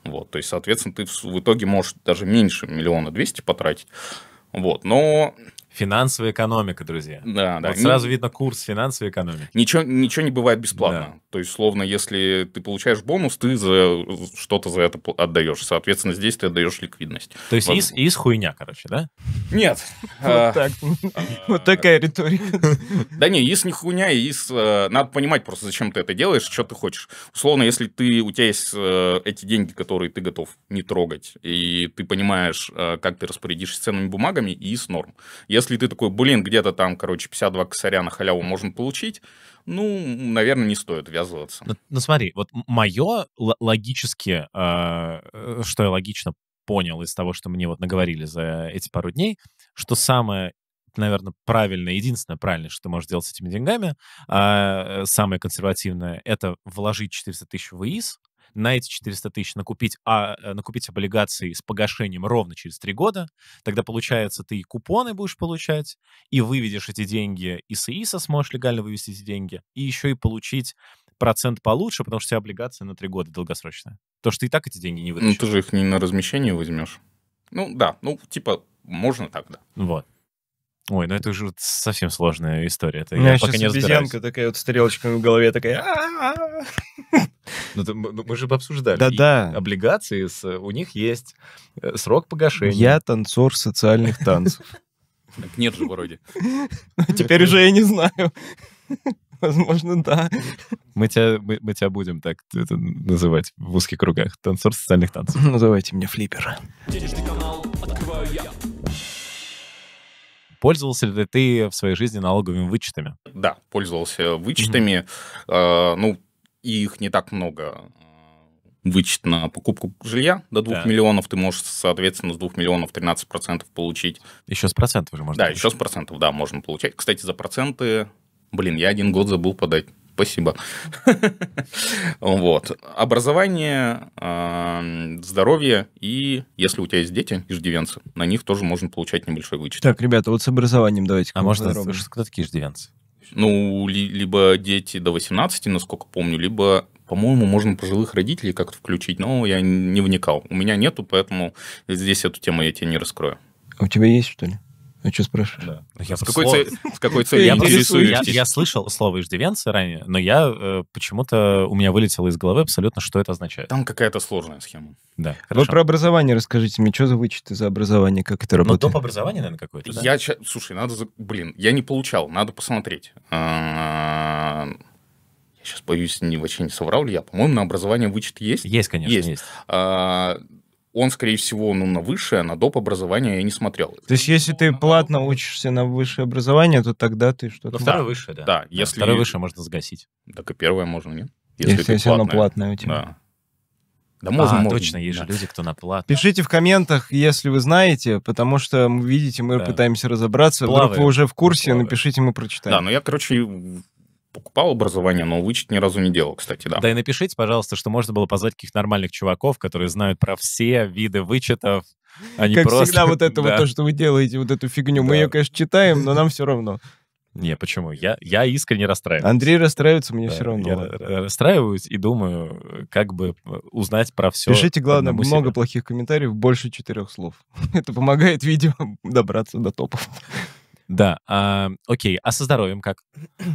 Вот, то есть, соответственно, ты в итоге можешь даже меньше миллиона двести потратить. Вот, но Финансовая экономика, друзья. Да, да. Вот ну, сразу видно курс финансовой экономики. Ничего, ничего не бывает бесплатно. Да. То есть, словно, если ты получаешь бонус, ты за что-то за это отдаешь. Соответственно, здесь ты отдаешь ликвидность. То есть, вот. из, из хуйня, короче, да? Нет. А, а, вот такая риторика. Да не, из не хуйня, из... Э, надо понимать просто, зачем ты это делаешь, что ты хочешь. Условно, если ты у тебя есть э, эти деньги, которые ты готов не трогать, и ты понимаешь, э, как ты распорядишься ценными бумагами, из норм. Если ты такой, блин, где-то там, короче, 52 косаря на халяву можно получить, ну, наверное, не стоит ввязываться. Ну, ну смотри, вот мое логически, а, э, что я логично понял из того, что мне вот наговорили за эти пару дней, что самое наверное, правильное, единственное правильное, что ты можешь делать с этими деньгами, а, э, самое консервативное, это вложить 400 тысяч в ИИС, на эти 400 тысяч накупить, а, э, накупить облигации с погашением ровно через 3 года, тогда, получается, ты и купоны будешь получать, и выведешь эти деньги из ИИСа, сможешь легально вывести эти деньги, и еще и получить процент получше, потому что у тебя облигация на 3 года долгосрочная. То, что ты и так эти деньги не вытащишь. Ну, ты же их не на размещение возьмешь. Ну, да, ну, типа, можно так, да. Вот. Ой, ну это уже совсем сложная история. Это У ну, меня я сейчас пока не обезьянка такая вот стрелочка в голове такая. Ну, ну, мы же обсуждали. Да-да. Облигации, у них есть э, срок погашения. Я танцор социальных танцев. нет же вроде. Теперь уже я не знаю. Возможно, да. Мы тебя, мы, мы тебя будем так это, называть в узких кругах. Танцор социальных танцев. Называйте меня флиппер. Денежный канал открываю я. Пользовался ли ты в своей жизни налоговыми вычетами? Да, пользовался вычетами. Mm-hmm. Э, ну, их не так много вычет на покупку жилья до 2 да. миллионов, ты можешь, соответственно, с 2 миллионов 13% получить. Еще с процентов уже можно Да, получить. еще с процентов, да, можно получать. Кстати, за проценты, блин, я один год забыл подать спасибо. Вот. Образование, а, здоровье и, если у тебя есть дети, иждивенцы, на них тоже можно получать небольшой вычет. Так, ребята, вот с образованием давайте. А можно кто такие иждивенцы? Ну, либо дети до 18, насколько помню, либо по-моему, можно пожилых родителей как-то включить, но я не вникал. У меня нету, поэтому здесь эту тему я тебе не раскрою. У тебя есть, что ли? Ну, что спрашиваешь? Да. Ну, с, какой слов... цель, с какой целью я интересуюсь? Я, я слышал слово иждивенцы ранее, но я э, почему-то у меня вылетело из головы абсолютно, что это означает. Там какая-то сложная схема. Да. Хорошо. Вы про образование расскажите мне, что за вычеты за образование, как это ну, работает? Ну, доп. образование, наверное, какое-то, да? Я, слушай, надо, блин, я не получал, надо посмотреть. А, я сейчас боюсь, не, вообще не соврал ли я. По-моему, на образование вычет есть. Есть, конечно, есть. есть. А, он, скорее всего, ну, на высшее, на доп. образование я не смотрел. То есть, если ты платно учишься на высшее образование, то тогда ты что-то... Да, второе высшее, да. Да, если... Второе высшее можно сгасить, Так и первое можно, нет? Если, если все равно платное у тебя. Да. Да можно, а, можно. точно, есть да. же люди, кто на плату. Пишите в комментах, если вы знаете, потому что, видите, мы да. пытаемся разобраться. Плаваем. Вдруг вы уже в курсе, Плаваем. напишите, мы прочитаем. Да, ну я, короче, покупал образование, но вычет ни разу не делал, кстати, да. Да и напишите, пожалуйста, что можно было позвать каких нормальных чуваков, которые знают про все виды вычетов, а не как просто... всегда вот это вот то, что вы делаете, вот эту фигню. Мы ее, конечно, читаем, но нам все равно. Не, почему? Я, я искренне расстраиваюсь. Андрей расстраивается, мне да, все равно. Я расстраиваюсь и думаю, как бы э, узнать про все. Пишите, главное, много плохих комментариев, больше четырех слов. Это помогает видео добраться до топов. Да, а, окей, а со здоровьем как?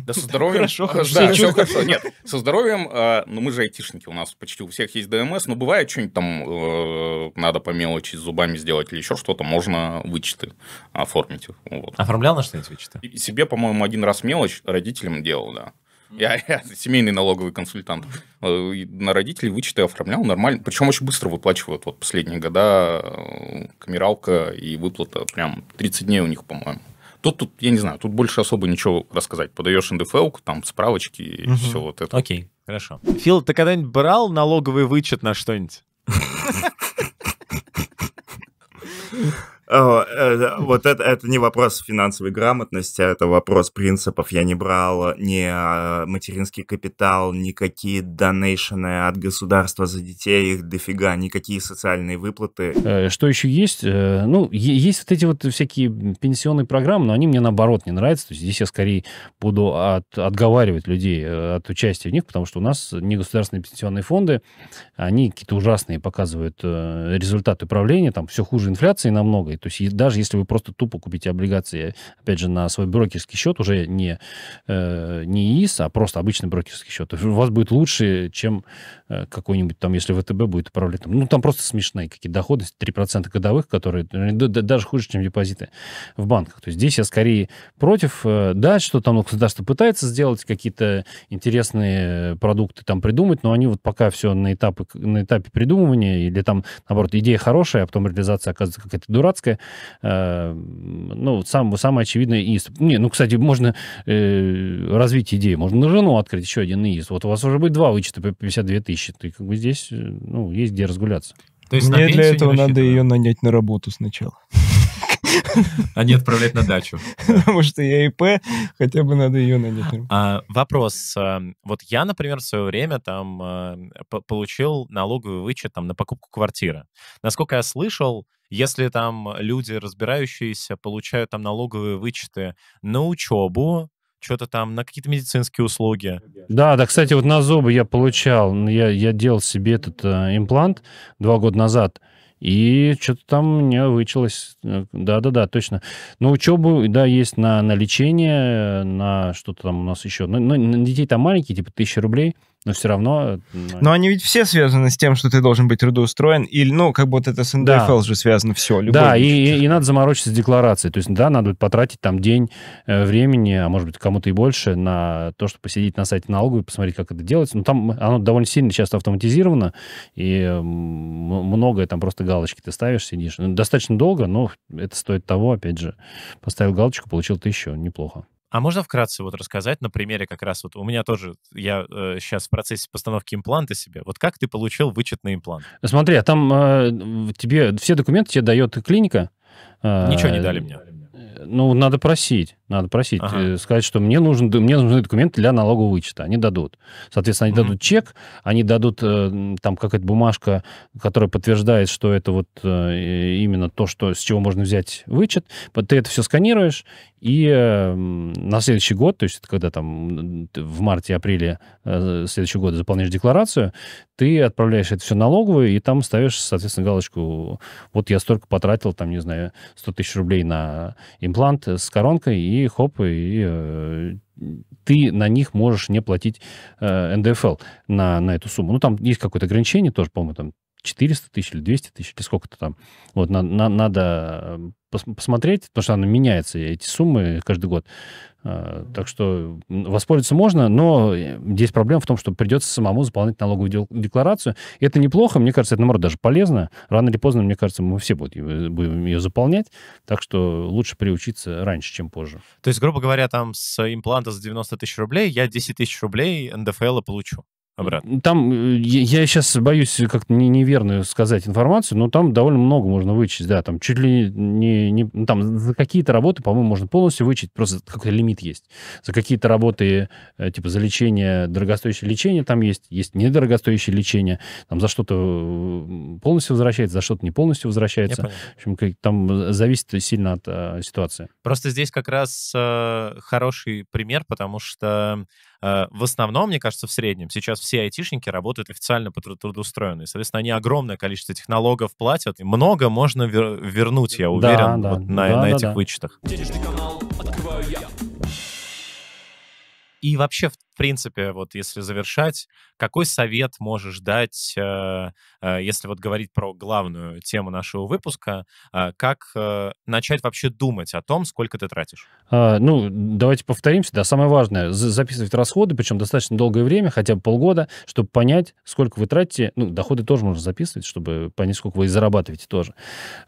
Да со здоровьем... Хорошо, а, хорошо. Да, все хорошо. Нет, со здоровьем, а, ну мы же айтишники, у нас почти у всех есть ДМС, но бывает что-нибудь там э, надо по мелочи с зубами сделать или еще что-то, можно вычеты оформить. Вот. Оформлял на что-нибудь вычеты? И себе, по-моему, один раз мелочь родителям делал, да. Я, я семейный налоговый консультант. Э, на родителей вычеты оформлял нормально. Причем очень быстро выплачивают. Вот последние года э, камералка и выплата прям 30 дней у них, по-моему. Тут, тут, я не знаю, тут больше особо ничего рассказать. Подаешь НДФЛ, там справочки и угу. все вот это. Окей, хорошо. Фил, ты когда-нибудь брал налоговый вычет на что-нибудь? Э, э, вот это, это не вопрос финансовой грамотности, а это вопрос принципов. Я не брал ни э, материнский капитал, никакие донейшены от государства за детей, их дофига, никакие социальные выплаты. Что еще есть? Ну, есть вот эти вот всякие пенсионные программы, но они мне наоборот не нравятся. То есть здесь я скорее буду от, отговаривать людей от участия в них, потому что у нас не государственные пенсионные фонды, они какие-то ужасные показывают результаты управления там все хуже инфляции намного, и то есть даже если вы просто тупо купите облигации, э, опять же, на свой брокерский счет, уже не, э, не ИС, а просто обычный брокерский счет, у вас будет лучше, чем э, какой-нибудь там, если ВТБ будет управлять. Ну, там просто смешные какие-то доходы, 3% годовых, которые э, даже хуже, чем депозиты в банках. То есть здесь я скорее против. Да, что там государство пытается сделать, какие-то интересные продукты там придумать, но они вот пока все на, этапы, на этапе придумывания, или там, наоборот, идея хорошая, а потом реализация оказывается какая-то дурацкая, э, ну, сам, самое очевидное ИИС. Не, ну, кстати, можно э, развить идею, можно на жену открыть еще один ИИС. Вот у вас уже будет два вычета по 52 тысячи. Ты как бы здесь, э, ну, есть где разгуляться. То есть Мне для этого надо ее нанять на работу сначала. А не отправлять на дачу. Потому что я ИП, хотя бы надо ее нанять. А, вопрос. Э, вот я, например, в свое время там э, получил налоговый вычет там, на покупку квартиры. Насколько я слышал, если там люди, разбирающиеся, получают там налоговые вычеты на учебу, что-то там, на какие-то медицинские услуги. Да, да, кстати, вот на зубы я получал, я, я делал себе этот э, имплант два года назад, и что-то там у меня вычилось. Да-да-да, э, точно. На учебу, да, есть на, на лечение, э, на что-то там у нас еще. Но, но на детей там маленькие, типа тысячи рублей – но все равно... Э, но... они ведь все связаны с тем, что ты должен быть трудоустроен, или, ну, как будто это с НДФЛ да. же связано все. Да, и, и, и надо заморочиться с декларацией. То есть, да, надо потратить там день э, времени, а может быть, кому-то и больше, на то, чтобы посидеть на сайте и посмотреть, как это делается. Но там оно довольно сильно часто автоматизировано, и многое там просто галочки ты ставишь, сидишь. Ну, достаточно долго, но это стоит того, опять же. Поставил галочку, получил тысячу, неплохо. А можно вкратце вот рассказать на примере как раз вот у меня тоже, я э, сейчас в процессе постановки импланта себе, вот как ты получил вычет на имплант? Смотри, а там э, тебе все документы тебе дает клиника. Э, Ничего не э, дали мне. Э, ну, надо просить. Надо просить, ага. Э, сказать, что мне, нужен, мне нужны документы для налогового вычета. Они дадут. Соответственно, они mm дадут чек, они дадут э, там какая-то бумажка, которая подтверждает, что это вот э, именно то, что, с чего можно взять вычет. Ты это все сканируешь, и на следующий год, то есть это когда там в марте-апреле следующего года заполняешь декларацию, ты отправляешь это все налоговую, и там ставишь, соответственно, галочку, вот я столько потратил, там, не знаю, 100 тысяч рублей на имплант с коронкой, и и хоп, и э, ты на них можешь не платить э, НДФЛ на, на эту сумму. Ну, там есть какое-то ограничение тоже, по-моему, там 400 тысяч или 200 тысяч, или сколько-то там. Вот, на, на, надо э, пос посмотреть, потому что оно меняется, эти суммы каждый год. А, так что воспользоваться можно, но э, здесь проблема в том, что придется самому заполнять налоговую декларацию. И это неплохо, мне кажется, это, наоборот, даже полезно. Рано или поздно, мне кажется, мы все будем ее заполнять, так что лучше приучиться раньше, чем позже. То есть, грубо говоря, там с импланта за 90 тысяч рублей я 10 тысяч рублей НДФЛ получу обратно. Там, э, я сейчас боюсь как-то неверно сказать информацию, но там довольно много можно вычесть, да, там чуть ли не... не ну, там за какие-то работы, по-моему, можно полностью вычесть, просто какой-то лимит есть. За какие-то работы, э, типа за лечение, дорогостоящее лечение там есть, есть недорогостоящее лечение, там за что-то э, полностью возвращается, за что-то не полностью возвращается. В общем, там зависит сильно от ситуации. Просто здесь как раз хороший пример, потому что Э, в основном, мне кажется, в среднем сейчас все айтишники работают официально по трудоустроенной. Соответственно, они огромное количество технологов платят и Много можно вер- вернуть, я уверен, да, да. Вот на, да, на этих да. вычетах. канал я. И вообще, в в принципе, вот если завершать, какой совет можешь дать, э, э, если вот говорить про главную тему нашего выпуска, э, как начать вообще думать о том, сколько ты тратишь? А, ну, давайте повторимся, да, самое важное, записывать расходы, причем достаточно долгое время, хотя бы полгода, чтобы понять, сколько вы тратите, ну, доходы тоже можно записывать, чтобы понять, сколько вы зарабатываете тоже.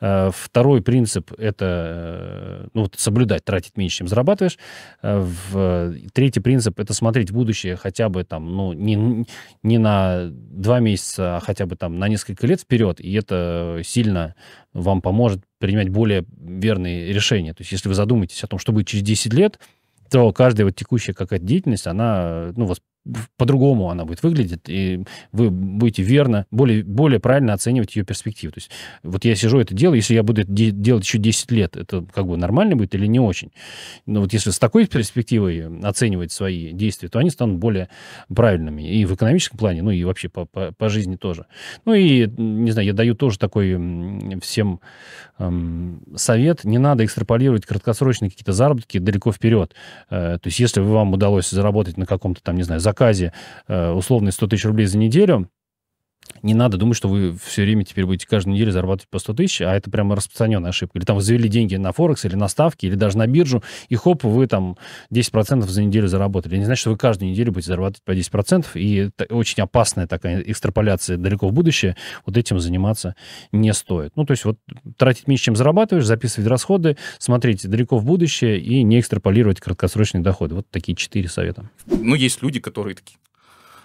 А, второй принцип — это, ну, соблюдать, тратить меньше, чем зарабатываешь. А, в, третий принцип — это смотреть будущее хотя бы там, ну, не, не на два месяца, а хотя бы там на несколько лет вперед, и это сильно вам поможет принимать более верные решения. То есть если вы задумаетесь о том, что будет через 10 лет, то каждая вот текущая какая-то деятельность, она ну, вас по-другому она будет выглядеть, и вы будете верно, более, более правильно оценивать ее перспективу. То есть вот я сижу это делаю, если я буду это де- делать еще 10 лет, это как бы нормально будет или не очень? Но вот если с такой перспективой оценивать свои действия, то они станут более правильными и в экономическом плане, ну и вообще по, по, по жизни тоже. Ну и, не знаю, я даю тоже такой всем эм, совет, не надо экстраполировать краткосрочные какие-то заработки далеко вперед. Э, то есть если вам удалось заработать на каком-то там, не знаю, заказе э, условные 100 тысяч рублей за неделю, не надо думать, что вы все время теперь будете каждую неделю зарабатывать по 100 тысяч, а это прямо распространенная ошибка. Или там завели деньги на Форекс, или на ставки, или даже на биржу, и хоп, вы там 10% за неделю заработали. Не значит, что вы каждую неделю будете зарабатывать по 10%, и очень опасная такая экстраполяция далеко в будущее, вот этим заниматься не стоит. Ну, то есть вот тратить меньше, чем зарабатываешь, записывать расходы, смотреть далеко в будущее и не экстраполировать краткосрочные доходы. Вот такие четыре совета. Ну, есть люди, которые такие,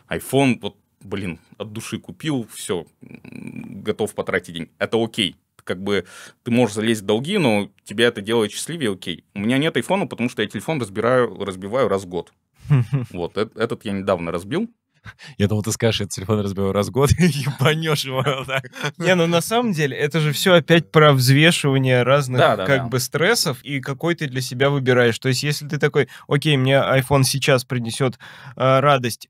iPhone, вот блин, от души купил, все, готов потратить день. Это окей. Как бы ты можешь залезть в долги, но тебя это делает счастливее, окей. У меня нет айфона, потому что я телефон разбираю, разбиваю раз в год. Вот, э, этот я недавно разбил. Я думал, ты скажешь, я телефон разбиваю раз в год ебанешь его. Не, ну на самом деле, это же все опять про взвешивание разных как бы стрессов и какой ты для себя выбираешь. То есть если ты такой, окей, мне iPhone сейчас принесет э, радость,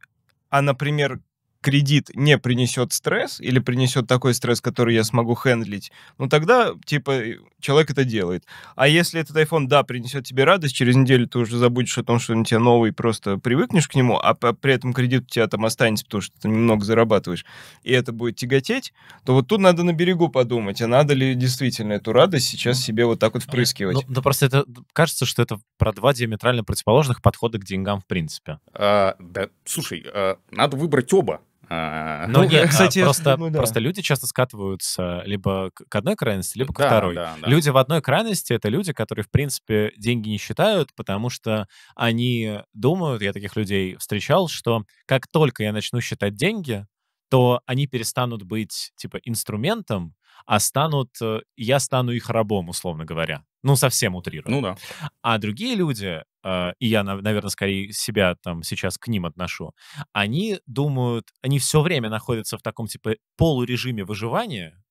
а, например, кредит не принесет стресс или принесет такой стресс, который я смогу хендлить, ну тогда, типа, человек это делает. А если этот iPhone, да, принесет тебе радость, через неделю ты уже забудешь о том, что он у тебя новый, просто привыкнешь к нему, а при этом кредит у тебя там останется, потому что ты немного зарабатываешь, и это будет тяготеть, то вот тут надо на берегу подумать, а надо ли действительно эту радость сейчас себе вот так вот ну, впрыскивать. Ну, да просто это кажется, что это про два диаметрально противоположных подхода к деньгам в принципе. А, да, слушай, а, надо выбрать оба. А, ну, нет, кстати, просто, думаю, ну да. просто люди часто скатываются либо к одной крайности, либо к да, второй. Да, да. Люди в одной крайности — это люди, которые, в принципе, деньги не считают, потому что они думают, я таких людей встречал, что как только я начну считать деньги, то они перестанут быть, типа, инструментом, а станут, э, я стану их рабом, условно говоря. Ну, совсем утрирую. Ну да. А другие люди, э, и я, наверное, скорее себя там сейчас к ним отношу, они думают, они все время находятся в таком типа полурежиме выживания,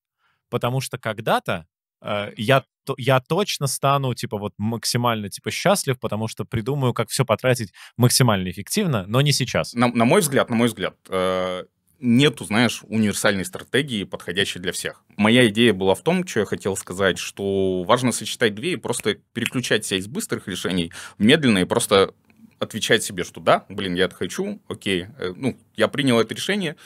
потому что когда-то э, я я точно стану, типа, вот максимально, типа, счастлив, потому что придумаю, как все потратить максимально эффективно, но не сейчас. На, на мой взгляд, на мой взгляд, э, нету, знаешь, универсальной стратегии, подходящей для всех. Моя идея была в том, что я хотел сказать, что важно сочетать две и просто переключать себя из быстрых решений в медленные, просто отвечать себе, что да, блин, я это хочу, окей, э, ну, я принял это решение,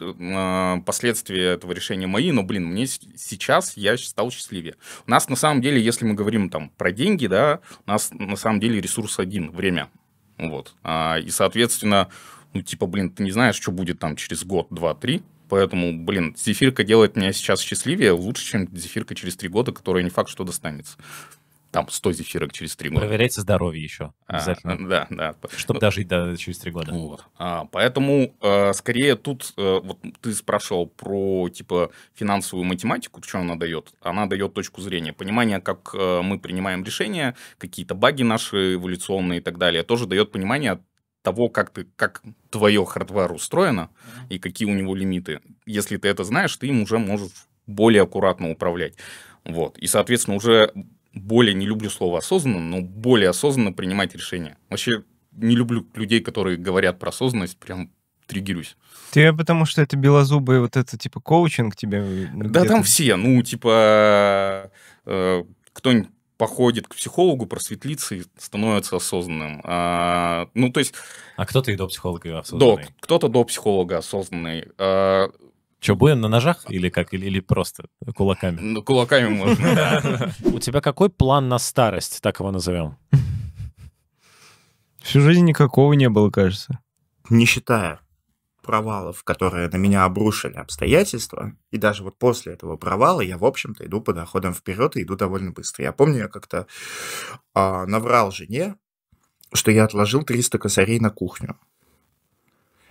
э, последствия этого решения мои, но, блин, мне сейчас я стал счастливее. У нас на самом деле, если мы говорим там про деньги, да, у нас на самом деле ресурс один, время. Вот. А, и, соответственно, ну, типа, блин, ты не знаешь, что будет там через год, два, три, Поэтому, блин, зефирка делает меня сейчас счастливее лучше, чем зефирка через три года, которая не факт, что достанется. Там 100 зефирок через три года. Проверяйте здоровье еще. А, обязательно. А, да, да. Чтобы ну, дожить до, через три года. Вот. А, поэтому, э, скорее, тут э, вот ты спрашивал про, типа, финансовую математику, что она дает. Она дает точку зрения. Понимание, как э, мы принимаем решения, какие-то баги наши эволюционные и так далее, тоже дает понимание того, как, ты, как твое хардвар устроено mm-hmm. и какие у него лимиты. Если ты это знаешь, ты им уже можешь более аккуратно управлять. Вот. И, соответственно, уже более, не люблю слово осознанно, но более осознанно принимать решения. Вообще не люблю людей, которые говорят про осознанность, прям триггерюсь. Тебе потому что это белозубый вот это типа коучинг тебе? Э, да там все, ну типа э, кто-нибудь походит к психологу, просветлится и становится осознанным. А, ну, то есть... А кто-то и до психолога осознанный. До. кто-то до психолога осознанный. А, Че, будем на ножах или как? Или, или просто кулаками? Ну, кулаками можно, У тебя какой план на старость, так его назовем? Всю жизнь никакого не было, кажется. Не считая провалов, которые на меня обрушили обстоятельства, и даже вот после этого провала я, в общем-то, иду по доходам вперед и иду довольно быстро. Я помню, я как-то э, наврал жене, что я отложил 300 косарей на кухню.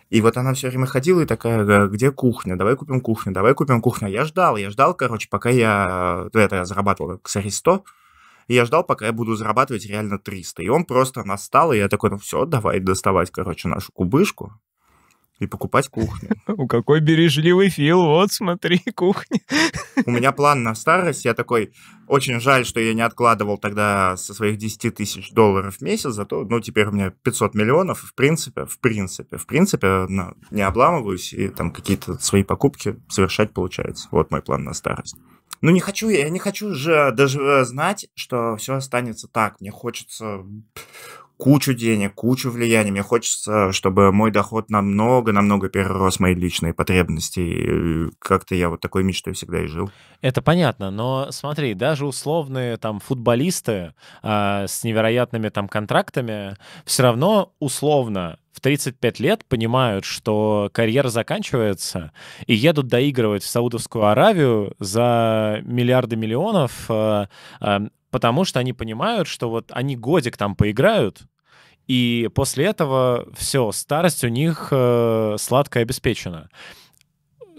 И вот она все время ходила и такая, где кухня, давай купим кухню, давай купим кухню. А я ждал, я ждал, короче, пока я, э, это я зарабатывал косари 100, и я ждал, пока я буду зарабатывать реально 300. И он просто настал, и я такой, ну все, давай доставать, короче, нашу кубышку и покупать кухню. У какой бережливый Фил, вот смотри, кухня. У меня план на старость, я такой, очень жаль, что я не откладывал тогда со своих 10 тысяч долларов в месяц, зато, ну, теперь у меня 500 миллионов, в принципе, в принципе, в принципе, ну, не обламываюсь, и там какие-то свои покупки совершать получается. Вот мой план на старость. Ну, не хочу, я не хочу же даже э, знать, что все останется так. Мне хочется кучу денег, кучу влияния. Мне хочется, чтобы мой доход намного-намного перерос мои личные потребности. Э, как-то я вот такой мечтой всегда и жил. Это понятно, но смотри, даже условные там футболисты э, с невероятными там контрактами все равно условно в 35 лет понимают, что карьера заканчивается, и едут доигрывать в Саудовскую Аравию за миллиарды миллионов, э, э, потому что они понимают, что вот они годик там поиграют, и после этого все, старость у них э, сладко обеспечена.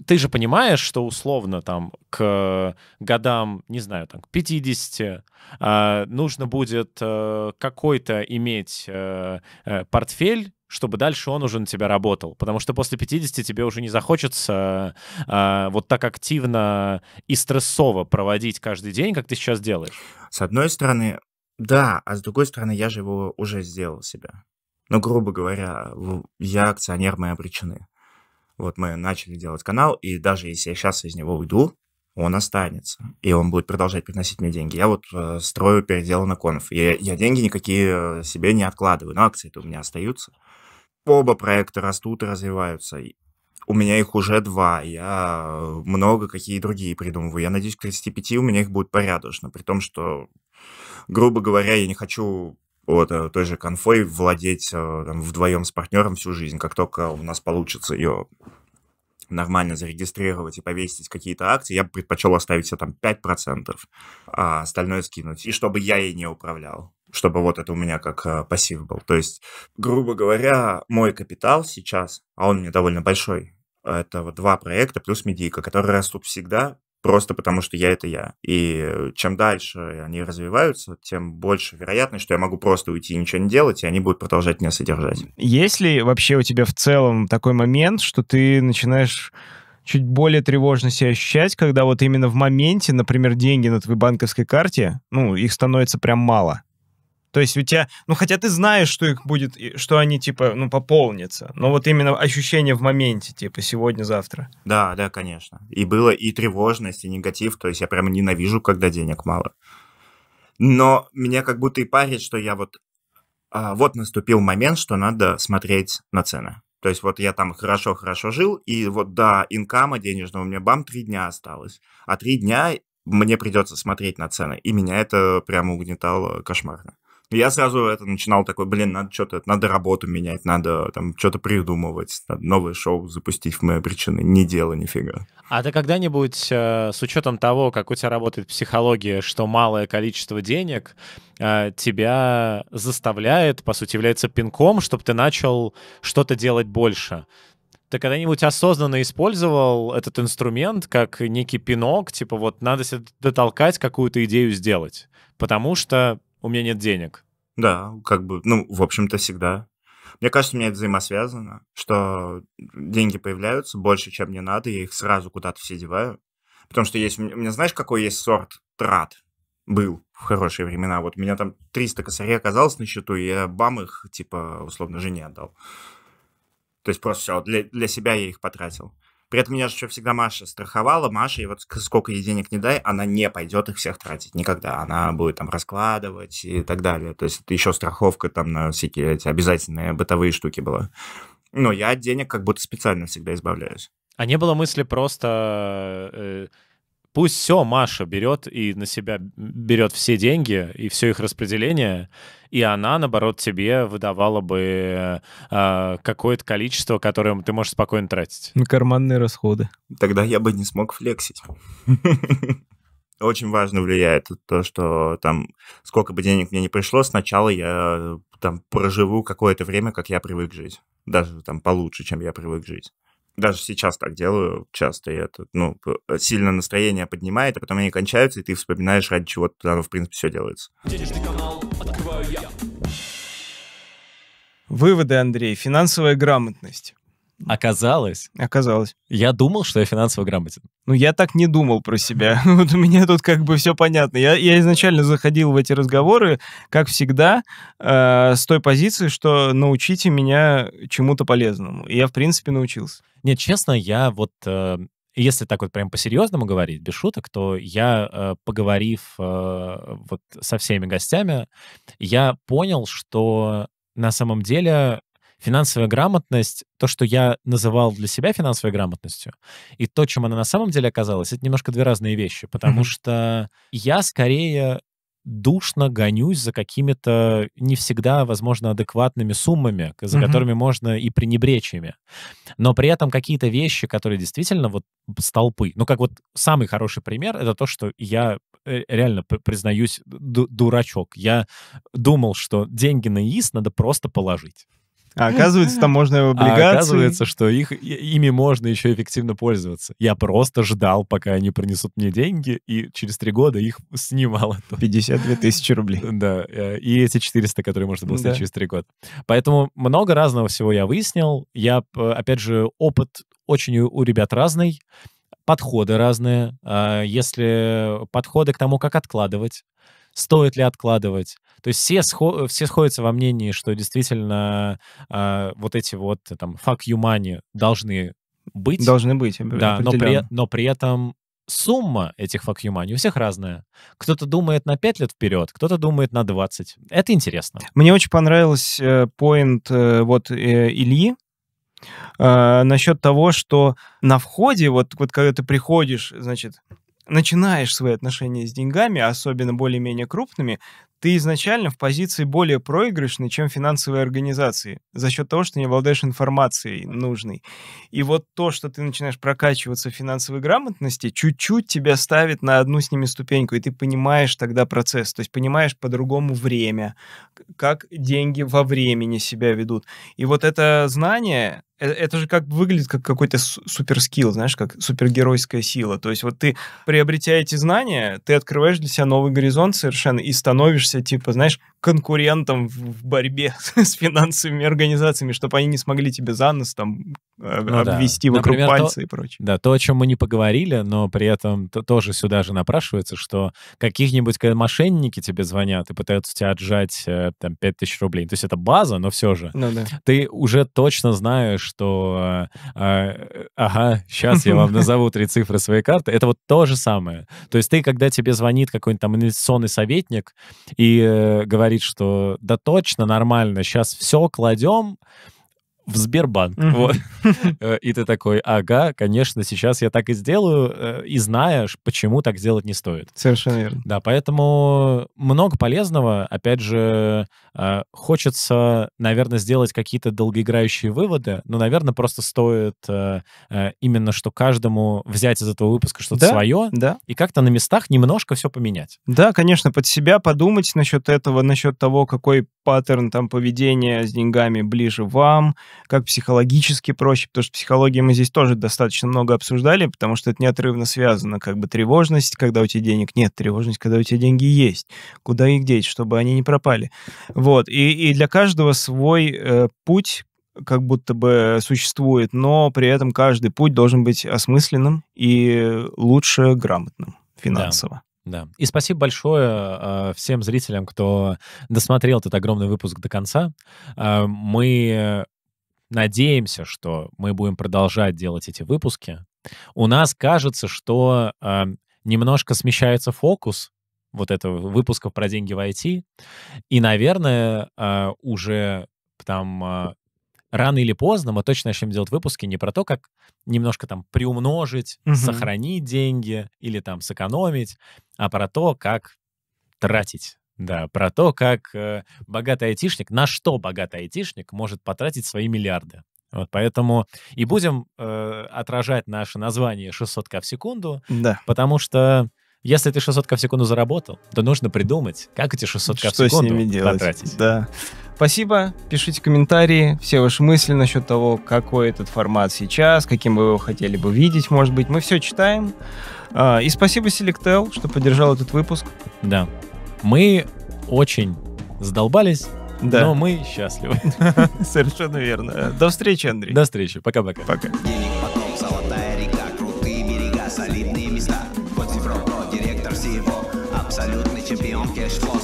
Ты же понимаешь, что условно там к годам, не знаю, там к 50 э, нужно будет э, какой-то иметь э, э портфель, чтобы дальше он уже на тебя работал. Потому что после 50 тебе уже не захочется э, вот так активно и стрессово проводить каждый день, как ты сейчас делаешь. С одной стороны, да, а с другой стороны, я же его уже сделал себя. Ну, грубо говоря, я акционер, мы обречены. Вот мы начали делать канал, и даже если я сейчас из него уйду, он останется, и он будет продолжать приносить мне деньги. Я вот э, строю передел на конф. Я, я деньги никакие э, себе не откладываю, но акции-то у меня остаются оба проекта растут и развиваются. У меня их уже два, я э, много какие другие придумываю. Я надеюсь, к 35 у меня их будет порядочно, при том, что, грубо говоря, я не хочу вот э, той же конфой владеть э, там, вдвоем с партнером всю жизнь. Как только у нас получится ее нормально зарегистрировать и повесить какие-то акции, я бы предпочел оставить себе там 5%, а остальное скинуть, и чтобы я ей не управлял чтобы вот это у меня как э, пассив был. То есть, грубо говоря, мой капитал сейчас, а он мне довольно большой, это вот два проекта плюс медийка, которые растут всегда, просто потому что я это я. И чем дальше они развиваются, тем больше вероятность, что я могу просто уйти и ничего не делать, и они будут продолжать меня содержать. Есть ли вообще у тебя в целом такой момент, что ты начинаешь чуть более тревожно себя ощущать, когда вот именно в моменте, например, деньги на твоей банковской карте, ну, их становится прям мало? То есть у тебя, ну хотя ты знаешь, что их будет, что они типа, ну пополнятся, но вот именно ощущение в моменте, типа сегодня-завтра. Да, да, конечно. И было и тревожность, и негатив, то есть я прям ненавижу, когда денег мало. Но меня как будто и парит, что я вот, а, вот наступил момент, что надо смотреть на цены. То есть вот я там хорошо-хорошо жил, и вот до инкама денежного у меня бам, три дня осталось. А три дня мне придется смотреть на цены. И меня это прямо угнетало кошмарно. Я сразу это начинал такой, блин, надо что-то, надо работу менять, надо там что-то придумывать, надо новое шоу запустить в мои причины. Не дело нифига. А ты когда-нибудь, э, с учетом того, как у тебя работает психология, что малое количество денег э, тебя заставляет, по сути, является пинком, чтобы ты начал что-то делать больше? Ты когда-нибудь осознанно использовал этот инструмент как некий пинок, типа вот надо себе дотолкать какую-то идею сделать? Потому что у меня нет денег. Да, как бы, ну, в общем-то, всегда. Мне кажется, у меня это взаимосвязано, что деньги появляются больше, чем мне надо, я их сразу куда-то все деваю. Потому что есть, у меня, знаешь, какой есть сорт трат был в хорошие времена? Вот у меня там 300 косарей оказалось на счету, и я бам их, типа, условно, жене отдал. То есть просто все, для, для себя я их потратил. При этом меня же еще всегда Маша страховала. Маша, и вот сколько ей денег не дай, она не пойдет их всех тратить никогда. Она будет там раскладывать и так далее. То есть это еще страховка там на всякие эти обязательные бытовые штуки была. Но я от денег как будто специально всегда избавляюсь. А не было мысли просто э, Пусть все Маша берет и на себя берет все деньги и все их распределение, и она, наоборот, тебе выдавала бы э, какое-то количество, которое ты можешь спокойно тратить. На карманные расходы. Тогда я бы не смог флексить очень важно влияет то, что там сколько бы денег мне не пришло, сначала я э, там проживу какое-то время, как я привык жить. Даже там получше, чем я привык жить даже сейчас так делаю часто, и это, ну, э, сильно настроение поднимает, а потом они кончаются, и ты вспоминаешь, ради чего оно, в принципе, все делается. Денежный канал открываю я. Выводы, Андрей. Финансовая грамотность. Оказалось. Оказалось. Я думал, что я финансово грамотен. Ну, я так не думал про себя. вот у меня тут как бы все понятно. Я, я изначально заходил в эти разговоры, как всегда, э, с той позиции, что научите меня чему-то полезному. И я, в принципе, научился. Нет, честно, я вот... Э, если так вот прям по-серьезному говорить, без шуток, то я, э, поговорив э, вот со всеми гостями, я понял, что на самом деле Финансовая грамотность, то, что я называл для себя финансовой грамотностью, и то, чем она на самом деле оказалась, это немножко две разные вещи, потому mm-hmm. что я скорее душно гонюсь за какими-то не всегда, возможно, адекватными суммами, за mm-hmm. которыми можно и пренебречь ими. Но при этом какие-то вещи, которые действительно вот столпы толпы. Ну, как вот самый хороший пример, это то, что я э, реально признаюсь дурачок. Я думал, что деньги на ИИС надо просто положить. А оказывается, там можно а облигации. А оказывается, что их, ими можно еще эффективно пользоваться. Я просто ждал, пока они принесут мне деньги, и через три года их снимало. 52 тысячи рублей. Да, э, и эти 400, которые можно было снять да. через три года. Поэтому много разного всего я выяснил. Я, э, опять же, опыт очень у ребят разный подходы разные. А если подходы к тому, как откладывать, стоит ли откладывать. То есть все, схо- все сходятся во мнении, что действительно э, вот эти вот там fuck you money должны быть. Должны быть, Да, но при, но при этом сумма этих fuck you money у всех разная. Кто-то думает на 5 лет вперед, кто-то думает на 20. Это интересно. Мне очень понравился э, поинт э, вот э, Ильи, э, насчет того, что на входе, вот, вот когда ты приходишь, значит, начинаешь свои отношения с деньгами, особенно более-менее крупными, ты изначально в позиции более проигрышной, чем финансовые организации, за счет того, что не обладаешь информацией нужной. И вот то, что ты начинаешь прокачиваться в финансовой грамотности, чуть-чуть тебя ставит на одну с ними ступеньку, и ты понимаешь тогда процесс, то есть понимаешь по-другому время, как деньги во времени себя ведут. И вот это знание, э, это же как выглядит как какой-то суперскилл, знаешь, как супергеройская сила. То есть вот ты, приобретя эти знания, ты открываешь для себя новый горизонт совершенно и становишься боишься, типа, знаешь, конкурентам в борьбе с финансовыми организациями, чтобы они не смогли тебе за нос там э, ну, обвести да. вокруг Например, пальца то, и прочее. Да, то, о чем мы не поговорили, но при этом то, тоже сюда же напрашивается, что каких-нибудь мошенники тебе звонят и пытаются тебя отжать э, там 5000 рублей. То есть это база, но все же. Ну, да. Ты уже точно знаешь, что а, ага, сейчас я вам назову три цифры своей карты. Это вот то же самое. То есть ты, когда тебе звонит какой-нибудь там инвестиционный советник и говорит, говорит, что да точно нормально, сейчас все кладем, в Сбербанк. Mm-hmm. Вот. Э, и ты такой, ага, конечно, сейчас я так и сделаю, э, и знаешь, почему так делать не стоит. Совершенно верно. Да, поэтому много полезного. Опять же, э, хочется, наверное, сделать какие-то долгоиграющие выводы, но, наверное, просто стоит именно, что каждому взять из этого выпуска что-то да, свое да. и как-то на местах немножко все поменять. Да, конечно, под себя подумать насчет этого, насчет того, какой паттерн там поведения с деньгами ближе вам, как психологически проще, потому что психологии мы здесь тоже достаточно много обсуждали, потому что это неотрывно связано, как бы тревожность, когда у тебя денег нет, тревожность, когда у тебя деньги есть, куда их деть, чтобы они не пропали. Вот, и, и для каждого свой э, путь, как будто бы существует, но при этом каждый путь должен быть осмысленным и лучше грамотным финансово. Да. Да. И спасибо большое э, всем зрителям, кто досмотрел этот огромный выпуск до конца. Э, мы надеемся, что мы будем продолжать делать эти выпуски. У нас кажется, что э, немножко смещается фокус вот этого выпуска про деньги в IT. И, наверное, э, уже там э, рано или поздно мы точно начнем делать выпуски не про то, как немножко там приумножить, угу. сохранить деньги или там сэкономить, а про то, как тратить да, про то, как э, богатый айтишник, на что богатый айтишник может потратить свои миллиарды. Вот поэтому и будем э, отражать наше название 600к в секунду, да. потому что если ты 600к в секунду заработал, то нужно придумать, как эти 600к в секунду с ними делать. потратить. Да. Спасибо, пишите комментарии, все ваши мысли насчет того, какой этот формат сейчас, каким бы вы его хотели бы видеть, может быть. Мы все читаем. А, и спасибо Selectel, что поддержал этот выпуск. Да. Мы очень задолбались, да. но мы счастливы. Совершенно верно. До встречи, Андрей. До встречи. Пока-пока. Пока. E абсолютный чемпион кэшфло